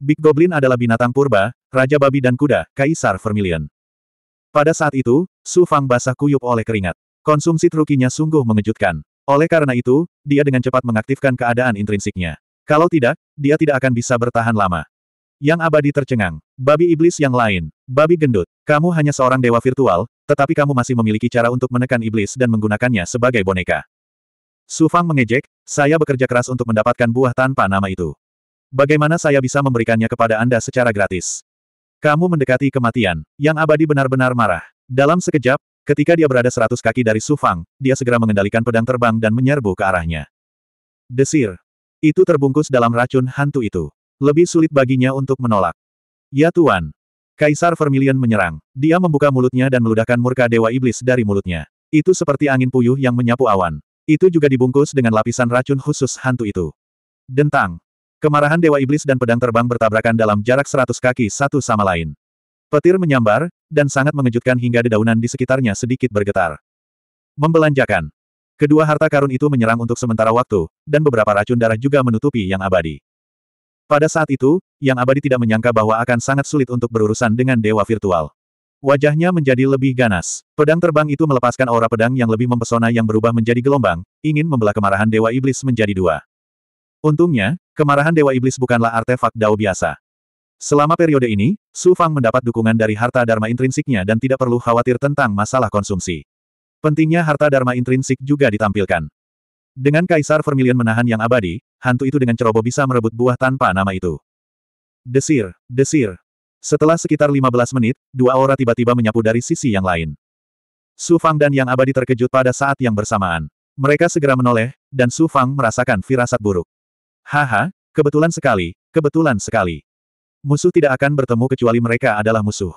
Big Goblin adalah binatang purba, Raja Babi dan Kuda, Kaisar Vermilion. Pada saat itu, Su Fang basah kuyup oleh keringat. Konsumsi trukinya sungguh mengejutkan. Oleh karena itu, dia dengan cepat mengaktifkan keadaan intrinsiknya. Kalau tidak, dia tidak akan bisa bertahan lama. Yang abadi tercengang. Babi iblis yang lain. Babi gendut. Kamu hanya seorang dewa virtual, tetapi kamu masih memiliki cara untuk menekan iblis dan menggunakannya sebagai boneka. Su Fang mengejek, saya bekerja keras untuk mendapatkan buah tanpa nama itu. Bagaimana saya bisa memberikannya kepada Anda secara gratis? Kamu mendekati kematian, yang abadi benar-benar marah. Dalam sekejap, ketika dia berada seratus kaki dari Su Fang, dia segera mengendalikan pedang terbang dan menyerbu ke arahnya. Desir. Itu terbungkus dalam racun hantu itu. Lebih sulit baginya untuk menolak. Ya Tuan. Kaisar Vermilion menyerang. Dia membuka mulutnya dan meludahkan murka Dewa Iblis dari mulutnya. Itu seperti angin puyuh yang menyapu awan. Itu juga dibungkus dengan lapisan racun khusus hantu itu. Dentang. Kemarahan Dewa Iblis dan pedang terbang bertabrakan dalam jarak seratus kaki satu sama lain. Petir menyambar, dan sangat mengejutkan hingga dedaunan di sekitarnya sedikit bergetar. Membelanjakan. Kedua harta karun itu menyerang untuk sementara waktu, dan beberapa racun darah juga menutupi yang abadi. Pada saat itu, Yang Abadi tidak menyangka bahwa akan sangat sulit untuk berurusan dengan dewa virtual. Wajahnya menjadi lebih ganas. Pedang terbang itu melepaskan aura pedang yang lebih mempesona yang berubah menjadi gelombang, ingin membelah kemarahan Dewa Iblis menjadi dua. Untungnya, kemarahan Dewa Iblis bukanlah artefak dao biasa. Selama periode ini, Su Fang mendapat dukungan dari harta dharma intrinsiknya dan tidak perlu khawatir tentang masalah konsumsi. Pentingnya harta dharma intrinsik juga ditampilkan. Dengan Kaisar Vermilion menahan yang abadi, hantu itu dengan ceroboh bisa merebut buah tanpa nama itu. Desir, desir. Setelah sekitar 15 menit, dua aura tiba-tiba menyapu dari sisi yang lain. Su Fang dan yang abadi terkejut pada saat yang bersamaan. Mereka segera menoleh, dan Su Fang merasakan firasat buruk. Haha, kebetulan sekali, kebetulan sekali. Musuh tidak akan bertemu kecuali mereka adalah musuh.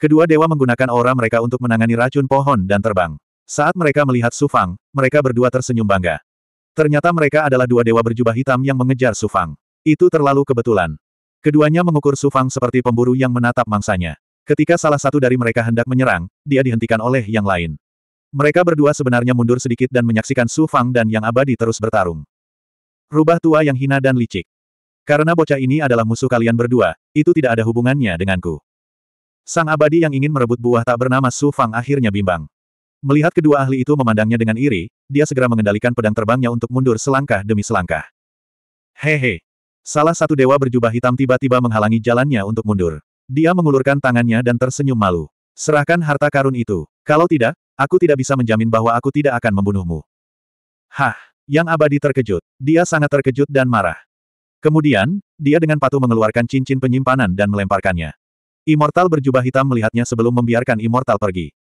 Kedua dewa menggunakan aura mereka untuk menangani racun pohon dan terbang. Saat mereka melihat Sufang, mereka berdua tersenyum bangga. Ternyata mereka adalah dua dewa berjubah hitam yang mengejar Sufang. Itu terlalu kebetulan. Keduanya mengukur Sufang seperti pemburu yang menatap mangsanya. Ketika salah satu dari mereka hendak menyerang, dia dihentikan oleh yang lain. Mereka berdua sebenarnya mundur sedikit dan menyaksikan Sufang dan Yang Abadi terus bertarung. Rubah tua yang hina dan licik. Karena bocah ini adalah musuh kalian berdua, itu tidak ada hubungannya denganku. Sang Abadi yang ingin merebut buah tak bernama Sufang akhirnya bimbang. Melihat kedua ahli itu memandangnya dengan iri, dia segera mengendalikan pedang terbangnya untuk mundur selangkah demi selangkah. Hehe. Salah satu dewa berjubah hitam tiba-tiba menghalangi jalannya untuk mundur. Dia mengulurkan tangannya dan tersenyum malu. Serahkan harta karun itu. Kalau tidak, aku tidak bisa menjamin bahwa aku tidak akan membunuhmu. Hah! Yang abadi terkejut. Dia sangat terkejut dan marah. Kemudian, dia dengan patuh mengeluarkan cincin penyimpanan dan melemparkannya. Immortal berjubah hitam melihatnya sebelum membiarkan Immortal pergi.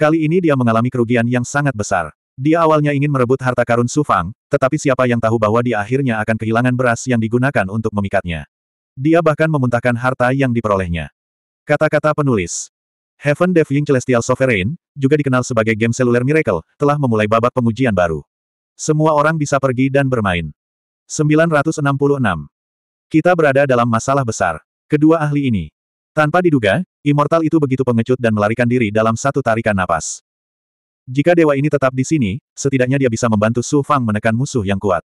Kali ini dia mengalami kerugian yang sangat besar. Dia awalnya ingin merebut harta karun Sufang, tetapi siapa yang tahu bahwa dia akhirnya akan kehilangan beras yang digunakan untuk memikatnya. Dia bahkan memuntahkan harta yang diperolehnya. Kata-kata penulis. Heaven Devying Celestial Sovereign, juga dikenal sebagai game seluler Miracle, telah memulai babak pengujian baru. Semua orang bisa pergi dan bermain. 966. Kita berada dalam masalah besar. Kedua ahli ini, tanpa diduga, immortal itu begitu pengecut dan melarikan diri dalam satu tarikan napas. Jika dewa ini tetap di sini, setidaknya dia bisa membantu Su Fang menekan musuh yang kuat.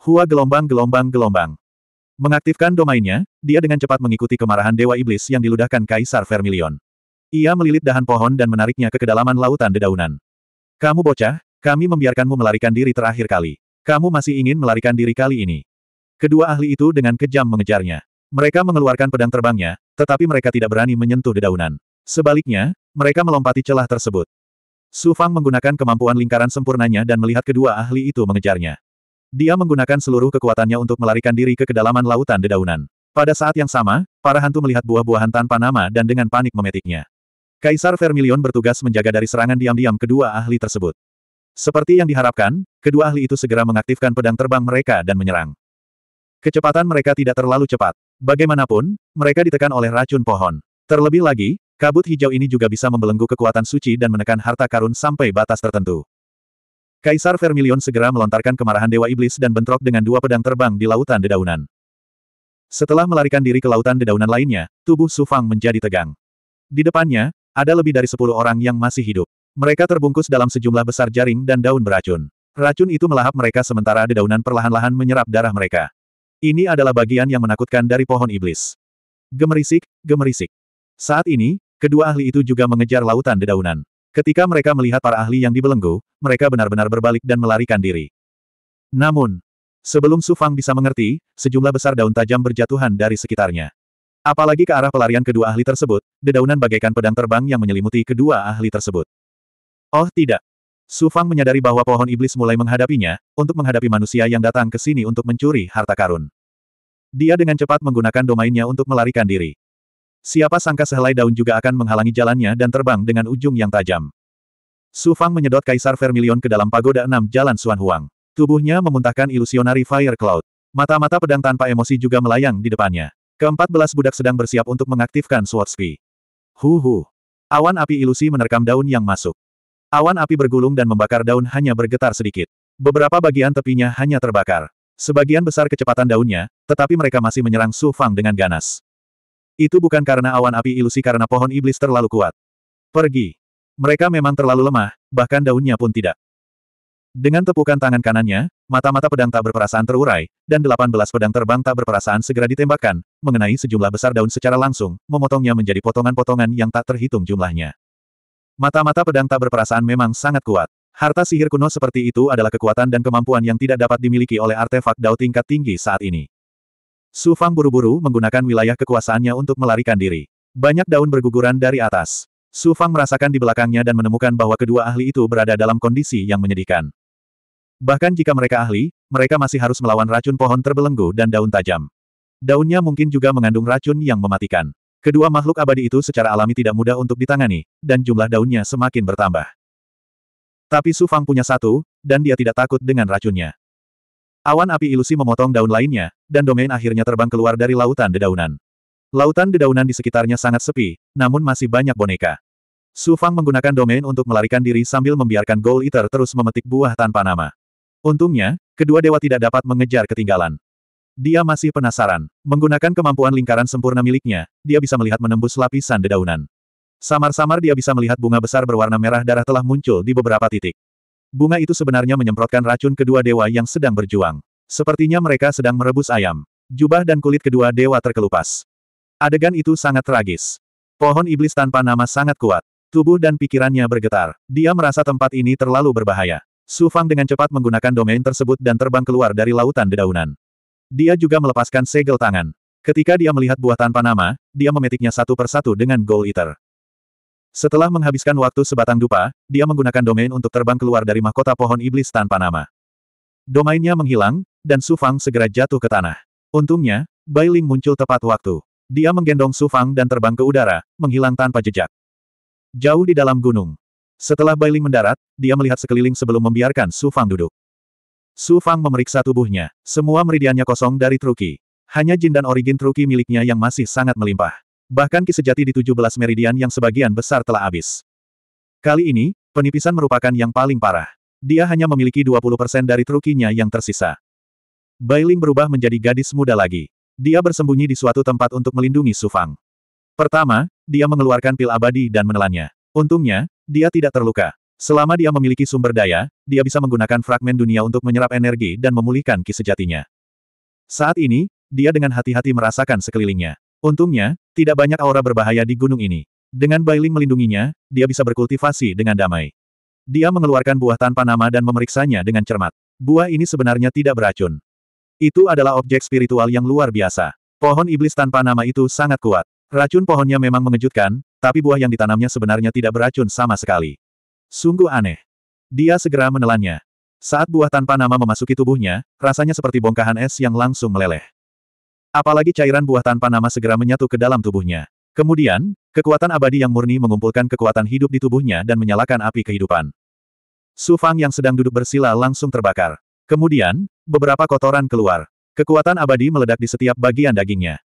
Hua gelombang-gelombang-gelombang. Mengaktifkan domainnya, dia dengan cepat mengikuti kemarahan dewa iblis yang diludahkan Kaisar Vermilion. Ia melilit dahan pohon dan menariknya ke kedalaman lautan dedaunan. Kamu bocah, kami membiarkanmu melarikan diri terakhir kali. Kamu masih ingin melarikan diri kali ini. Kedua ahli itu dengan kejam mengejarnya. Mereka mengeluarkan pedang terbangnya, tetapi mereka tidak berani menyentuh dedaunan. Sebaliknya, mereka melompati celah tersebut. Su Fang menggunakan kemampuan lingkaran sempurnanya dan melihat kedua ahli itu mengejarnya. Dia menggunakan seluruh kekuatannya untuk melarikan diri ke kedalaman lautan dedaunan. Pada saat yang sama, para hantu melihat buah-buahan tanpa nama dan dengan panik memetiknya. Kaisar Vermilion bertugas menjaga dari serangan diam-diam kedua ahli tersebut. Seperti yang diharapkan, kedua ahli itu segera mengaktifkan pedang terbang mereka dan menyerang. Kecepatan mereka tidak terlalu cepat. Bagaimanapun, mereka ditekan oleh racun pohon. Terlebih lagi, kabut hijau ini juga bisa membelenggu kekuatan suci dan menekan harta karun sampai batas tertentu. Kaisar Vermilion segera melontarkan kemarahan Dewa Iblis dan bentrok dengan dua pedang terbang di lautan dedaunan. Setelah melarikan diri ke lautan dedaunan lainnya, tubuh Su Fang menjadi tegang. Di depannya, ada lebih dari sepuluh orang yang masih hidup. Mereka terbungkus dalam sejumlah besar jaring dan daun beracun. Racun itu melahap mereka sementara dedaunan perlahan-lahan menyerap darah mereka. Ini adalah bagian yang menakutkan dari pohon iblis. Gemerisik, gemerisik. Saat ini, kedua ahli itu juga mengejar lautan dedaunan. Ketika mereka melihat para ahli yang dibelenggu, mereka benar-benar berbalik dan melarikan diri. Namun, sebelum Su Fang bisa mengerti, sejumlah besar daun tajam berjatuhan dari sekitarnya. Apalagi ke arah pelarian kedua ahli tersebut, dedaunan bagaikan pedang terbang yang menyelimuti kedua ahli tersebut. Oh tidak, Su Fang menyadari bahwa pohon iblis mulai menghadapinya, untuk menghadapi manusia yang datang ke sini untuk mencuri harta karun. Dia dengan cepat menggunakan domainnya untuk melarikan diri. Siapa sangka sehelai daun juga akan menghalangi jalannya dan terbang dengan ujung yang tajam. Su Fang menyedot Kaisar Vermilion ke dalam pagoda enam jalan Suan Huang. Tubuhnya memuntahkan ilusionari Fire Cloud. Mata-mata pedang tanpa emosi juga melayang di depannya. Keempat belas budak sedang bersiap untuk mengaktifkan Sword Speed. Hu hu. Awan api ilusi menerkam daun yang masuk. Awan api bergulung dan membakar daun hanya bergetar sedikit. Beberapa bagian tepinya hanya terbakar. Sebagian besar kecepatan daunnya, tetapi mereka masih menyerang Su Fang dengan ganas. Itu bukan karena awan api ilusi karena pohon iblis terlalu kuat. Pergi. Mereka memang terlalu lemah, bahkan daunnya pun tidak. Dengan tepukan tangan kanannya, mata-mata pedang tak berperasaan terurai, dan delapan belas pedang terbang tak berperasaan segera ditembakkan, mengenai sejumlah besar daun secara langsung, memotongnya menjadi potongan-potongan yang tak terhitung jumlahnya. Mata-mata pedang tak berperasaan memang sangat kuat. Harta sihir kuno seperti itu adalah kekuatan dan kemampuan yang tidak dapat dimiliki oleh artefak dao tingkat tinggi saat ini. Su Fang buru-buru menggunakan wilayah kekuasaannya untuk melarikan diri. Banyak daun berguguran dari atas. Su Fang merasakan di belakangnya dan menemukan bahwa kedua ahli itu berada dalam kondisi yang menyedihkan. Bahkan jika mereka ahli, mereka masih harus melawan racun pohon terbelenggu dan daun tajam. Daunnya mungkin juga mengandung racun yang mematikan. Kedua makhluk abadi itu secara alami tidak mudah untuk ditangani, dan jumlah daunnya semakin bertambah. Tapi Su Fang punya satu, dan dia tidak takut dengan racunnya. Awan api ilusi memotong daun lainnya, dan domain akhirnya terbang keluar dari lautan dedaunan. Lautan dedaunan di sekitarnya sangat sepi, namun masih banyak boneka. Su Fang menggunakan domain untuk melarikan diri sambil membiarkan Gold Eater terus memetik buah tanpa nama. Untungnya, kedua dewa tidak dapat mengejar ketinggalan. Dia masih penasaran. Menggunakan kemampuan lingkaran sempurna miliknya, dia bisa melihat menembus lapisan dedaunan. Samar-samar dia bisa melihat bunga besar berwarna merah darah telah muncul di beberapa titik. Bunga itu sebenarnya menyemprotkan racun kedua dewa yang sedang berjuang. Sepertinya mereka sedang merebus ayam. Jubah dan kulit kedua dewa terkelupas. Adegan itu sangat tragis. Pohon iblis tanpa nama sangat kuat. Tubuh dan pikirannya bergetar. Dia merasa tempat ini terlalu berbahaya. Su Fang dengan cepat menggunakan domain tersebut dan terbang keluar dari lautan dedaunan. Dia juga melepaskan segel tangan. Ketika dia melihat buah tanpa nama, dia memetiknya satu persatu dengan Goal Eater. Setelah menghabiskan waktu sebatang dupa, dia menggunakan domain untuk terbang keluar dari mahkota pohon iblis tanpa nama. Domainnya menghilang, dan Su Fang segera jatuh ke tanah. Untungnya, Ling muncul tepat waktu. Dia menggendong Su Fang dan terbang ke udara, menghilang tanpa jejak. Jauh di dalam gunung. Setelah Ling mendarat, dia melihat sekeliling sebelum membiarkan Su Fang duduk. Su Fang memeriksa tubuhnya. Semua meridiannya kosong dari Truki. Hanya jin dan origin Truki miliknya yang masih sangat melimpah. Bahkan ki sejati di 17 meridian yang sebagian besar telah habis. Kali ini, penipisan merupakan yang paling parah. Dia hanya memiliki 20% dari trukinya yang tersisa. Bailing berubah menjadi gadis muda lagi. Dia bersembunyi di suatu tempat untuk melindungi Su Fang. Pertama, dia mengeluarkan pil abadi dan menelannya. Untungnya, dia tidak terluka. Selama dia memiliki sumber daya, dia bisa menggunakan fragmen dunia untuk menyerap energi dan memulihkan ki sejatinya. Saat ini, dia dengan hati-hati merasakan sekelilingnya. Untungnya, tidak banyak aura berbahaya di gunung ini. Dengan Bailing melindunginya, dia bisa berkultivasi dengan damai. Dia mengeluarkan buah tanpa nama dan memeriksanya dengan cermat. Buah ini sebenarnya tidak beracun. Itu adalah objek spiritual yang luar biasa. Pohon iblis tanpa nama itu sangat kuat. Racun pohonnya memang mengejutkan, tapi buah yang ditanamnya sebenarnya tidak beracun sama sekali. Sungguh aneh. Dia segera menelannya. Saat buah tanpa nama memasuki tubuhnya, rasanya seperti bongkahan es yang langsung meleleh. Apalagi cairan buah tanpa nama segera menyatu ke dalam tubuhnya. Kemudian, kekuatan abadi yang murni mengumpulkan kekuatan hidup di tubuhnya dan menyalakan api kehidupan. Su Fang yang sedang duduk bersila langsung terbakar. Kemudian, beberapa kotoran keluar. Kekuatan abadi meledak di setiap bagian dagingnya.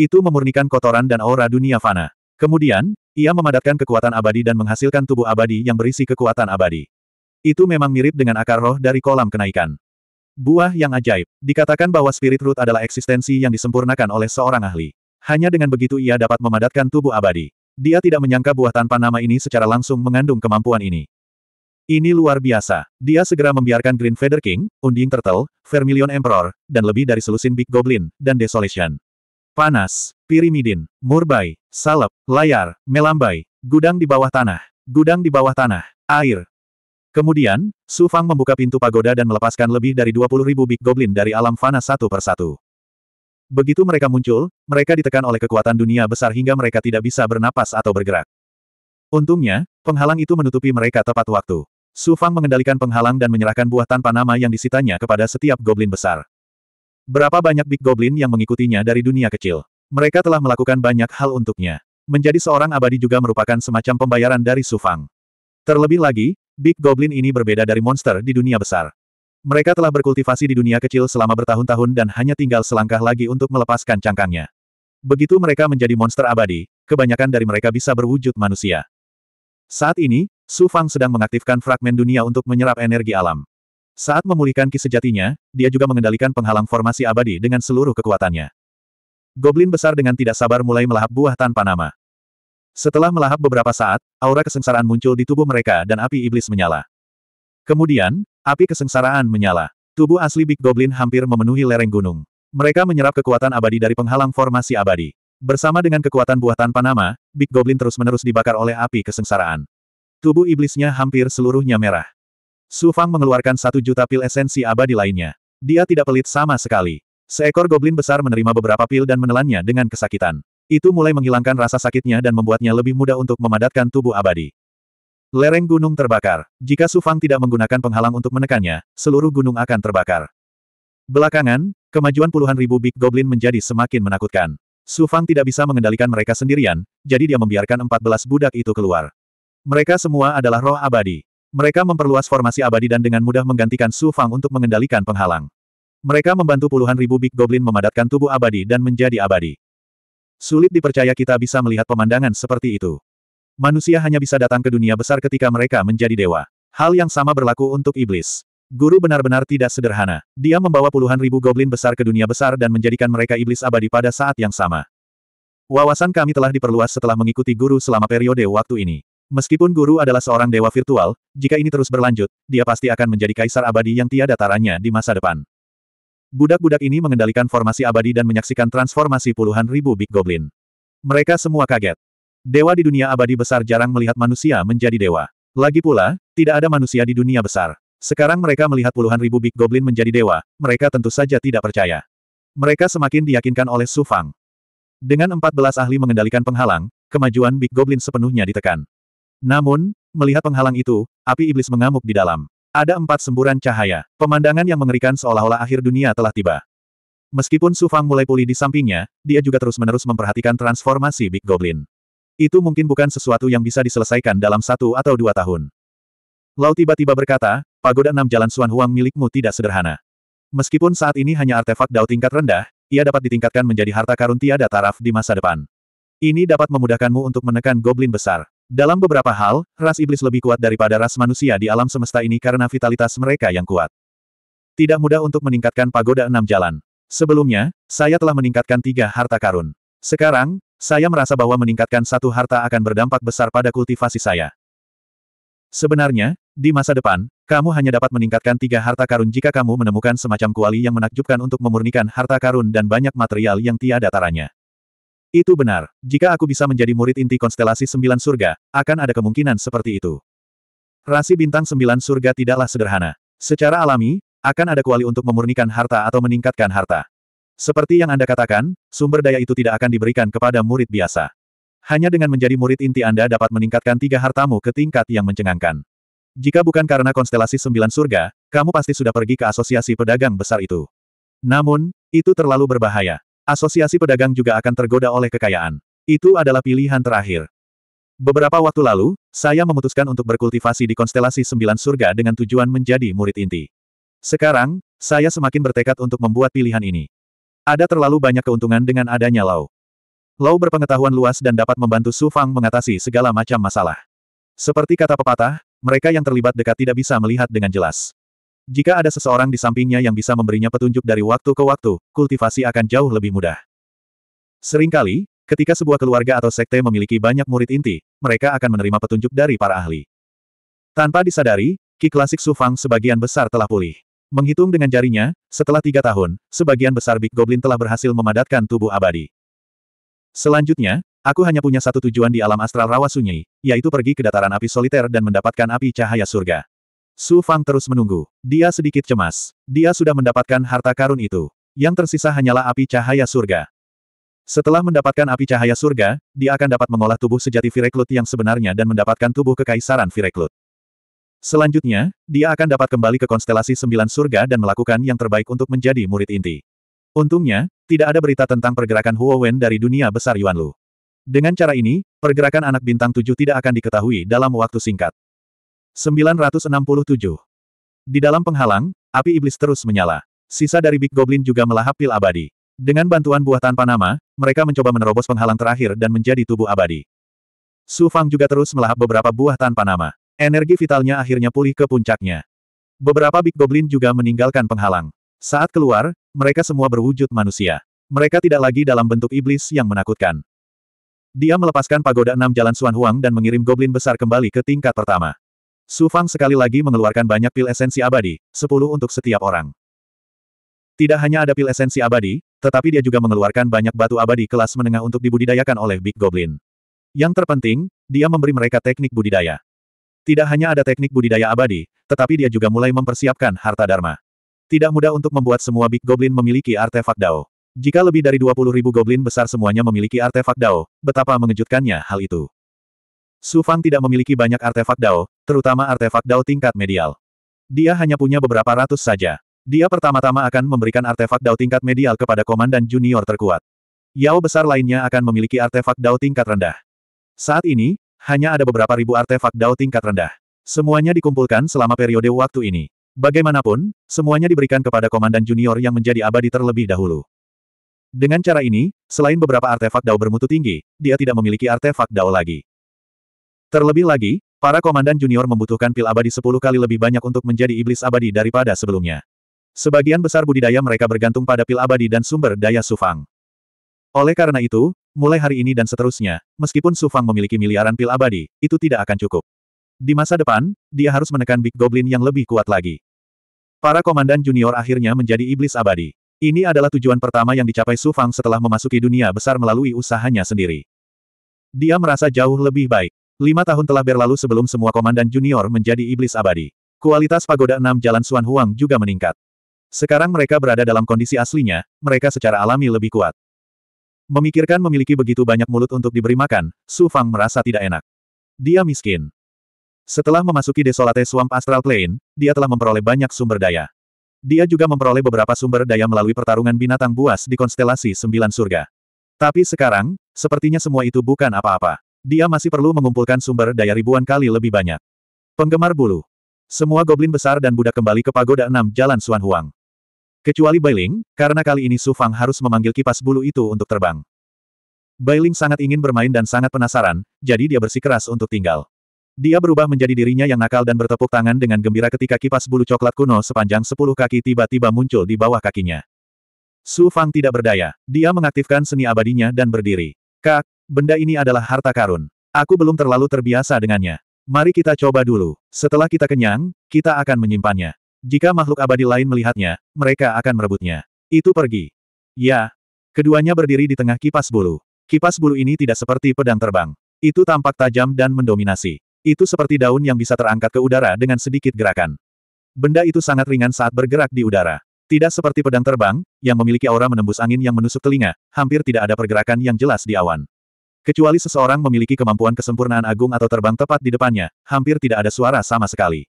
Itu memurnikan kotoran dan aura dunia fana. Kemudian, ia memadatkan kekuatan abadi dan menghasilkan tubuh abadi yang berisi kekuatan abadi. Itu memang mirip dengan akar roh dari kolam kenaikan. Buah yang ajaib. Dikatakan bahwa spirit root adalah eksistensi yang disempurnakan oleh seorang ahli. Hanya dengan begitu ia dapat memadatkan tubuh abadi. Dia tidak menyangka buah tanpa nama ini secara langsung mengandung kemampuan ini. Ini luar biasa. Dia segera membiarkan Green Feather King, Unding Turtle, Vermilion Emperor, dan lebih dari selusin Big Goblin, dan Desolation panas, pirimidin, murbai, salep, layar, melambai, gudang di bawah tanah, gudang di bawah tanah, air. Kemudian, Su Fang membuka pintu pagoda dan melepaskan lebih dari 20 ribu Big Goblin dari alam fana satu persatu. Begitu mereka muncul, mereka ditekan oleh kekuatan dunia besar hingga mereka tidak bisa bernapas atau bergerak. Untungnya, penghalang itu menutupi mereka tepat waktu. Su Fang mengendalikan penghalang dan menyerahkan buah tanpa nama yang disitanya kepada setiap goblin besar. Berapa banyak Big Goblin yang mengikutinya dari dunia kecil. Mereka telah melakukan banyak hal untuknya. Menjadi seorang abadi juga merupakan semacam pembayaran dari Sufang. Terlebih lagi, Big Goblin ini berbeda dari monster di dunia besar. Mereka telah berkultivasi di dunia kecil selama bertahun-tahun dan hanya tinggal selangkah lagi untuk melepaskan cangkangnya. Begitu mereka menjadi monster abadi, kebanyakan dari mereka bisa berwujud manusia. Saat ini, Sufang sedang mengaktifkan fragmen dunia untuk menyerap energi alam. Saat memulihkan ki sejatinya, dia juga mengendalikan penghalang formasi abadi dengan seluruh kekuatannya. Goblin besar dengan tidak sabar mulai melahap buah tanpa nama. Setelah melahap beberapa saat, aura kesengsaraan muncul di tubuh mereka dan api iblis menyala. Kemudian, api kesengsaraan menyala. Tubuh asli Big Goblin hampir memenuhi lereng gunung. Mereka menyerap kekuatan abadi dari penghalang formasi abadi. Bersama dengan kekuatan buah tanpa nama, Big Goblin terus-menerus dibakar oleh api kesengsaraan. Tubuh iblisnya hampir seluruhnya merah. Su Fang mengeluarkan satu juta pil esensi abadi lainnya. Dia tidak pelit sama sekali. Seekor goblin besar menerima beberapa pil dan menelannya dengan kesakitan. Itu mulai menghilangkan rasa sakitnya dan membuatnya lebih mudah untuk memadatkan tubuh abadi. Lereng gunung terbakar. Jika Su Fang tidak menggunakan penghalang untuk menekannya, seluruh gunung akan terbakar. Belakangan, kemajuan puluhan ribu Big Goblin menjadi semakin menakutkan. Su Fang tidak bisa mengendalikan mereka sendirian, jadi dia membiarkan 14 budak itu keluar. Mereka semua adalah roh abadi. Mereka memperluas formasi abadi dan dengan mudah menggantikan Su Fang untuk mengendalikan penghalang. Mereka membantu puluhan ribu Big Goblin memadatkan tubuh abadi dan menjadi abadi. Sulit dipercaya kita bisa melihat pemandangan seperti itu. Manusia hanya bisa datang ke dunia besar ketika mereka menjadi dewa. Hal yang sama berlaku untuk iblis. Guru benar-benar tidak sederhana. Dia membawa puluhan ribu goblin besar ke dunia besar dan menjadikan mereka iblis abadi pada saat yang sama. Wawasan kami telah diperluas setelah mengikuti guru selama periode waktu ini. Meskipun guru adalah seorang dewa virtual, jika ini terus berlanjut, dia pasti akan menjadi kaisar abadi yang tiada taranya di masa depan. Budak-budak ini mengendalikan formasi abadi dan menyaksikan transformasi puluhan ribu Big Goblin. Mereka semua kaget. Dewa di dunia abadi besar jarang melihat manusia menjadi dewa. Lagi pula, tidak ada manusia di dunia besar. Sekarang mereka melihat puluhan ribu Big Goblin menjadi dewa, mereka tentu saja tidak percaya. Mereka semakin diyakinkan oleh Su Fang. Dengan 14 ahli mengendalikan penghalang, kemajuan Big Goblin sepenuhnya ditekan. Namun, melihat penghalang itu, api iblis mengamuk di dalam. Ada empat semburan cahaya. Pemandangan yang mengerikan seolah-olah akhir dunia telah tiba. Meskipun Su Fang mulai pulih di sampingnya, dia juga terus-menerus memperhatikan transformasi Big Goblin. Itu mungkin bukan sesuatu yang bisa diselesaikan dalam satu atau dua tahun. Lau tiba-tiba berkata, pagoda enam jalan Suan Huang milikmu tidak sederhana. Meskipun saat ini hanya artefak dao tingkat rendah, ia dapat ditingkatkan menjadi harta karun tiada taraf di masa depan. Ini dapat memudahkanmu untuk menekan goblin besar. Dalam beberapa hal, ras iblis lebih kuat daripada ras manusia di alam semesta ini karena vitalitas mereka yang kuat. Tidak mudah untuk meningkatkan pagoda enam jalan. Sebelumnya, saya telah meningkatkan tiga harta karun. Sekarang, saya merasa bahwa meningkatkan satu harta akan berdampak besar pada kultivasi saya. Sebenarnya, di masa depan, kamu hanya dapat meningkatkan tiga harta karun jika kamu menemukan semacam kuali yang menakjubkan untuk memurnikan harta karun dan banyak material yang tiada taranya. Itu benar, jika aku bisa menjadi murid inti konstelasi sembilan surga, akan ada kemungkinan seperti itu. Rasi bintang sembilan surga tidaklah sederhana. Secara alami, akan ada kuali untuk memurnikan harta atau meningkatkan harta. Seperti yang Anda katakan, sumber daya itu tidak akan diberikan kepada murid biasa. Hanya dengan menjadi murid inti Anda dapat meningkatkan tiga hartamu ke tingkat yang mencengangkan. Jika bukan karena konstelasi sembilan surga, kamu pasti sudah pergi ke asosiasi pedagang besar itu. Namun, itu terlalu berbahaya. Asosiasi pedagang juga akan tergoda oleh kekayaan. Itu adalah pilihan terakhir. Beberapa waktu lalu, saya memutuskan untuk berkultivasi di konstelasi sembilan surga dengan tujuan menjadi murid inti. Sekarang, saya semakin bertekad untuk membuat pilihan ini. Ada terlalu banyak keuntungan dengan adanya Lau. Lau berpengetahuan luas dan dapat membantu Su Fang mengatasi segala macam masalah. Seperti kata pepatah, mereka yang terlibat dekat tidak bisa melihat dengan jelas. Jika ada seseorang di sampingnya yang bisa memberinya petunjuk dari waktu ke waktu, kultivasi akan jauh lebih mudah. Seringkali, ketika sebuah keluarga atau sekte memiliki banyak murid inti, mereka akan menerima petunjuk dari para ahli. Tanpa disadari, Ki klasik Sufang sebagian besar telah pulih. Menghitung dengan jarinya, setelah tiga tahun, sebagian besar Big Goblin telah berhasil memadatkan tubuh abadi. Selanjutnya, aku hanya punya satu tujuan di alam astral rawa sunyi, yaitu pergi ke dataran api soliter dan mendapatkan api cahaya surga. Su Fang terus menunggu. Dia sedikit cemas. Dia sudah mendapatkan harta karun itu. Yang tersisa hanyalah api cahaya surga. Setelah mendapatkan api cahaya surga, dia akan dapat mengolah tubuh sejati Vireklut yang sebenarnya dan mendapatkan tubuh kekaisaran Vireklut. Selanjutnya, dia akan dapat kembali ke konstelasi sembilan surga dan melakukan yang terbaik untuk menjadi murid inti. Untungnya, tidak ada berita tentang pergerakan Huo Wen dari dunia besar Yuan Lu. Dengan cara ini, pergerakan anak bintang tujuh tidak akan diketahui dalam waktu singkat. 967. Di dalam penghalang, api iblis terus menyala. Sisa dari Big Goblin juga melahap pil abadi. Dengan bantuan buah tanpa nama, mereka mencoba menerobos penghalang terakhir dan menjadi tubuh abadi. Su Fang juga terus melahap beberapa buah tanpa nama. Energi vitalnya akhirnya pulih ke puncaknya. Beberapa Big Goblin juga meninggalkan penghalang. Saat keluar, mereka semua berwujud manusia. Mereka tidak lagi dalam bentuk iblis yang menakutkan. Dia melepaskan pagoda enam jalan suan Huang dan mengirim goblin besar kembali ke tingkat pertama. Su Fang sekali lagi mengeluarkan banyak pil esensi abadi, sepuluh untuk setiap orang. Tidak hanya ada pil esensi abadi, tetapi dia juga mengeluarkan banyak batu abadi kelas menengah untuk dibudidayakan oleh Big Goblin. Yang terpenting, dia memberi mereka teknik budidaya. Tidak hanya ada teknik budidaya abadi, tetapi dia juga mulai mempersiapkan harta dharma. Tidak mudah untuk membuat semua Big Goblin memiliki artefak Dao. Jika lebih dari 20 ribu Goblin besar semuanya memiliki artefak Dao, betapa mengejutkannya hal itu. Su Fang tidak memiliki banyak artefak Dao, terutama artefak Dao tingkat medial. Dia hanya punya beberapa ratus saja. Dia pertama-tama akan memberikan artefak Dao tingkat medial kepada komandan junior terkuat. Yao besar lainnya akan memiliki artefak Dao tingkat rendah. Saat ini, hanya ada beberapa ribu artefak Dao tingkat rendah. Semuanya dikumpulkan selama periode waktu ini. Bagaimanapun, semuanya diberikan kepada komandan junior yang menjadi abadi terlebih dahulu. Dengan cara ini, selain beberapa artefak Dao bermutu tinggi, dia tidak memiliki artefak Dao lagi. Terlebih lagi, para komandan junior membutuhkan pil abadi 10 kali lebih banyak untuk menjadi iblis abadi daripada sebelumnya. Sebagian besar budidaya mereka bergantung pada pil abadi dan sumber daya Sufang. Oleh karena itu, mulai hari ini dan seterusnya, meskipun Sufang memiliki miliaran pil abadi, itu tidak akan cukup. Di masa depan, dia harus menekan Big Goblin yang lebih kuat lagi. Para komandan junior akhirnya menjadi iblis abadi. Ini adalah tujuan pertama yang dicapai Sufang setelah memasuki dunia besar melalui usahanya sendiri. Dia merasa jauh lebih baik. Lima tahun telah berlalu sebelum semua komandan junior menjadi iblis abadi. Kualitas pagoda enam Jalan Suan Huang juga meningkat. Sekarang mereka berada dalam kondisi aslinya, mereka secara alami lebih kuat. Memikirkan memiliki begitu banyak mulut untuk diberi makan, Su Fang merasa tidak enak. Dia miskin. Setelah memasuki desolate swamp astral Plain, dia telah memperoleh banyak sumber daya. Dia juga memperoleh beberapa sumber daya melalui pertarungan binatang buas di konstelasi sembilan surga. Tapi sekarang, sepertinya semua itu bukan apa-apa. Dia masih perlu mengumpulkan sumber daya ribuan kali lebih banyak. Penggemar bulu. Semua goblin besar dan budak kembali ke pagoda enam Jalan Suan Huang. Kecuali Bailing, karena kali ini Su Fang harus memanggil kipas bulu itu untuk terbang. Bailing sangat ingin bermain dan sangat penasaran, jadi dia bersikeras untuk tinggal. Dia berubah menjadi dirinya yang nakal dan bertepuk tangan dengan gembira ketika kipas bulu coklat kuno sepanjang sepuluh kaki tiba-tiba muncul di bawah kakinya. Su Fang tidak berdaya. Dia mengaktifkan seni abadinya dan berdiri. Kak, Benda ini adalah harta karun. Aku belum terlalu terbiasa dengannya. Mari kita coba dulu. Setelah kita kenyang, kita akan menyimpannya. Jika makhluk abadi lain melihatnya, mereka akan merebutnya. Itu pergi. Ya. Keduanya berdiri di tengah kipas bulu. Kipas bulu ini tidak seperti pedang terbang. Itu tampak tajam dan mendominasi. Itu seperti daun yang bisa terangkat ke udara dengan sedikit gerakan. Benda itu sangat ringan saat bergerak di udara. Tidak seperti pedang terbang, yang memiliki aura menembus angin yang menusuk telinga, hampir tidak ada pergerakan yang jelas di awan. Kecuali seseorang memiliki kemampuan kesempurnaan agung atau terbang tepat di depannya, hampir tidak ada suara sama sekali.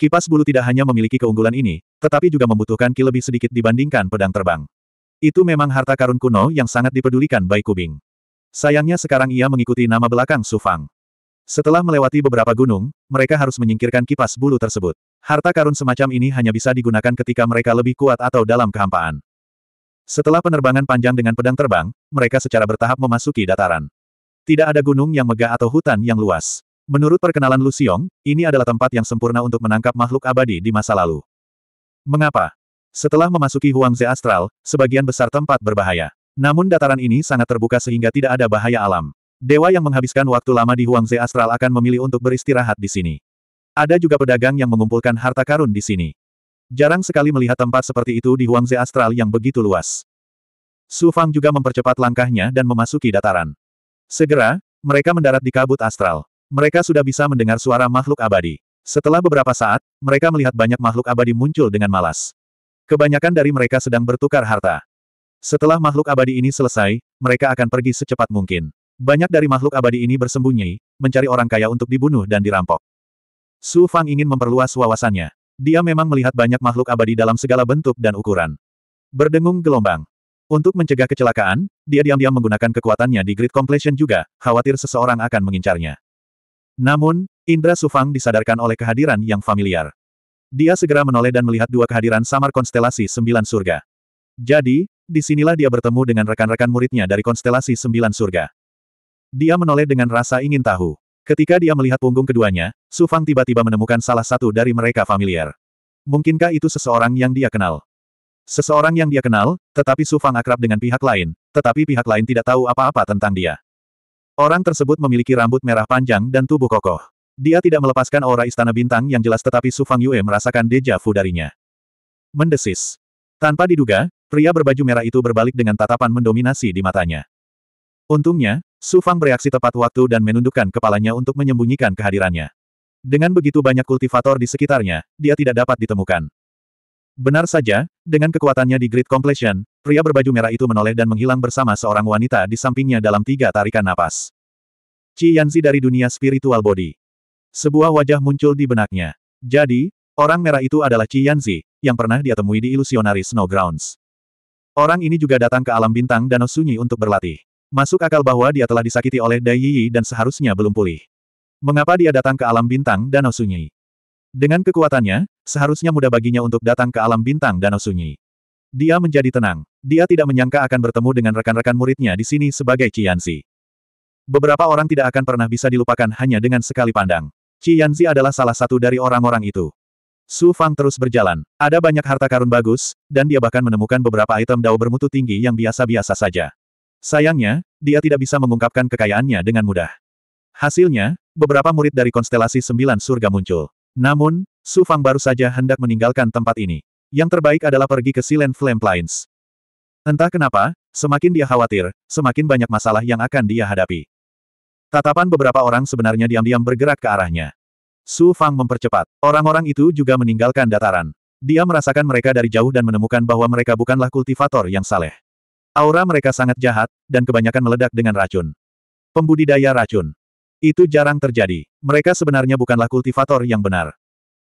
Kipas bulu tidak hanya memiliki keunggulan ini, tetapi juga membutuhkan ki lebih sedikit dibandingkan pedang terbang. Itu memang harta karun kuno yang sangat dipedulikan Bai Kubing. Sayangnya sekarang ia mengikuti nama belakang Su Setelah melewati beberapa gunung, mereka harus menyingkirkan kipas bulu tersebut. Harta karun semacam ini hanya bisa digunakan ketika mereka lebih kuat atau dalam kehampaan. Setelah penerbangan panjang dengan pedang terbang, mereka secara bertahap memasuki dataran. Tidak ada gunung yang megah atau hutan yang luas. Menurut perkenalan Lu Xiong, ini adalah tempat yang sempurna untuk menangkap makhluk abadi di masa lalu. Mengapa? Setelah memasuki Huangze Astral, sebagian besar tempat berbahaya. Namun dataran ini sangat terbuka sehingga tidak ada bahaya alam. Dewa yang menghabiskan waktu lama di Huangze Astral akan memilih untuk beristirahat di sini. Ada juga pedagang yang mengumpulkan harta karun di sini. Jarang sekali melihat tempat seperti itu di Huangze Astral yang begitu luas. Su Fang juga mempercepat langkahnya dan memasuki dataran. Segera, mereka mendarat di kabut astral. Mereka sudah bisa mendengar suara makhluk abadi. Setelah beberapa saat, mereka melihat banyak makhluk abadi muncul dengan malas. Kebanyakan dari mereka sedang bertukar harta. Setelah makhluk abadi ini selesai, mereka akan pergi secepat mungkin. Banyak dari makhluk abadi ini bersembunyi, mencari orang kaya untuk dibunuh dan dirampok. Su Fang ingin memperluas wawasannya. Dia memang melihat banyak makhluk abadi dalam segala bentuk dan ukuran. Berdengung gelombang. Untuk mencegah kecelakaan, dia diam-diam menggunakan kekuatannya di Grid Completion juga, khawatir seseorang akan mengincarnya. Namun, Indra Sufang disadarkan oleh kehadiran yang familiar. Dia segera menoleh dan melihat dua kehadiran samar konstelasi Sembilan Surga. Jadi, disinilah dia bertemu dengan rekan-rekan muridnya dari konstelasi Sembilan Surga. Dia menoleh dengan rasa ingin tahu. Ketika dia melihat punggung keduanya, Su Fang tiba-tiba menemukan salah satu dari mereka familiar. Mungkinkah itu seseorang yang dia kenal? Seseorang yang dia kenal, tetapi Su Fang akrab dengan pihak lain, tetapi pihak lain tidak tahu apa-apa tentang dia. Orang tersebut memiliki rambut merah panjang dan tubuh kokoh. Dia tidak melepaskan aura istana bintang yang jelas tetapi Su Fang Yue merasakan deja vu darinya. Mendesis. Tanpa diduga, pria berbaju merah itu berbalik dengan tatapan mendominasi di matanya. Untungnya, Su Fang bereaksi tepat waktu dan menundukkan kepalanya untuk menyembunyikan kehadirannya. Dengan begitu banyak kultivator di sekitarnya, dia tidak dapat ditemukan. Benar saja, dengan kekuatannya di Great Completion, pria berbaju merah itu menoleh dan menghilang bersama seorang wanita di sampingnya dalam tiga tarikan napas. Qi Yanzi dari dunia spiritual body. Sebuah wajah muncul di benaknya. Jadi, orang merah itu adalah Qi Yanzi, yang pernah dia temui di Illusionary Grounds. Orang ini juga datang ke alam bintang dan Sunyi untuk berlatih. Masuk akal bahwa dia telah disakiti oleh Dai Yi dan seharusnya belum pulih. Mengapa dia datang ke alam bintang danau sunyi? Dengan kekuatannya, seharusnya mudah baginya untuk datang ke alam bintang danau sunyi. Dia menjadi tenang. Dia tidak menyangka akan bertemu dengan rekan-rekan muridnya di sini sebagai Qianzi. Beberapa orang tidak akan pernah bisa dilupakan hanya dengan sekali pandang. Qianzi adalah salah satu dari orang-orang itu. Su Fang terus berjalan. Ada banyak harta karun bagus, dan dia bahkan menemukan beberapa item dao bermutu tinggi yang biasa-biasa saja. Sayangnya, dia tidak bisa mengungkapkan kekayaannya dengan mudah. Hasilnya, beberapa murid dari konstelasi sembilan surga muncul. Namun, Su Fang baru saja hendak meninggalkan tempat ini. Yang terbaik adalah pergi ke Silen Flame Plains. Entah kenapa, semakin dia khawatir, semakin banyak masalah yang akan dia hadapi. Tatapan beberapa orang sebenarnya diam-diam bergerak ke arahnya. Su Fang mempercepat. Orang-orang itu juga meninggalkan dataran. Dia merasakan mereka dari jauh dan menemukan bahwa mereka bukanlah kultivator yang saleh. Aura mereka sangat jahat, dan kebanyakan meledak dengan racun. Pembudidaya racun. Itu jarang terjadi. Mereka sebenarnya bukanlah kultivator yang benar.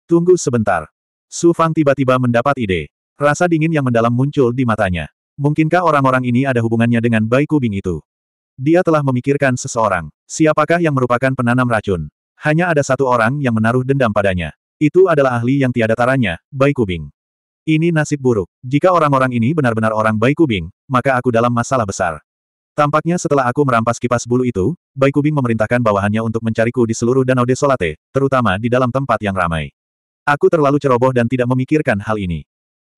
Tunggu sebentar. Su Fang tiba-tiba mendapat ide. Rasa dingin yang mendalam muncul di matanya. Mungkinkah orang-orang ini ada hubungannya dengan Bai Kubing itu? Dia telah memikirkan seseorang. Siapakah yang merupakan penanam racun? Hanya ada satu orang yang menaruh dendam padanya. Itu adalah ahli yang tiada taranya, Bai Kubing. Ini nasib buruk. Jika orang-orang ini benar-benar orang Bai Kubing, maka aku dalam masalah besar. Tampaknya setelah aku merampas kipas bulu itu, Bai Kubing memerintahkan bawahannya untuk mencariku di seluruh Danau Desolate, terutama di dalam tempat yang ramai. Aku terlalu ceroboh dan tidak memikirkan hal ini.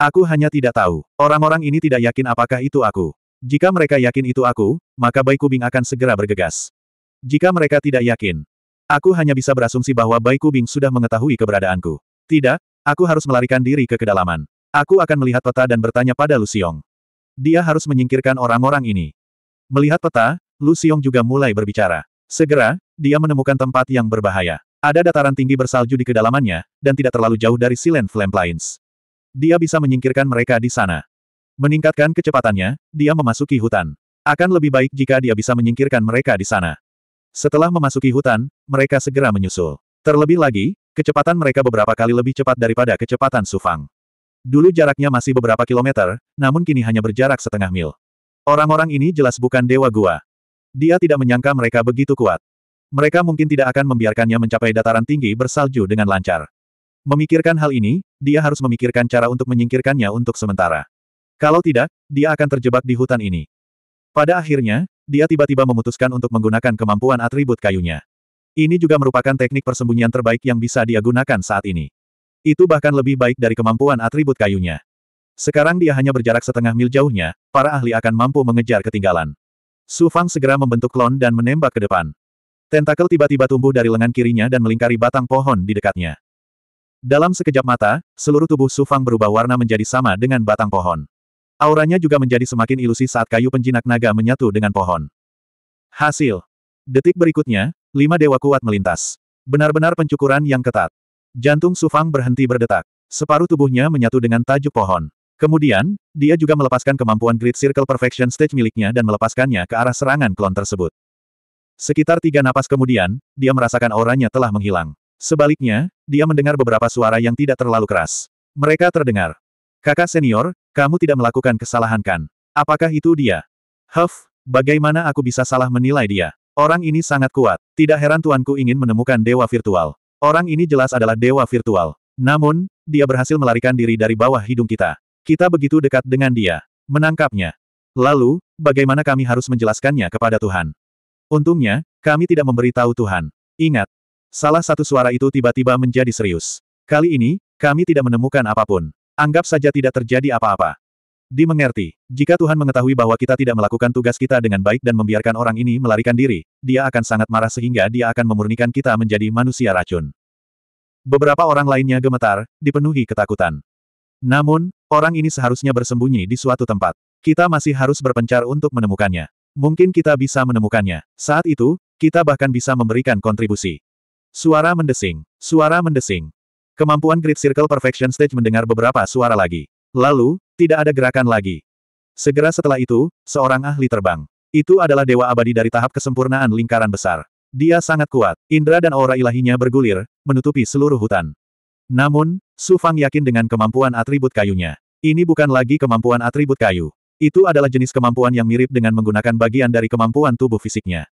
Aku hanya tidak tahu. Orang-orang ini tidak yakin apakah itu aku. Jika mereka yakin itu aku, maka Bai Kubing akan segera bergegas. Jika mereka tidak yakin, aku hanya bisa berasumsi bahwa Bai Kubing sudah mengetahui keberadaanku. Tidak, aku harus melarikan diri ke kedalaman. Aku akan melihat peta dan bertanya pada Lu Xiong. Dia harus menyingkirkan orang-orang ini. Melihat peta, Lu Xiong juga mulai berbicara. Segera, dia menemukan tempat yang berbahaya. Ada dataran tinggi bersalju di kedalamannya, dan tidak terlalu jauh dari Silent Flame Plains. Dia bisa menyingkirkan mereka di sana. Meningkatkan kecepatannya, dia memasuki hutan. Akan lebih baik jika dia bisa menyingkirkan mereka di sana. Setelah memasuki hutan, mereka segera menyusul. Terlebih lagi, kecepatan mereka beberapa kali lebih cepat daripada kecepatan Sufang. Dulu jaraknya masih beberapa kilometer, namun kini hanya berjarak setengah mil. Orang-orang ini jelas bukan dewa gua. Dia tidak menyangka mereka begitu kuat. Mereka mungkin tidak akan membiarkannya mencapai dataran tinggi bersalju dengan lancar. Memikirkan hal ini, dia harus memikirkan cara untuk menyingkirkannya untuk sementara. Kalau tidak, dia akan terjebak di hutan ini. Pada akhirnya, dia tiba-tiba memutuskan untuk menggunakan kemampuan atribut kayunya. Ini juga merupakan teknik persembunyian terbaik yang bisa dia gunakan saat ini. Itu bahkan lebih baik dari kemampuan atribut kayunya. Sekarang dia hanya berjarak setengah mil jauhnya, para ahli akan mampu mengejar ketinggalan. Su Fang segera membentuk klon dan menembak ke depan. Tentakel tiba-tiba tumbuh dari lengan kirinya dan melingkari batang pohon di dekatnya. Dalam sekejap mata, seluruh tubuh Su Fang berubah warna menjadi sama dengan batang pohon. Auranya juga menjadi semakin ilusi saat kayu penjinak naga menyatu dengan pohon. Hasil. Detik berikutnya, lima dewa kuat melintas. Benar-benar pencukuran yang ketat. Jantung Sufang berhenti berdetak. Separuh tubuhnya menyatu dengan tajuk pohon. Kemudian, dia juga melepaskan kemampuan Great Circle Perfection Stage miliknya dan melepaskannya ke arah serangan klon tersebut. Sekitar tiga napas kemudian, dia merasakan auranya telah menghilang. Sebaliknya, dia mendengar beberapa suara yang tidak terlalu keras. Mereka terdengar. Kakak senior, kamu tidak melakukan kesalahan kan? Apakah itu dia? Huff, bagaimana aku bisa salah menilai dia? Orang ini sangat kuat. Tidak heran tuanku ingin menemukan dewa virtual. Orang ini jelas adalah dewa virtual. Namun, dia berhasil melarikan diri dari bawah hidung kita. Kita begitu dekat dengan dia. Menangkapnya. Lalu, bagaimana kami harus menjelaskannya kepada Tuhan? Untungnya, kami tidak memberitahu Tuhan. Ingat, salah satu suara itu tiba-tiba menjadi serius. Kali ini, kami tidak menemukan apapun. Anggap saja tidak terjadi apa-apa. Dimengerti, jika Tuhan mengetahui bahwa kita tidak melakukan tugas kita dengan baik dan membiarkan orang ini melarikan diri, dia akan sangat marah sehingga dia akan memurnikan kita menjadi manusia racun. Beberapa orang lainnya gemetar, dipenuhi ketakutan. Namun, orang ini seharusnya bersembunyi di suatu tempat. Kita masih harus berpencar untuk menemukannya. Mungkin kita bisa menemukannya. Saat itu, kita bahkan bisa memberikan kontribusi. Suara mendesing. Suara mendesing. Kemampuan Great Circle Perfection Stage mendengar beberapa suara lagi. Lalu, tidak ada gerakan lagi. Segera setelah itu, seorang ahli terbang. Itu adalah dewa abadi dari tahap kesempurnaan lingkaran besar. Dia sangat kuat, Indra dan aura ilahinya bergulir, menutupi seluruh hutan. Namun, Su Fang yakin dengan kemampuan atribut kayunya. Ini bukan lagi kemampuan atribut kayu. Itu adalah jenis kemampuan yang mirip dengan menggunakan bagian dari kemampuan tubuh fisiknya.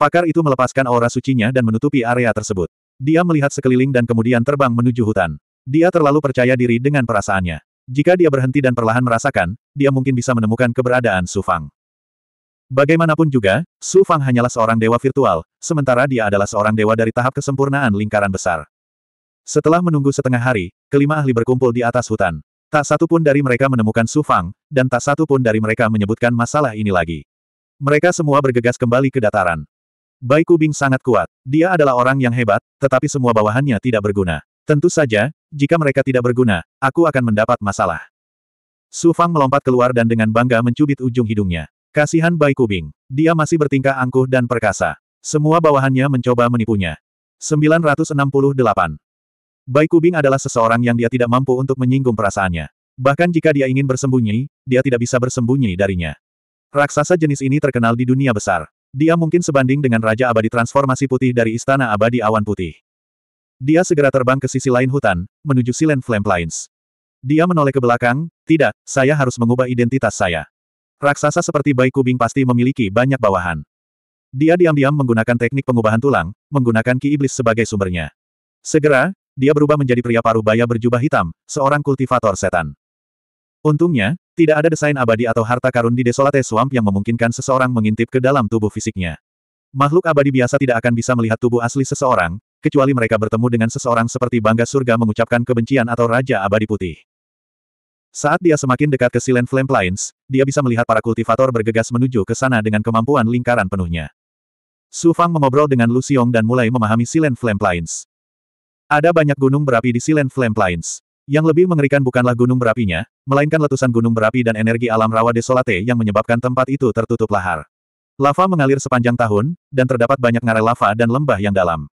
Pakar itu melepaskan aura sucinya dan menutupi area tersebut. Dia melihat sekeliling dan kemudian terbang menuju hutan. Dia terlalu percaya diri dengan perasaannya. Jika dia berhenti dan perlahan merasakan, dia mungkin bisa menemukan keberadaan Su Fang. Bagaimanapun juga, Su Fang hanyalah seorang dewa virtual, sementara dia adalah seorang dewa dari tahap kesempurnaan lingkaran besar. Setelah menunggu setengah hari, kelima ahli berkumpul di atas hutan. Tak satu pun dari mereka menemukan Su Fang, dan tak satu pun dari mereka menyebutkan masalah ini lagi. Mereka semua bergegas kembali ke dataran. Bai Kubing sangat kuat. Dia adalah orang yang hebat, tetapi semua bawahannya tidak berguna. Tentu saja, jika mereka tidak berguna, aku akan mendapat masalah. Su Fang melompat keluar dan dengan bangga mencubit ujung hidungnya. Kasihan Bai Kubing. Dia masih bertingkah angkuh dan perkasa. Semua bawahannya mencoba menipunya. 968. Bai Kubing adalah seseorang yang dia tidak mampu untuk menyinggung perasaannya. Bahkan jika dia ingin bersembunyi, dia tidak bisa bersembunyi darinya. Raksasa jenis ini terkenal di dunia besar. Dia mungkin sebanding dengan Raja Abadi Transformasi Putih dari Istana Abadi Awan Putih. Dia segera terbang ke sisi lain hutan, menuju Silent Flame Plains. Dia menoleh ke belakang, tidak, saya harus mengubah identitas saya. Raksasa seperti Bai Kubing pasti memiliki banyak bawahan. Dia diam-diam menggunakan teknik pengubahan tulang, menggunakan ki iblis sebagai sumbernya. Segera, dia berubah menjadi pria paruh baya berjubah hitam, seorang kultivator setan. Untungnya, tidak ada desain abadi atau harta karun di Desolate Swamp yang memungkinkan seseorang mengintip ke dalam tubuh fisiknya. Makhluk abadi biasa tidak akan bisa melihat tubuh asli seseorang, kecuali mereka bertemu dengan seseorang seperti Bangga Surga mengucapkan kebencian atau Raja Abadi Putih. Saat dia semakin dekat ke Silent Flame Plains, dia bisa melihat para kultivator bergegas menuju ke sana dengan kemampuan lingkaran penuhnya. Su Fang mengobrol dengan Lu Xiong dan mulai memahami Silent Flame Plains. Ada banyak gunung berapi di Silent Flame Plains. Yang lebih mengerikan bukanlah gunung berapinya, melainkan letusan gunung berapi dan energi alam rawa desolate yang menyebabkan tempat itu tertutup lahar. Lava mengalir sepanjang tahun, dan terdapat banyak ngarai lava dan lembah yang dalam.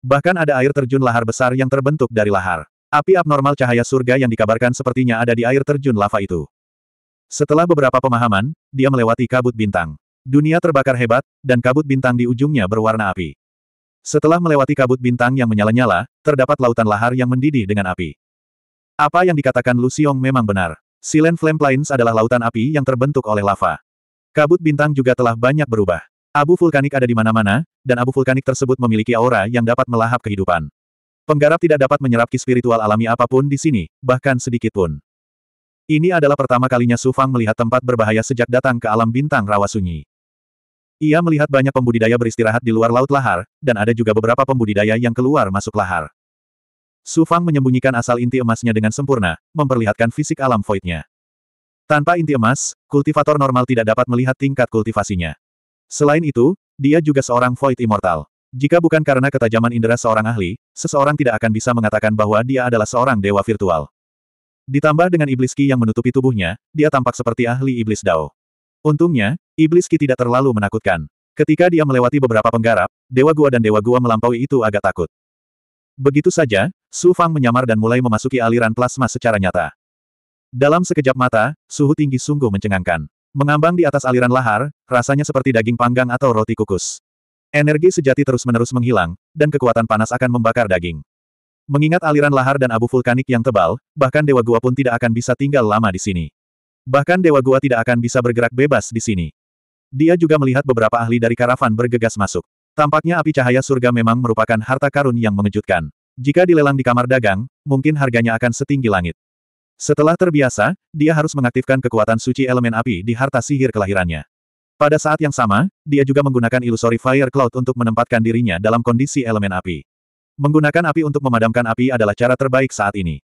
Bahkan ada air terjun lahar besar yang terbentuk dari lahar. Api abnormal cahaya surga yang dikabarkan sepertinya ada di air terjun lava itu. Setelah beberapa pemahaman, dia melewati kabut bintang. Dunia terbakar hebat, dan kabut bintang di ujungnya berwarna api. Setelah melewati kabut bintang yang menyala-nyala, terdapat lautan lahar yang mendidih dengan api. Apa yang dikatakan Luciong memang benar. Silent Flame Plains adalah lautan api yang terbentuk oleh lava. Kabut bintang juga telah banyak berubah. Abu vulkanik ada di mana-mana, dan abu vulkanik tersebut memiliki aura yang dapat melahap kehidupan. Penggarap tidak dapat menyerap ki spiritual alami apapun di sini, bahkan sedikit pun. Ini adalah pertama kalinya Su Fang melihat tempat berbahaya sejak datang ke alam bintang rawa sunyi. Ia melihat banyak pembudidaya beristirahat di luar laut lahar, dan ada juga beberapa pembudidaya yang keluar masuk lahar. Su Fang menyembunyikan asal inti emasnya dengan sempurna, memperlihatkan fisik alam voidnya. Tanpa inti emas, kultivator normal tidak dapat melihat tingkat kultivasinya. Selain itu, dia juga seorang Void Immortal. Jika bukan karena ketajaman indera seorang ahli, seseorang tidak akan bisa mengatakan bahwa dia adalah seorang dewa virtual. Ditambah dengan iblis Ki yang menutupi tubuhnya, dia tampak seperti ahli iblis Dao. Untungnya, iblis Ki tidak terlalu menakutkan. Ketika dia melewati beberapa penggarap, dewa gua dan dewa gua melampaui itu agak takut. Begitu saja, Su Fang menyamar dan mulai memasuki aliran plasma secara nyata. Dalam sekejap mata, suhu tinggi sungguh mencengangkan. Mengambang di atas aliran lahar, rasanya seperti daging panggang atau roti kukus. Energi sejati terus-menerus menghilang, dan kekuatan panas akan membakar daging. Mengingat aliran lahar dan abu vulkanik yang tebal, bahkan Dewa Gua pun tidak akan bisa tinggal lama di sini. Bahkan Dewa Gua tidak akan bisa bergerak bebas di sini. Dia juga melihat beberapa ahli dari karavan bergegas masuk. Tampaknya api cahaya surga memang merupakan harta karun yang mengejutkan. Jika dilelang di kamar dagang, mungkin harganya akan setinggi langit. Setelah terbiasa, dia harus mengaktifkan kekuatan suci elemen api di harta sihir kelahirannya. Pada saat yang sama, dia juga menggunakan Illusory Fire Cloud untuk menempatkan dirinya dalam kondisi elemen api. Menggunakan api untuk memadamkan api adalah cara terbaik saat ini.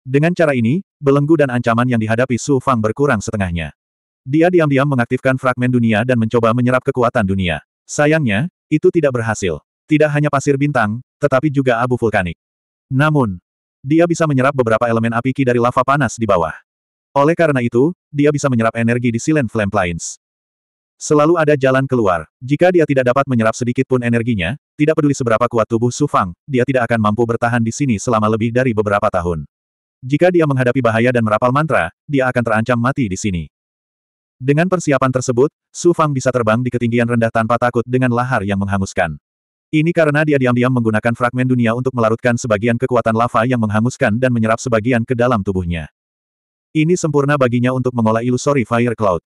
Dengan cara ini, belenggu dan ancaman yang dihadapi Su Fang berkurang setengahnya. Dia diam-diam mengaktifkan fragmen dunia dan mencoba menyerap kekuatan dunia. Sayangnya, itu tidak berhasil. Tidak hanya pasir bintang, tetapi juga abu vulkanik. Namun, dia bisa menyerap beberapa elemen api ki dari lava panas di bawah. Oleh karena itu, dia bisa menyerap energi di Silent Flame Plains. Selalu ada jalan keluar. Jika dia tidak dapat menyerap sedikit pun energinya, tidak peduli seberapa kuat tubuh Su Fang, dia tidak akan mampu bertahan di sini selama lebih dari beberapa tahun. Jika dia menghadapi bahaya dan merapal mantra, dia akan terancam mati di sini. Dengan persiapan tersebut, Su Fang bisa terbang di ketinggian rendah tanpa takut dengan lahar yang menghanguskan. Ini karena dia diam-diam menggunakan fragmen dunia untuk melarutkan sebagian kekuatan lava yang menghanguskan dan menyerap sebagian ke dalam tubuhnya. Ini sempurna baginya untuk mengolah ilusori Fire Cloud.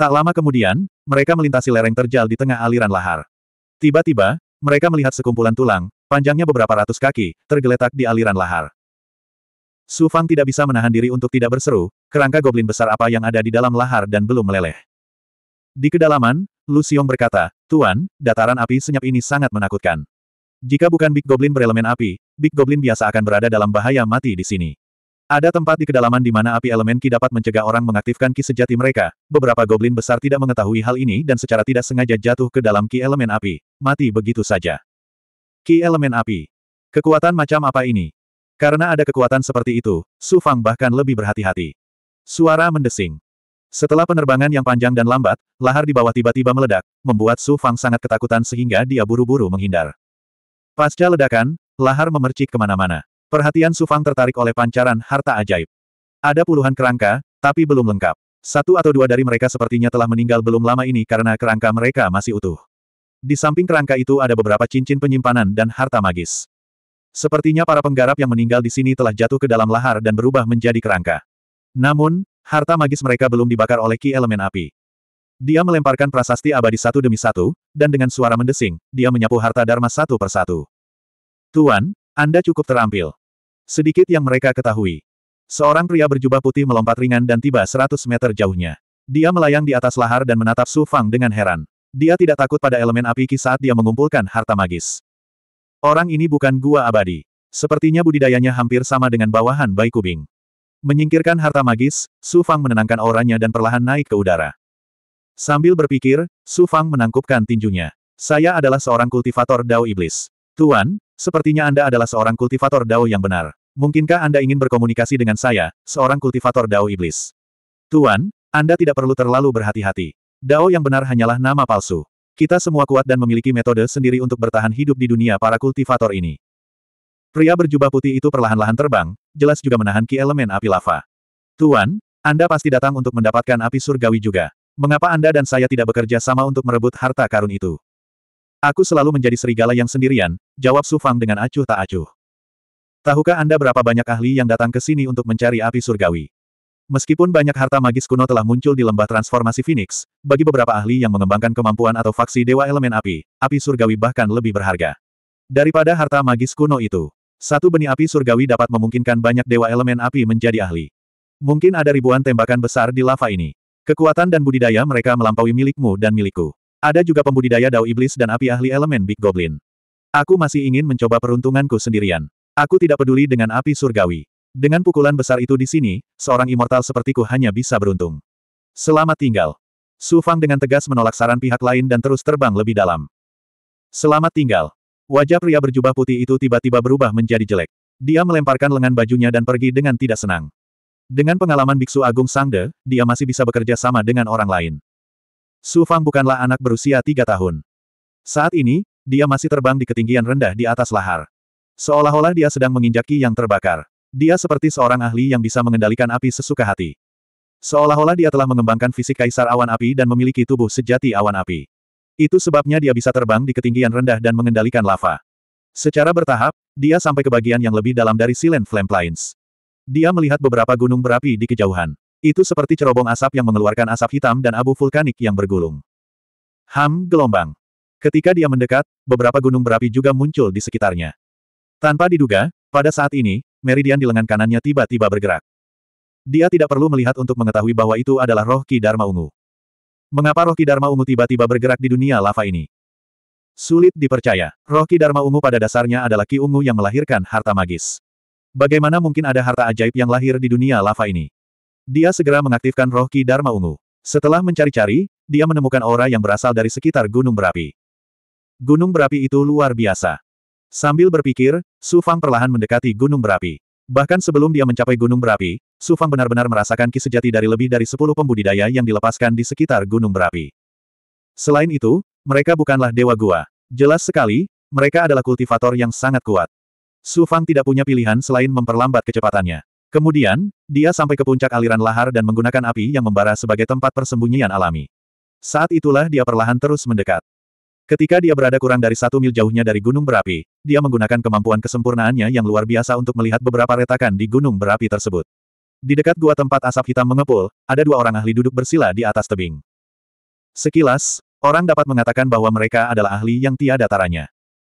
Tak lama kemudian, mereka melintasi lereng terjal di tengah aliran lahar. Tiba-tiba, mereka melihat sekumpulan tulang, panjangnya beberapa ratus kaki, tergeletak di aliran lahar. Su Fang tidak bisa menahan diri untuk tidak berseru, kerangka goblin besar apa yang ada di dalam lahar dan belum meleleh. Di kedalaman, Lu Xiong berkata, Tuan, dataran api senyap ini sangat menakutkan. Jika bukan Big Goblin berelemen api, Big Goblin biasa akan berada dalam bahaya mati di sini. Ada tempat di kedalaman di mana api elemen Ki dapat mencegah orang mengaktifkan Ki sejati mereka. Beberapa goblin besar tidak mengetahui hal ini dan secara tidak sengaja jatuh ke dalam Ki elemen api. Mati begitu saja. Ki elemen api. Kekuatan macam apa ini? Karena ada kekuatan seperti itu, Su Fang bahkan lebih berhati-hati. Suara mendesing. Setelah penerbangan yang panjang dan lambat, lahar di bawah tiba-tiba meledak, membuat Su Fang sangat ketakutan sehingga dia buru-buru menghindar. Pasca ledakan, lahar memercik kemana-mana. Perhatian Su Fang tertarik oleh pancaran harta ajaib. Ada puluhan kerangka, tapi belum lengkap. Satu atau dua dari mereka sepertinya telah meninggal belum lama ini karena kerangka mereka masih utuh. Di samping kerangka itu ada beberapa cincin penyimpanan dan harta magis. Sepertinya para penggarap yang meninggal di sini telah jatuh ke dalam lahar dan berubah menjadi kerangka. Namun, Harta magis mereka belum dibakar oleh ki elemen api. Dia melemparkan prasasti abadi satu demi satu, dan dengan suara mendesing, dia menyapu harta Dharma satu persatu. Tuan, Anda cukup terampil. Sedikit yang mereka ketahui. Seorang pria berjubah putih melompat ringan dan tiba 100 meter jauhnya. Dia melayang di atas lahar dan menatap Su Fang dengan heran. Dia tidak takut pada elemen api ki saat dia mengumpulkan harta magis. Orang ini bukan gua abadi. Sepertinya budidayanya hampir sama dengan bawahan Bai Kubing. Menyingkirkan harta magis, Su Fang menenangkan auranya dan perlahan naik ke udara. Sambil berpikir, Su Fang menangkupkan tinjunya. Saya adalah seorang kultivator Dao Iblis. Tuan, sepertinya Anda adalah seorang kultivator Dao yang benar. Mungkinkah Anda ingin berkomunikasi dengan saya, seorang kultivator Dao Iblis? Tuan, Anda tidak perlu terlalu berhati-hati. Dao yang benar hanyalah nama palsu. Kita semua kuat dan memiliki metode sendiri untuk bertahan hidup di dunia para kultivator ini. Pria berjubah putih itu perlahan-lahan terbang, jelas juga menahan ki elemen api lava. Tuan, Anda pasti datang untuk mendapatkan api surgawi juga. Mengapa Anda dan saya tidak bekerja sama untuk merebut harta karun itu? Aku selalu menjadi serigala yang sendirian, jawab Su Fang dengan acuh tak acuh. Tahukah Anda berapa banyak ahli yang datang ke sini untuk mencari api surgawi? Meskipun banyak harta magis kuno telah muncul di lembah transformasi Phoenix, bagi beberapa ahli yang mengembangkan kemampuan atau faksi dewa elemen api, api surgawi bahkan lebih berharga. Daripada harta magis kuno itu, satu benih api surgawi dapat memungkinkan banyak dewa elemen api menjadi ahli. Mungkin ada ribuan tembakan besar di lava ini. Kekuatan dan budidaya mereka melampaui milikmu dan milikku. Ada juga pembudidaya dao iblis dan api ahli elemen Big Goblin. Aku masih ingin mencoba peruntunganku sendirian. Aku tidak peduli dengan api surgawi. Dengan pukulan besar itu di sini, seorang immortal sepertiku hanya bisa beruntung. Selamat tinggal. Su Fang dengan tegas menolak saran pihak lain dan terus terbang lebih dalam. Selamat tinggal. Wajah pria berjubah putih itu tiba-tiba berubah menjadi jelek. Dia melemparkan lengan bajunya dan pergi dengan tidak senang. Dengan pengalaman Biksu Agung Sangde, dia masih bisa bekerja sama dengan orang lain. Su Fang bukanlah anak berusia tiga tahun. Saat ini, dia masih terbang di ketinggian rendah di atas lahar. Seolah-olah dia sedang menginjaki yang terbakar. Dia seperti seorang ahli yang bisa mengendalikan api sesuka hati. Seolah-olah dia telah mengembangkan fisik kaisar awan api dan memiliki tubuh sejati awan api. Itu sebabnya dia bisa terbang di ketinggian rendah dan mengendalikan lava. Secara bertahap, dia sampai ke bagian yang lebih dalam dari Silent Flame Plains. Dia melihat beberapa gunung berapi di kejauhan. Itu seperti cerobong asap yang mengeluarkan asap hitam dan abu vulkanik yang bergulung. Ham gelombang. Ketika dia mendekat, beberapa gunung berapi juga muncul di sekitarnya. Tanpa diduga, pada saat ini, meridian di lengan kanannya tiba-tiba bergerak. Dia tidak perlu melihat untuk mengetahui bahwa itu adalah roh Ki Dharma Ungu. Mengapa roh Dharma ungu tiba-tiba bergerak di dunia lava ini? Sulit dipercaya. Roh Dharma ungu pada dasarnya adalah ki ungu yang melahirkan harta magis. Bagaimana mungkin ada harta ajaib yang lahir di dunia lava ini? Dia segera mengaktifkan roh Dharma ungu. Setelah mencari-cari, dia menemukan aura yang berasal dari sekitar gunung berapi. Gunung berapi itu luar biasa. Sambil berpikir, Su Fang perlahan mendekati gunung berapi. Bahkan sebelum dia mencapai gunung berapi, Su Fang benar-benar merasakan ki sejati dari lebih dari sepuluh pembudidaya yang dilepaskan di sekitar gunung berapi. Selain itu, mereka bukanlah dewa gua. Jelas sekali, mereka adalah kultivator yang sangat kuat. Su Fang tidak punya pilihan selain memperlambat kecepatannya. Kemudian, dia sampai ke puncak aliran lahar dan menggunakan api yang membara sebagai tempat persembunyian alami. Saat itulah dia perlahan terus mendekat. Ketika dia berada kurang dari satu mil jauhnya dari gunung berapi, dia menggunakan kemampuan kesempurnaannya yang luar biasa untuk melihat beberapa retakan di gunung berapi tersebut. Di dekat dua tempat asap hitam mengepul, ada dua orang ahli duduk bersila di atas tebing. Sekilas, orang dapat mengatakan bahwa mereka adalah ahli yang tiada taranya.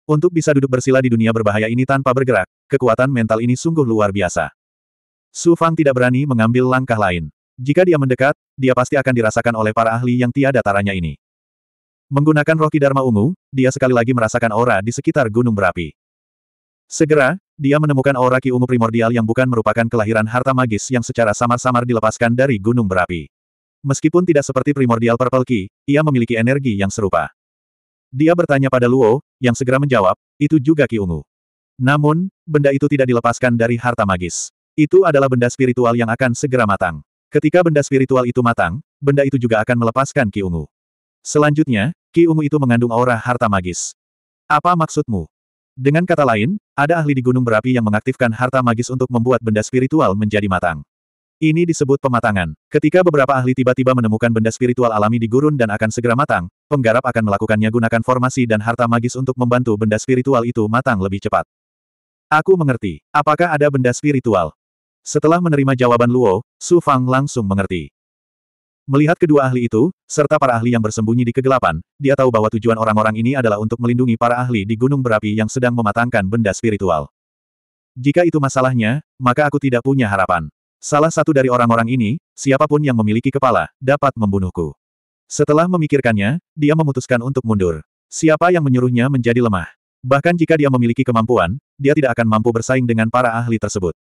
Untuk bisa duduk bersila di dunia berbahaya ini tanpa bergerak, kekuatan mental ini sungguh luar biasa. Su Fang tidak berani mengambil langkah lain. Jika dia mendekat, dia pasti akan dirasakan oleh para ahli yang tiada taranya ini. Menggunakan roh Dharma ungu, dia sekali lagi merasakan aura di sekitar gunung berapi. Segera, dia menemukan aura ki ungu primordial yang bukan merupakan kelahiran harta magis yang secara samar-samar dilepaskan dari gunung berapi. Meskipun tidak seperti primordial purple ki, ia memiliki energi yang serupa. Dia bertanya pada Luo, yang segera menjawab, itu juga ki ungu. Namun, benda itu tidak dilepaskan dari harta magis. Itu adalah benda spiritual yang akan segera matang. Ketika benda spiritual itu matang, benda itu juga akan melepaskan ki ungu. Selanjutnya, Ki ungu itu mengandung aura harta magis. Apa maksudmu? Dengan kata lain, ada ahli di gunung berapi yang mengaktifkan harta magis untuk membuat benda spiritual menjadi matang. Ini disebut pematangan. Ketika beberapa ahli tiba-tiba menemukan benda spiritual alami di gurun dan akan segera matang, penggarap akan melakukannya gunakan formasi dan harta magis untuk membantu benda spiritual itu matang lebih cepat. Aku mengerti. Apakah ada benda spiritual? Setelah menerima jawaban Luo, Su Fang langsung mengerti. Melihat kedua ahli itu, serta para ahli yang bersembunyi di kegelapan, dia tahu bahwa tujuan orang-orang ini adalah untuk melindungi para ahli di gunung berapi yang sedang mematangkan benda spiritual. Jika itu masalahnya, maka aku tidak punya harapan. Salah satu dari orang-orang ini, siapapun yang memiliki kepala, dapat membunuhku. Setelah memikirkannya, dia memutuskan untuk mundur. Siapa yang menyuruhnya menjadi lemah? Bahkan jika dia memiliki kemampuan, dia tidak akan mampu bersaing dengan para ahli tersebut.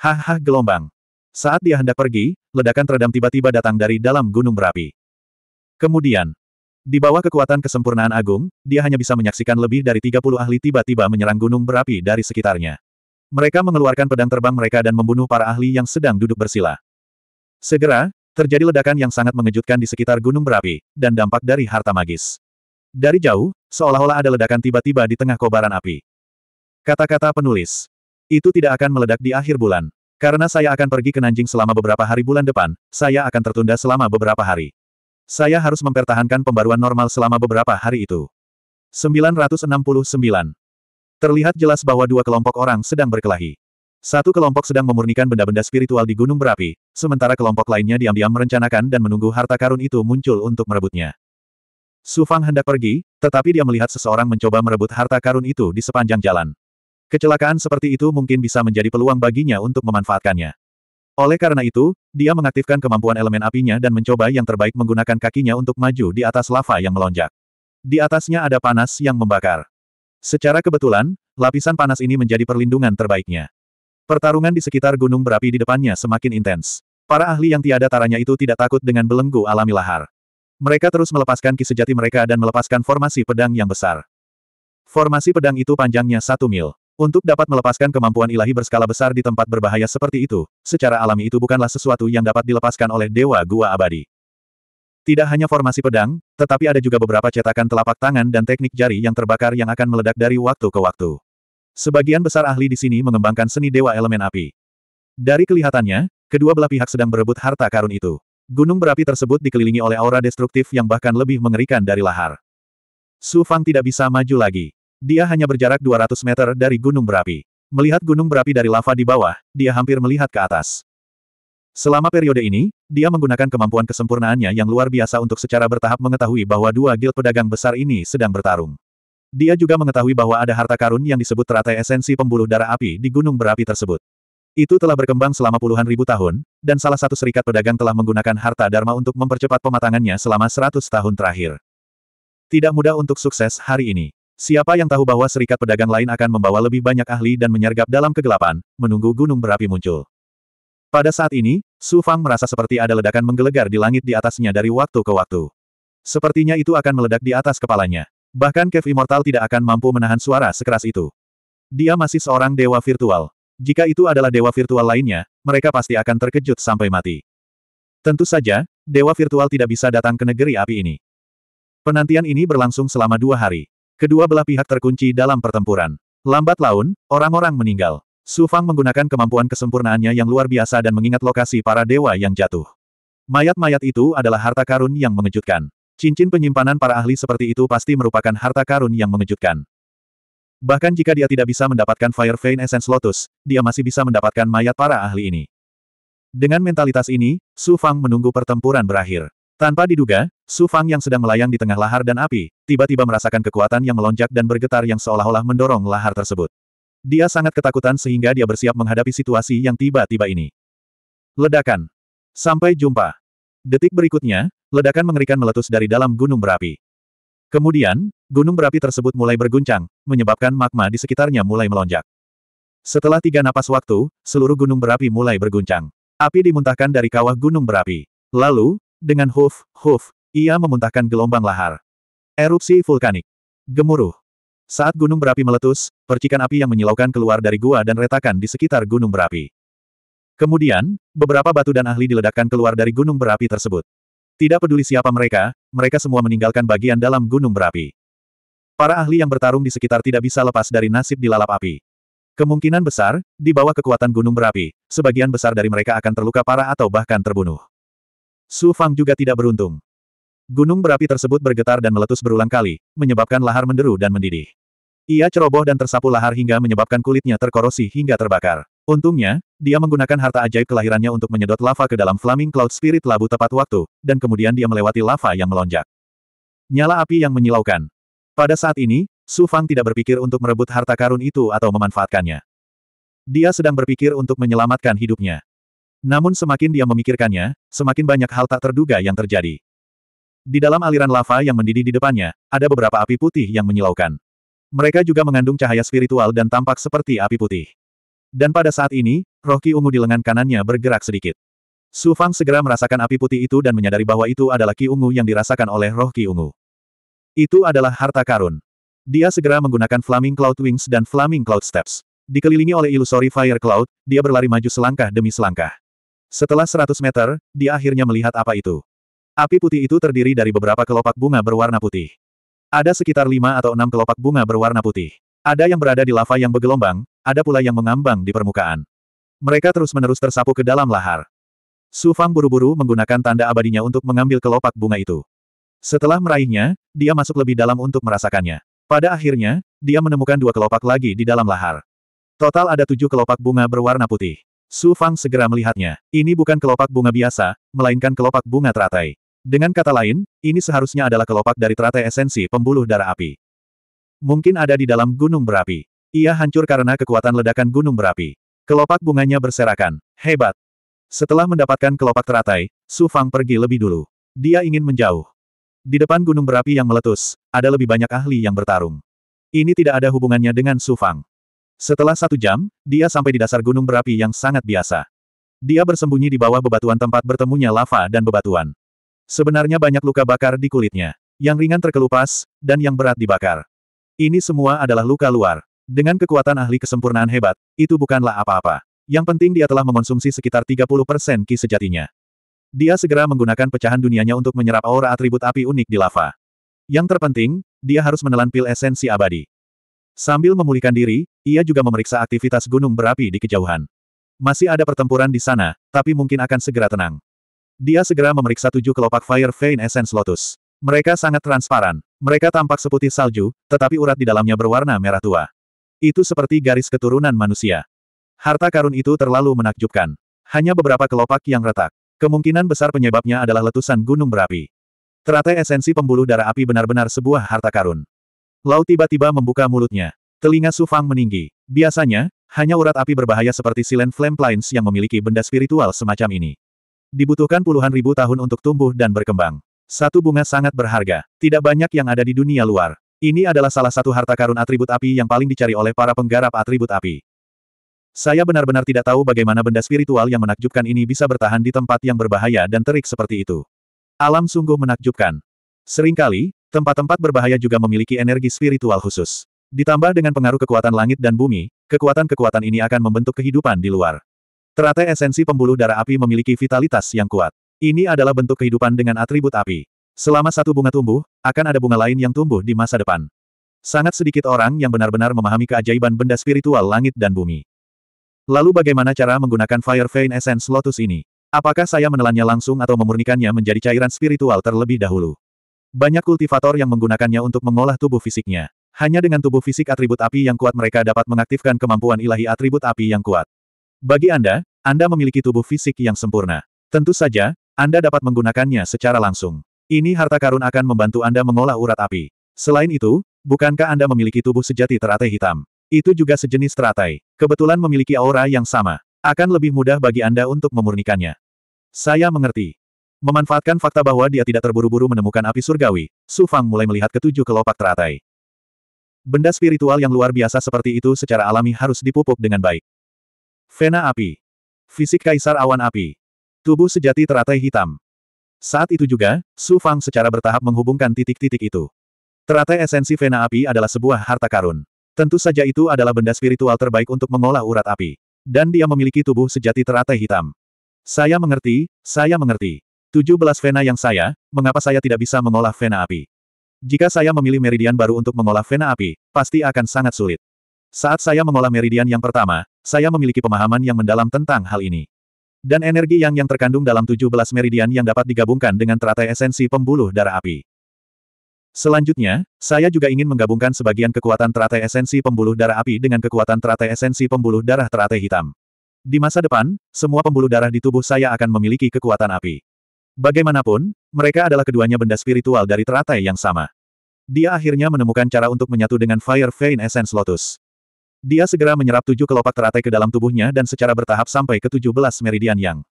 hah gelombang. Saat dia hendak pergi, ledakan teredam tiba-tiba datang dari dalam gunung berapi. Kemudian, di bawah kekuatan kesempurnaan agung, dia hanya bisa menyaksikan lebih dari 30 ahli tiba-tiba menyerang gunung berapi dari sekitarnya. Mereka mengeluarkan pedang terbang mereka dan membunuh para ahli yang sedang duduk bersila. Segera, terjadi ledakan yang sangat mengejutkan di sekitar gunung berapi, dan dampak dari harta magis. Dari jauh, seolah-olah ada ledakan tiba-tiba di tengah kobaran api. Kata-kata penulis. Itu tidak akan meledak di akhir bulan. Karena saya akan pergi ke Nanjing selama beberapa hari bulan depan, saya akan tertunda selama beberapa hari. Saya harus mempertahankan pembaruan normal selama beberapa hari itu. 969. Terlihat jelas bahwa dua kelompok orang sedang berkelahi. Satu kelompok sedang memurnikan benda-benda spiritual di gunung berapi, sementara kelompok lainnya diam-diam merencanakan dan menunggu harta karun itu muncul untuk merebutnya. Su Fang hendak pergi, tetapi dia melihat seseorang mencoba merebut harta karun itu di sepanjang jalan. Kecelakaan seperti itu mungkin bisa menjadi peluang baginya untuk memanfaatkannya. Oleh karena itu, dia mengaktifkan kemampuan elemen apinya dan mencoba yang terbaik menggunakan kakinya untuk maju di atas lava yang melonjak. Di atasnya ada panas yang membakar. Secara kebetulan, lapisan panas ini menjadi perlindungan terbaiknya. Pertarungan di sekitar gunung berapi di depannya semakin intens. Para ahli yang tiada taranya itu tidak takut dengan belenggu alami lahar. Mereka terus melepaskan ki sejati mereka dan melepaskan formasi pedang yang besar. Formasi pedang itu panjangnya satu mil. Untuk dapat melepaskan kemampuan ilahi berskala besar di tempat berbahaya seperti itu, secara alami itu bukanlah sesuatu yang dapat dilepaskan oleh Dewa Gua Abadi. Tidak hanya formasi pedang, tetapi ada juga beberapa cetakan telapak tangan dan teknik jari yang terbakar yang akan meledak dari waktu ke waktu. Sebagian besar ahli di sini mengembangkan seni Dewa Elemen Api. Dari kelihatannya, kedua belah pihak sedang berebut harta karun itu. Gunung berapi tersebut dikelilingi oleh aura destruktif yang bahkan lebih mengerikan dari lahar. Su Fang tidak bisa maju lagi. Dia hanya berjarak 200 meter dari gunung berapi. Melihat gunung berapi dari lava di bawah, dia hampir melihat ke atas. Selama periode ini, dia menggunakan kemampuan kesempurnaannya yang luar biasa untuk secara bertahap mengetahui bahwa dua guild pedagang besar ini sedang bertarung. Dia juga mengetahui bahwa ada harta karun yang disebut teratai esensi pembuluh darah api di gunung berapi tersebut. Itu telah berkembang selama puluhan ribu tahun, dan salah satu serikat pedagang telah menggunakan harta dharma untuk mempercepat pematangannya selama seratus tahun terakhir. Tidak mudah untuk sukses hari ini. Siapa yang tahu bahwa serikat pedagang lain akan membawa lebih banyak ahli dan menyergap dalam kegelapan, menunggu gunung berapi muncul. Pada saat ini, Su Fang merasa seperti ada ledakan menggelegar di langit di atasnya dari waktu ke waktu. Sepertinya itu akan meledak di atas kepalanya. Bahkan Kev Immortal tidak akan mampu menahan suara sekeras itu. Dia masih seorang dewa virtual. Jika itu adalah dewa virtual lainnya, mereka pasti akan terkejut sampai mati. Tentu saja, dewa virtual tidak bisa datang ke negeri api ini. Penantian ini berlangsung selama dua hari. Kedua belah pihak terkunci dalam pertempuran. Lambat laun, orang-orang meninggal. Su Fang menggunakan kemampuan kesempurnaannya yang luar biasa dan mengingat lokasi para dewa yang jatuh. Mayat-mayat itu adalah harta karun yang mengejutkan. Cincin penyimpanan para ahli seperti itu pasti merupakan harta karun yang mengejutkan. Bahkan jika dia tidak bisa mendapatkan Fire Vein Essence Lotus, dia masih bisa mendapatkan mayat para ahli ini. Dengan mentalitas ini, Su Fang menunggu pertempuran berakhir. Tanpa diduga, Su Fang yang sedang melayang di tengah lahar dan api, tiba-tiba merasakan kekuatan yang melonjak dan bergetar yang seolah-olah mendorong lahar tersebut. Dia sangat ketakutan sehingga dia bersiap menghadapi situasi yang tiba-tiba ini. Ledakan. Sampai jumpa. Detik berikutnya, ledakan mengerikan meletus dari dalam gunung berapi. Kemudian, gunung berapi tersebut mulai berguncang, menyebabkan magma di sekitarnya mulai melonjak. Setelah tiga napas waktu, seluruh gunung berapi mulai berguncang. Api dimuntahkan dari kawah gunung berapi. Lalu, dengan hoof, hoof, ia memuntahkan gelombang lahar. Erupsi vulkanik. Gemuruh. Saat gunung berapi meletus, percikan api yang menyilaukan keluar dari gua dan retakan di sekitar gunung berapi. Kemudian, beberapa batu dan ahli diledakkan keluar dari gunung berapi tersebut. Tidak peduli siapa mereka, mereka semua meninggalkan bagian dalam gunung berapi. Para ahli yang bertarung di sekitar tidak bisa lepas dari nasib dilalap api. Kemungkinan besar, di bawah kekuatan gunung berapi, sebagian besar dari mereka akan terluka parah atau bahkan terbunuh. Su Fang juga tidak beruntung. Gunung berapi tersebut bergetar dan meletus berulang kali, menyebabkan lahar menderu dan mendidih. Ia ceroboh dan tersapu lahar hingga menyebabkan kulitnya terkorosi hingga terbakar. Untungnya, dia menggunakan harta ajaib kelahirannya untuk menyedot lava ke dalam Flaming Cloud Spirit Labu tepat waktu, dan kemudian dia melewati lava yang melonjak. Nyala api yang menyilaukan. Pada saat ini, Su Fang tidak berpikir untuk merebut harta karun itu atau memanfaatkannya. Dia sedang berpikir untuk menyelamatkan hidupnya. Namun semakin dia memikirkannya, semakin banyak hal tak terduga yang terjadi. Di dalam aliran lava yang mendidih di depannya, ada beberapa api putih yang menyilaukan. Mereka juga mengandung cahaya spiritual dan tampak seperti api putih. Dan pada saat ini, roh Ki Ungu di lengan kanannya bergerak sedikit. Su Fang segera merasakan api putih itu dan menyadari bahwa itu adalah Ki Ungu yang dirasakan oleh roh Ki Ungu. Itu adalah harta karun. Dia segera menggunakan Flaming Cloud Wings dan Flaming Cloud Steps. Dikelilingi oleh Illusory Fire Cloud, dia berlari maju selangkah demi selangkah. Setelah 100 meter, dia akhirnya melihat apa itu. Api putih itu terdiri dari beberapa kelopak bunga berwarna putih. Ada sekitar lima atau enam kelopak bunga berwarna putih. Ada yang berada di lava yang bergelombang, ada pula yang mengambang di permukaan. Mereka terus-menerus tersapu ke dalam lahar. Su Fang buru-buru menggunakan tanda abadinya untuk mengambil kelopak bunga itu. Setelah meraihnya, dia masuk lebih dalam untuk merasakannya. Pada akhirnya, dia menemukan dua kelopak lagi di dalam lahar. Total ada tujuh kelopak bunga berwarna putih. Su Fang segera melihatnya. Ini bukan kelopak bunga biasa, melainkan kelopak bunga teratai. Dengan kata lain, ini seharusnya adalah kelopak dari teratai esensi pembuluh darah api. Mungkin ada di dalam gunung berapi. Ia hancur karena kekuatan ledakan gunung berapi. Kelopak bunganya berserakan. Hebat! Setelah mendapatkan kelopak teratai, Su Fang pergi lebih dulu. Dia ingin menjauh. Di depan gunung berapi yang meletus, ada lebih banyak ahli yang bertarung. Ini tidak ada hubungannya dengan Su Fang. Setelah satu jam, dia sampai di dasar gunung berapi yang sangat biasa. Dia bersembunyi di bawah bebatuan tempat bertemunya lava dan bebatuan. Sebenarnya banyak luka bakar di kulitnya. Yang ringan terkelupas, dan yang berat dibakar. Ini semua adalah luka luar. Dengan kekuatan ahli kesempurnaan hebat, itu bukanlah apa-apa. Yang penting dia telah mengonsumsi sekitar 30% ki sejatinya. Dia segera menggunakan pecahan dunianya untuk menyerap aura atribut api unik di lava. Yang terpenting, dia harus menelan pil esensi abadi. Sambil memulihkan diri, ia juga memeriksa aktivitas gunung berapi di kejauhan. Masih ada pertempuran di sana, tapi mungkin akan segera tenang. Dia segera memeriksa tujuh kelopak Fire Vein Essence Lotus. Mereka sangat transparan. Mereka tampak seputih salju, tetapi urat di dalamnya berwarna merah tua. Itu seperti garis keturunan manusia. Harta karun itu terlalu menakjubkan. Hanya beberapa kelopak yang retak. Kemungkinan besar penyebabnya adalah letusan gunung berapi. Teratai esensi pembuluh darah api benar-benar sebuah harta karun. Lau tiba-tiba membuka mulutnya. Telinga Su Fang meninggi. Biasanya, hanya urat api berbahaya seperti Silent Flame Plains yang memiliki benda spiritual semacam ini. Dibutuhkan puluhan ribu tahun untuk tumbuh dan berkembang. Satu bunga sangat berharga. Tidak banyak yang ada di dunia luar. Ini adalah salah satu harta karun atribut api yang paling dicari oleh para penggarap atribut api. Saya benar-benar tidak tahu bagaimana benda spiritual yang menakjubkan ini bisa bertahan di tempat yang berbahaya dan terik seperti itu. Alam sungguh menakjubkan. Seringkali, Tempat-tempat berbahaya juga memiliki energi spiritual khusus. Ditambah dengan pengaruh kekuatan langit dan bumi, kekuatan-kekuatan ini akan membentuk kehidupan di luar. Teratai esensi pembuluh darah api memiliki vitalitas yang kuat. Ini adalah bentuk kehidupan dengan atribut api. Selama satu bunga tumbuh, akan ada bunga lain yang tumbuh di masa depan. Sangat sedikit orang yang benar-benar memahami keajaiban benda spiritual langit dan bumi. Lalu bagaimana cara menggunakan Fire Vein Essence Lotus ini? Apakah saya menelannya langsung atau memurnikannya menjadi cairan spiritual terlebih dahulu? Banyak kultivator yang menggunakannya untuk mengolah tubuh fisiknya. Hanya dengan tubuh fisik atribut api yang kuat mereka dapat mengaktifkan kemampuan ilahi atribut api yang kuat. Bagi Anda, Anda memiliki tubuh fisik yang sempurna. Tentu saja, Anda dapat menggunakannya secara langsung. Ini harta karun akan membantu Anda mengolah urat api. Selain itu, bukankah Anda memiliki tubuh sejati teratai hitam? Itu juga sejenis teratai. Kebetulan memiliki aura yang sama. Akan lebih mudah bagi Anda untuk memurnikannya. Saya mengerti. Memanfaatkan fakta bahwa dia tidak terburu-buru menemukan api surgawi, Su Fang mulai melihat ketujuh kelopak teratai. Benda spiritual yang luar biasa seperti itu secara alami harus dipupuk dengan baik. Vena api. Fisik kaisar awan api. Tubuh sejati teratai hitam. Saat itu juga, Su Fang secara bertahap menghubungkan titik-titik itu. Teratai esensi vena api adalah sebuah harta karun. Tentu saja itu adalah benda spiritual terbaik untuk mengolah urat api. Dan dia memiliki tubuh sejati teratai hitam. Saya mengerti, saya mengerti. 17 vena yang saya, mengapa saya tidak bisa mengolah vena api? Jika saya memilih meridian baru untuk mengolah vena api, pasti akan sangat sulit. Saat saya mengolah meridian yang pertama, saya memiliki pemahaman yang mendalam tentang hal ini. Dan energi yang yang terkandung dalam 17 meridian yang dapat digabungkan dengan teratai esensi pembuluh darah api. Selanjutnya, saya juga ingin menggabungkan sebagian kekuatan teratai esensi pembuluh darah api dengan kekuatan teratai esensi pembuluh darah teratai hitam. Di masa depan, semua pembuluh darah di tubuh saya akan memiliki kekuatan api. Bagaimanapun, mereka adalah keduanya benda spiritual dari teratai yang sama. Dia akhirnya menemukan cara untuk menyatu dengan Fire Vein Essence Lotus. Dia segera menyerap tujuh kelopak teratai ke dalam tubuhnya dan secara bertahap sampai ke tujuh belas meridian yang.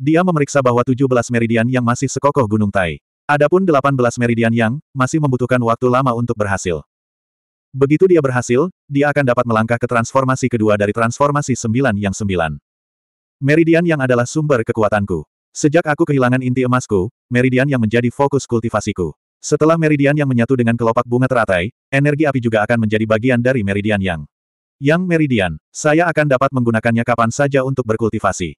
Dia memeriksa bahwa tujuh belas meridian yang masih sekokoh gunung Tai. Adapun delapan belas meridian yang, masih membutuhkan waktu lama untuk berhasil. Begitu dia berhasil, dia akan dapat melangkah ke transformasi kedua dari transformasi sembilan yang sembilan. Meridian yang adalah sumber kekuatanku. Sejak aku kehilangan inti emasku, meridian yang menjadi fokus kultivasiku. Setelah meridian yang menyatu dengan kelopak bunga teratai, energi api juga akan menjadi bagian dari meridian yang. Yang meridian, saya akan dapat menggunakannya kapan saja untuk berkultivasi.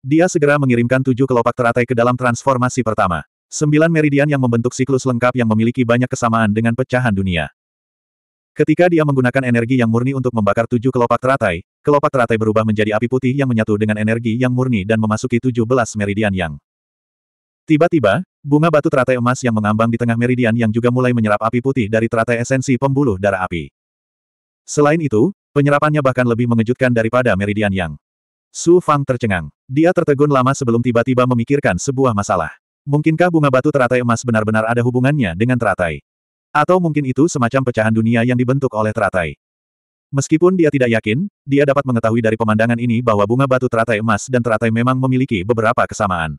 Dia segera mengirimkan tujuh kelopak teratai ke dalam transformasi pertama. Sembilan meridian yang membentuk siklus lengkap yang memiliki banyak kesamaan dengan pecahan dunia. Ketika dia menggunakan energi yang murni untuk membakar tujuh kelopak teratai, kelopak teratai berubah menjadi api putih yang menyatu dengan energi yang murni dan memasuki tujuh belas meridian yang. Tiba-tiba, bunga batu teratai emas yang mengambang di tengah meridian yang juga mulai menyerap api putih dari teratai esensi pembuluh darah api. Selain itu, penyerapannya bahkan lebih mengejutkan daripada meridian yang. Su Fang tercengang. Dia tertegun lama sebelum tiba-tiba memikirkan sebuah masalah. Mungkinkah bunga batu teratai emas benar-benar ada hubungannya dengan teratai? Atau mungkin itu semacam pecahan dunia yang dibentuk oleh teratai. Meskipun dia tidak yakin, dia dapat mengetahui dari pemandangan ini bahwa bunga batu teratai emas dan teratai memang memiliki beberapa kesamaan.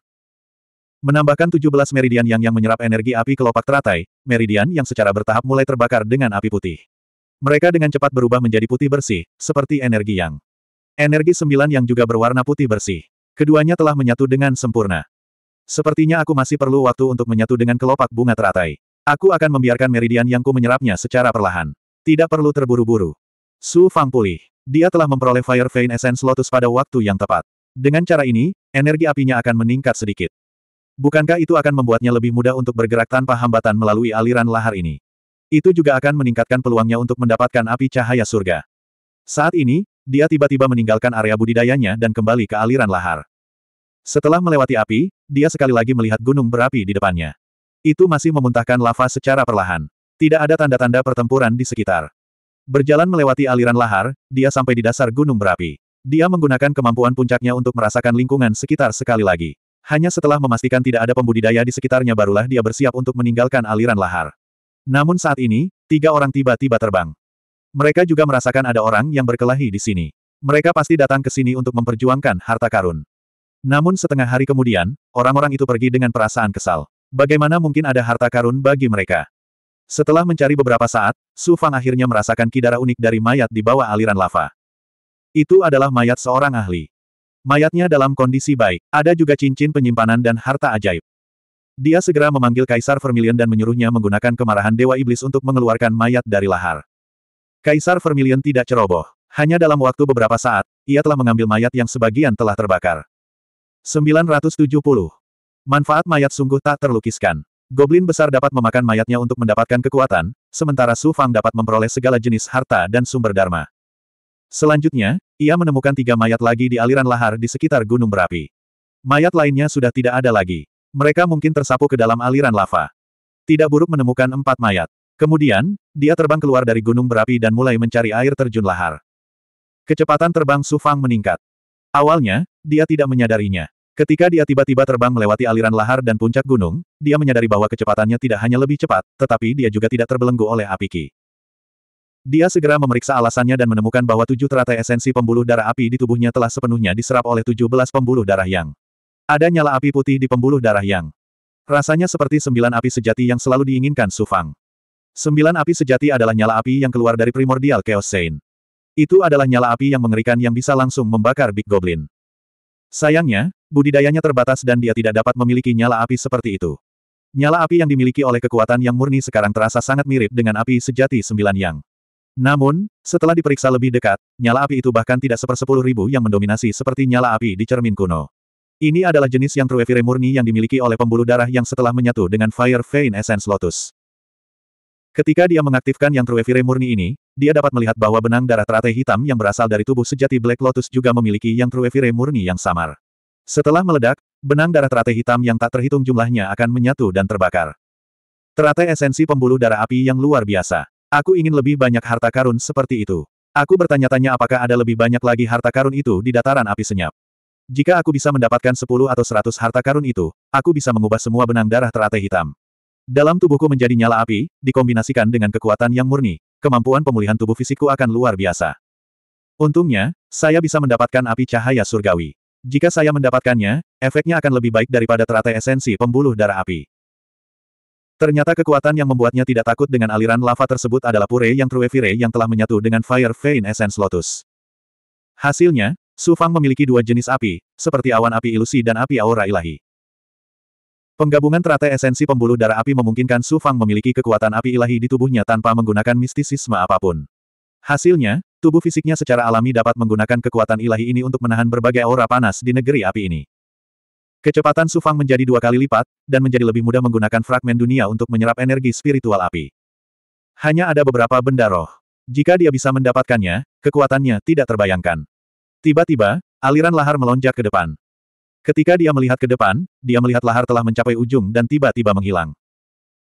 Menambahkan 17 meridian yang yang menyerap energi api kelopak teratai, meridian yang secara bertahap mulai terbakar dengan api putih. Mereka dengan cepat berubah menjadi putih bersih, seperti energi yang. Energi sembilan yang juga berwarna putih bersih. Keduanya telah menyatu dengan sempurna. Sepertinya aku masih perlu waktu untuk menyatu dengan kelopak bunga teratai. Aku akan membiarkan meridian yang ku menyerapnya secara perlahan. Tidak perlu terburu-buru. Su Fang pulih. Dia telah memperoleh Fire Vein Essence Lotus pada waktu yang tepat. Dengan cara ini, energi apinya akan meningkat sedikit. Bukankah itu akan membuatnya lebih mudah untuk bergerak tanpa hambatan melalui aliran lahar ini? Itu juga akan meningkatkan peluangnya untuk mendapatkan api cahaya surga. Saat ini, dia tiba-tiba meninggalkan area budidayanya dan kembali ke aliran lahar. Setelah melewati api, dia sekali lagi melihat gunung berapi di depannya. Itu masih memuntahkan lava secara perlahan. Tidak ada tanda-tanda pertempuran di sekitar. Berjalan melewati aliran lahar, dia sampai di dasar gunung berapi. Dia menggunakan kemampuan puncaknya untuk merasakan lingkungan sekitar sekali lagi. Hanya setelah memastikan tidak ada pembudidaya di sekitarnya barulah dia bersiap untuk meninggalkan aliran lahar. Namun saat ini, tiga orang tiba-tiba terbang. Mereka juga merasakan ada orang yang berkelahi di sini. Mereka pasti datang ke sini untuk memperjuangkan harta karun. Namun setengah hari kemudian, orang-orang itu pergi dengan perasaan kesal. Bagaimana mungkin ada harta karun bagi mereka? Setelah mencari beberapa saat, Su Fang akhirnya merasakan kidara unik dari mayat di bawah aliran lava. Itu adalah mayat seorang ahli. Mayatnya dalam kondisi baik, ada juga cincin penyimpanan dan harta ajaib. Dia segera memanggil Kaisar Vermilion dan menyuruhnya menggunakan kemarahan Dewa Iblis untuk mengeluarkan mayat dari lahar. Kaisar Vermilion tidak ceroboh. Hanya dalam waktu beberapa saat, ia telah mengambil mayat yang sebagian telah terbakar. 970. Manfaat mayat sungguh tak terlukiskan. Goblin besar dapat memakan mayatnya untuk mendapatkan kekuatan, sementara Su Fang dapat memperoleh segala jenis harta dan sumber dharma. Selanjutnya, ia menemukan tiga mayat lagi di aliran lahar di sekitar gunung berapi. Mayat lainnya sudah tidak ada lagi. Mereka mungkin tersapu ke dalam aliran lava. Tidak buruk menemukan empat mayat. Kemudian, dia terbang keluar dari gunung berapi dan mulai mencari air terjun lahar. Kecepatan terbang Su Fang meningkat. Awalnya, dia tidak menyadarinya. Ketika dia tiba-tiba terbang melewati aliran lahar dan puncak gunung, dia menyadari bahwa kecepatannya tidak hanya lebih cepat, tetapi dia juga tidak terbelenggu oleh api ki. Dia segera memeriksa alasannya dan menemukan bahwa tujuh teratai esensi pembuluh darah api di tubuhnya telah sepenuhnya diserap oleh tujuh belas pembuluh darah yang. Ada nyala api putih di pembuluh darah yang. Rasanya seperti sembilan api sejati yang selalu diinginkan Sufang. Sembilan api sejati adalah nyala api yang keluar dari primordial Chaos Sein. Itu adalah nyala api yang mengerikan yang bisa langsung membakar Big Goblin. Sayangnya, budidayanya terbatas dan dia tidak dapat memiliki nyala api seperti itu. Nyala api yang dimiliki oleh kekuatan yang murni sekarang terasa sangat mirip dengan api sejati sembilan yang. Namun, setelah diperiksa lebih dekat, nyala api itu bahkan tidak sepersepuluh ribu yang mendominasi seperti nyala api di cermin kuno. Ini adalah jenis yang Truefire murni yang dimiliki oleh pembuluh darah yang setelah menyatu dengan Fire Vein Essence Lotus. Ketika dia mengaktifkan yang True Fire murni ini, dia dapat melihat bahwa benang darah teratai hitam yang berasal dari tubuh sejati Black Lotus juga memiliki yang True Fire murni yang samar. Setelah meledak, benang darah teratai hitam yang tak terhitung jumlahnya akan menyatu dan terbakar. Teratai esensi pembuluh darah api yang luar biasa. Aku ingin lebih banyak harta karun seperti itu. Aku bertanya-tanya apakah ada lebih banyak lagi harta karun itu di dataran api senyap. Jika aku bisa mendapatkan 10 atau 100 harta karun itu, aku bisa mengubah semua benang darah teratai hitam. Dalam tubuhku menjadi nyala api, dikombinasikan dengan kekuatan yang murni, kemampuan pemulihan tubuh fisikku akan luar biasa. Untungnya, saya bisa mendapatkan api cahaya surgawi. Jika saya mendapatkannya, efeknya akan lebih baik daripada teratai esensi pembuluh darah api. Ternyata kekuatan yang membuatnya tidak takut dengan aliran lava tersebut adalah pure yang Truefire yang telah menyatu dengan Fire Vein Essence Lotus. Hasilnya, Su Fang memiliki dua jenis api, seperti awan api ilusi dan api aura ilahi. Penggabungan teratai esensi pembuluh darah api memungkinkan Su Fang memiliki kekuatan api ilahi di tubuhnya tanpa menggunakan mistisisme apapun. Hasilnya, tubuh fisiknya secara alami dapat menggunakan kekuatan ilahi ini untuk menahan berbagai aura panas di negeri api ini. Kecepatan Su Fang menjadi dua kali lipat, dan menjadi lebih mudah menggunakan fragmen dunia untuk menyerap energi spiritual api. Hanya ada beberapa benda roh. Jika dia bisa mendapatkannya, kekuatannya tidak terbayangkan. Tiba-tiba, aliran lahar melonjak ke depan. Ketika dia melihat ke depan, dia melihat lahar telah mencapai ujung dan tiba-tiba menghilang.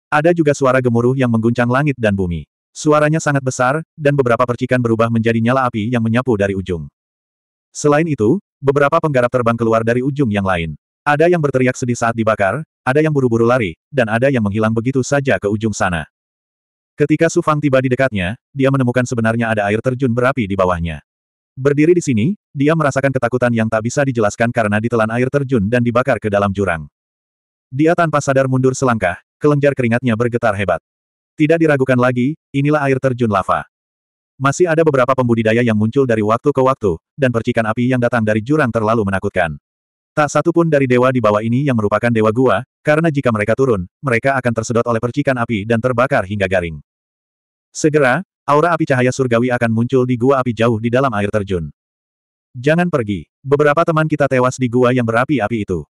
Ada juga suara gemuruh yang mengguncang langit dan bumi. Suaranya sangat besar, dan beberapa percikan berubah menjadi nyala api yang menyapu dari ujung. Selain itu, beberapa penggarap terbang keluar dari ujung yang lain. Ada yang berteriak sedih saat dibakar, ada yang buru-buru lari, dan ada yang menghilang begitu saja ke ujung sana. Ketika Sufang tiba di dekatnya, dia menemukan sebenarnya ada air terjun berapi di bawahnya. Berdiri di sini, dia merasakan ketakutan yang tak bisa dijelaskan karena ditelan air terjun dan dibakar ke dalam jurang. Dia tanpa sadar mundur selangkah, kelenjar keringatnya bergetar hebat. Tidak diragukan lagi, inilah air terjun lava. Masih ada beberapa pembudidaya yang muncul dari waktu ke waktu, dan percikan api yang datang dari jurang terlalu menakutkan. Tak satu pun dari dewa di bawah ini yang merupakan dewa gua, karena jika mereka turun, mereka akan tersedot oleh percikan api dan terbakar hingga garing. Segera, Aura api cahaya surgawi akan muncul di gua api jauh di dalam air terjun. Jangan pergi. Beberapa teman kita tewas di gua yang berapi-api itu.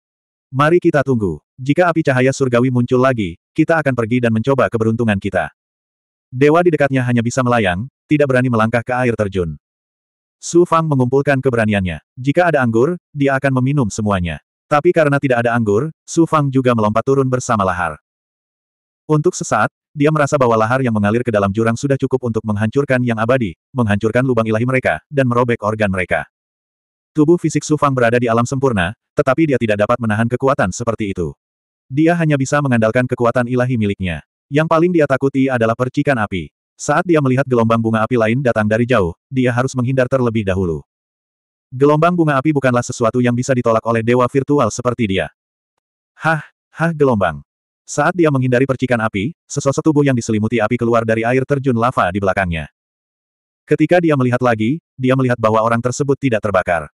Mari kita tunggu. Jika api cahaya surgawi muncul lagi, kita akan pergi dan mencoba keberuntungan kita. Dewa di dekatnya hanya bisa melayang, tidak berani melangkah ke air terjun. Su Fang mengumpulkan keberaniannya. Jika ada anggur, dia akan meminum semuanya. Tapi karena tidak ada anggur, Su Fang juga melompat turun bersama lahar. Untuk sesaat, dia merasa bahwa lahar yang mengalir ke dalam jurang sudah cukup untuk menghancurkan yang abadi, menghancurkan lubang ilahi mereka, dan merobek organ mereka. Tubuh fisik Sufang berada di alam sempurna, tetapi dia tidak dapat menahan kekuatan seperti itu. Dia hanya bisa mengandalkan kekuatan ilahi miliknya. Yang paling dia takuti adalah percikan api. Saat dia melihat gelombang bunga api lain datang dari jauh, dia harus menghindar terlebih dahulu. Gelombang bunga api bukanlah sesuatu yang bisa ditolak oleh dewa virtual seperti dia. Hah, hah gelombang. Saat dia menghindari percikan api, sesosok tubuh yang diselimuti api keluar dari air terjun lava di belakangnya. Ketika dia melihat lagi, dia melihat bahwa orang tersebut tidak terbakar.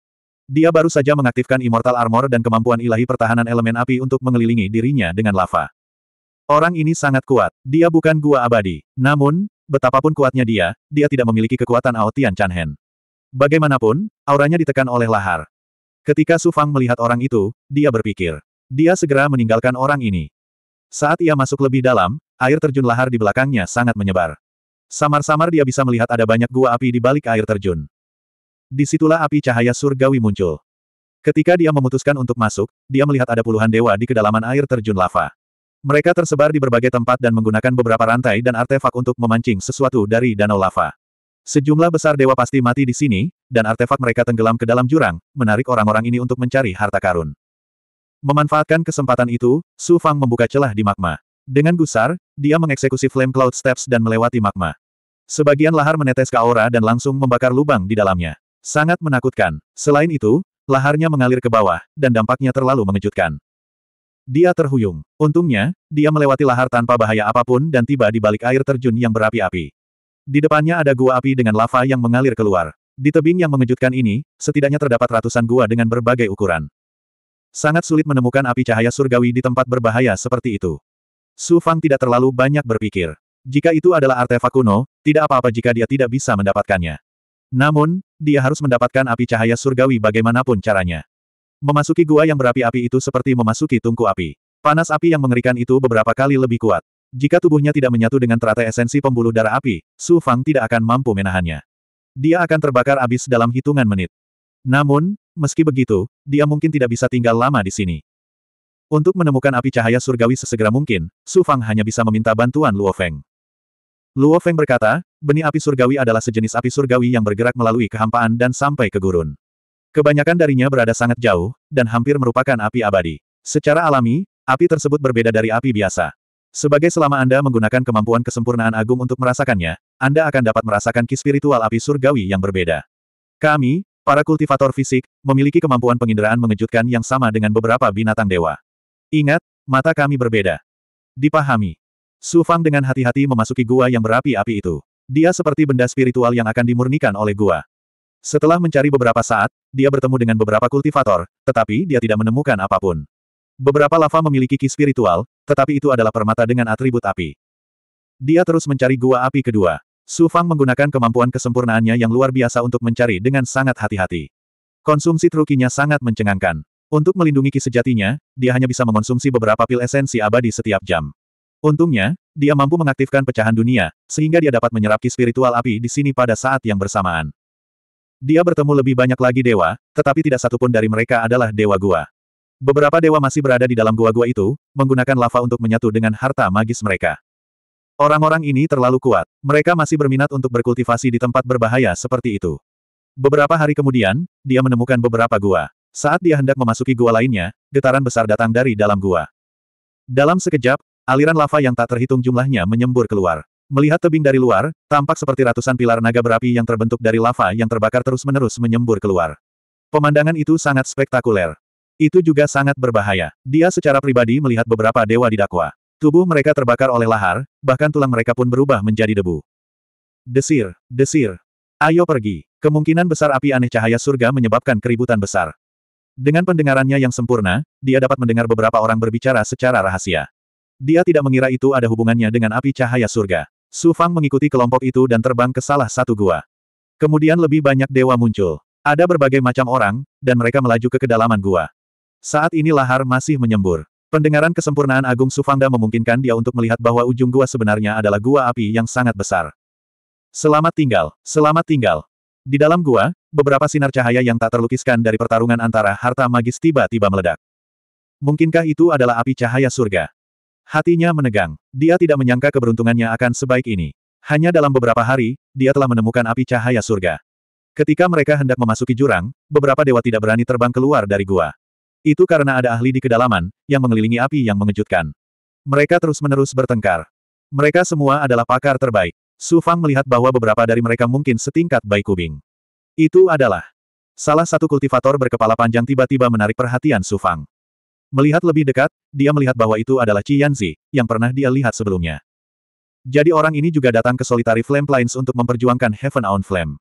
Dia baru saja mengaktifkan Immortal Armor dan kemampuan ilahi pertahanan elemen api untuk mengelilingi dirinya dengan lava. Orang ini sangat kuat, dia bukan gua abadi. Namun, betapapun kuatnya dia, dia tidak memiliki kekuatan Aotian Chanhen. Bagaimanapun, auranya ditekan oleh lahar. Ketika Su Fang melihat orang itu, dia berpikir. Dia segera meninggalkan orang ini. Saat ia masuk lebih dalam, air terjun lahar di belakangnya sangat menyebar. Samar-samar dia bisa melihat ada banyak gua api di balik air terjun. Disitulah api cahaya surgawi muncul. Ketika dia memutuskan untuk masuk, dia melihat ada puluhan dewa di kedalaman air terjun lava. Mereka tersebar di berbagai tempat dan menggunakan beberapa rantai dan artefak untuk memancing sesuatu dari danau lava. Sejumlah besar dewa pasti mati di sini, dan artefak mereka tenggelam ke dalam jurang, menarik orang-orang ini untuk mencari harta karun. Memanfaatkan kesempatan itu, Su Fang membuka celah di magma. Dengan gusar, dia mengeksekusi Flame Cloud Steps dan melewati magma. Sebagian lahar menetes ke aura dan langsung membakar lubang di dalamnya. Sangat menakutkan. Selain itu, laharnya mengalir ke bawah, dan dampaknya terlalu mengejutkan. Dia terhuyung. Untungnya, dia melewati lahar tanpa bahaya apapun dan tiba di balik air terjun yang berapi-api. Di depannya ada gua api dengan lava yang mengalir keluar. Di tebing yang mengejutkan ini, setidaknya terdapat ratusan gua dengan berbagai ukuran. Sangat sulit menemukan api cahaya surgawi di tempat berbahaya seperti itu. Su Fang tidak terlalu banyak berpikir. Jika itu adalah artefak kuno, tidak apa-apa jika dia tidak bisa mendapatkannya. Namun, dia harus mendapatkan api cahaya surgawi bagaimanapun caranya. Memasuki gua yang berapi-api itu seperti memasuki tungku api. Panas api yang mengerikan itu beberapa kali lebih kuat. Jika tubuhnya tidak menyatu dengan teratai esensi pembuluh darah api, Su Fang tidak akan mampu menahannya. Dia akan terbakar abis dalam hitungan menit. Namun, meski begitu, dia mungkin tidak bisa tinggal lama di sini. Untuk menemukan api cahaya surgawi sesegera mungkin, Su Fang hanya bisa meminta bantuan Luo Feng. Luo Feng berkata, benih api surgawi adalah sejenis api surgawi yang bergerak melalui kehampaan dan sampai ke gurun. Kebanyakan darinya berada sangat jauh, dan hampir merupakan api abadi. Secara alami, api tersebut berbeda dari api biasa. Sebagai selama Anda menggunakan kemampuan kesempurnaan agung untuk merasakannya, Anda akan dapat merasakan ki spiritual api surgawi yang berbeda. Kami, Para kultivator fisik, memiliki kemampuan penginderaan mengejutkan yang sama dengan beberapa binatang dewa. Ingat, mata kami berbeda. Dipahami. Su Fang dengan hati-hati memasuki gua yang berapi-api itu. Dia seperti benda spiritual yang akan dimurnikan oleh gua. Setelah mencari beberapa saat, dia bertemu dengan beberapa kultivator, tetapi dia tidak menemukan apapun. Beberapa lava memiliki ki spiritual, tetapi itu adalah permata dengan atribut api. Dia terus mencari gua api kedua. Su Fang menggunakan kemampuan kesempurnaannya yang luar biasa untuk mencari dengan sangat hati-hati. Konsumsi trukinya sangat mencengangkan. Untuk melindungi ki sejatinya, dia hanya bisa mengonsumsi beberapa pil esensi abadi setiap jam. Untungnya, dia mampu mengaktifkan pecahan dunia, sehingga dia dapat menyerap ki spiritual api di sini pada saat yang bersamaan. Dia bertemu lebih banyak lagi dewa, tetapi tidak satupun dari mereka adalah dewa gua. Beberapa dewa masih berada di dalam gua-gua itu, menggunakan lava untuk menyatu dengan harta magis mereka. Orang-orang ini terlalu kuat. Mereka masih berminat untuk berkultivasi di tempat berbahaya seperti itu. Beberapa hari kemudian, dia menemukan beberapa gua. Saat dia hendak memasuki gua lainnya, getaran besar datang dari dalam gua. Dalam sekejap, aliran lava yang tak terhitung jumlahnya menyembur keluar. Melihat tebing dari luar, tampak seperti ratusan pilar naga berapi yang terbentuk dari lava yang terbakar terus-menerus menyembur keluar. Pemandangan itu sangat spektakuler. Itu juga sangat berbahaya. Dia secara pribadi melihat beberapa dewa didakwa. Tubuh mereka terbakar oleh lahar, bahkan tulang mereka pun berubah menjadi debu. Desir, desir. Ayo pergi. Kemungkinan besar api aneh cahaya surga menyebabkan keributan besar. Dengan pendengarannya yang sempurna, dia dapat mendengar beberapa orang berbicara secara rahasia. Dia tidak mengira itu ada hubungannya dengan api cahaya surga. Su Fang mengikuti kelompok itu dan terbang ke salah satu gua. Kemudian lebih banyak dewa muncul. Ada berbagai macam orang, dan mereka melaju ke kedalaman gua. Saat ini lahar masih menyembur. Pendengaran kesempurnaan Agung Sufangda memungkinkan dia untuk melihat bahwa ujung gua sebenarnya adalah gua api yang sangat besar. Selamat tinggal, selamat tinggal. Di dalam gua, beberapa sinar cahaya yang tak terlukiskan dari pertarungan antara harta magis tiba-tiba meledak. Mungkinkah itu adalah api cahaya surga? Hatinya menegang. Dia tidak menyangka keberuntungannya akan sebaik ini. Hanya dalam beberapa hari, dia telah menemukan api cahaya surga. Ketika mereka hendak memasuki jurang, beberapa dewa tidak berani terbang keluar dari gua. Itu karena ada ahli di kedalaman, yang mengelilingi api yang mengejutkan. Mereka terus-menerus bertengkar. Mereka semua adalah pakar terbaik. Su Fang melihat bahwa beberapa dari mereka mungkin setingkat Bai Kubing. Itu adalah salah satu kultivator berkepala panjang tiba-tiba menarik perhatian Su Fang. Melihat lebih dekat, dia melihat bahwa itu adalah Qi Yanzi, yang pernah dia lihat sebelumnya. Jadi orang ini juga datang ke Solitary Flame Plains untuk memperjuangkan Heaven on Flame.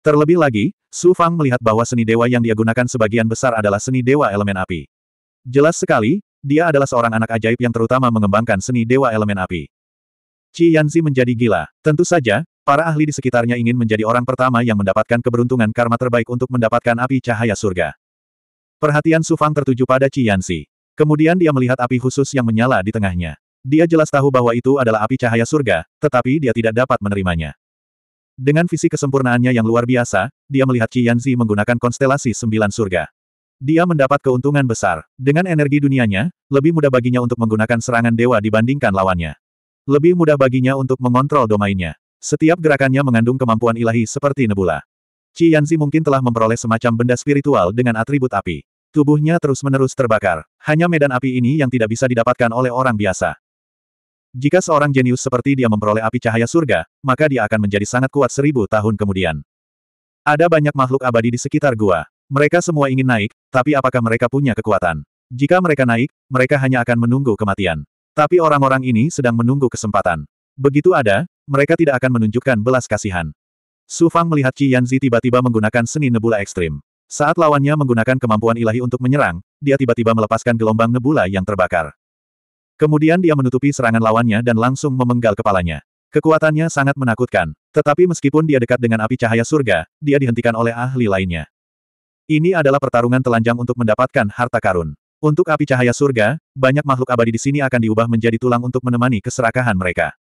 Terlebih lagi, Su Fang melihat bahwa seni dewa yang dia gunakan sebagian besar adalah seni dewa elemen api. Jelas sekali, dia adalah seorang anak ajaib yang terutama mengembangkan seni dewa elemen api. Qi Yanzi menjadi gila. Tentu saja, para ahli di sekitarnya ingin menjadi orang pertama yang mendapatkan keberuntungan karma terbaik untuk mendapatkan api cahaya surga. Perhatian Su Fang tertuju pada Qi Yanzi. Kemudian dia melihat api khusus yang menyala di tengahnya. Dia jelas tahu bahwa itu adalah api cahaya surga, tetapi dia tidak dapat menerimanya. Dengan visi kesempurnaannya yang luar biasa, dia melihat Yanzi menggunakan konstelasi sembilan surga. Dia mendapat keuntungan besar. Dengan energi dunianya, lebih mudah baginya untuk menggunakan serangan dewa dibandingkan lawannya. Lebih mudah baginya untuk mengontrol domainnya. Setiap gerakannya mengandung kemampuan ilahi seperti nebula. Yanzi mungkin telah memperoleh semacam benda spiritual dengan atribut api. Tubuhnya terus-menerus terbakar. Hanya medan api ini yang tidak bisa didapatkan oleh orang biasa. Jika seorang jenius seperti dia memperoleh api cahaya surga, maka dia akan menjadi sangat kuat seribu tahun kemudian. Ada banyak makhluk abadi di sekitar gua. Mereka semua ingin naik, tapi apakah mereka punya kekuatan? Jika mereka naik, mereka hanya akan menunggu kematian. Tapi orang-orang ini sedang menunggu kesempatan. Begitu ada, mereka tidak akan menunjukkan belas kasihan. Su Fang melihat Qi Yanzi tiba-tiba menggunakan seni nebula ekstrim. Saat lawannya menggunakan kemampuan ilahi untuk menyerang, dia tiba-tiba melepaskan gelombang nebula yang terbakar. Kemudian dia menutupi serangan lawannya dan langsung memenggal kepalanya. Kekuatannya sangat menakutkan. Tetapi meskipun dia dekat dengan api cahaya surga, dia dihentikan oleh ahli lainnya. Ini adalah pertarungan telanjang untuk mendapatkan harta karun. Untuk api cahaya surga, banyak makhluk abadi di sini akan diubah menjadi tulang untuk menemani keserakahan mereka.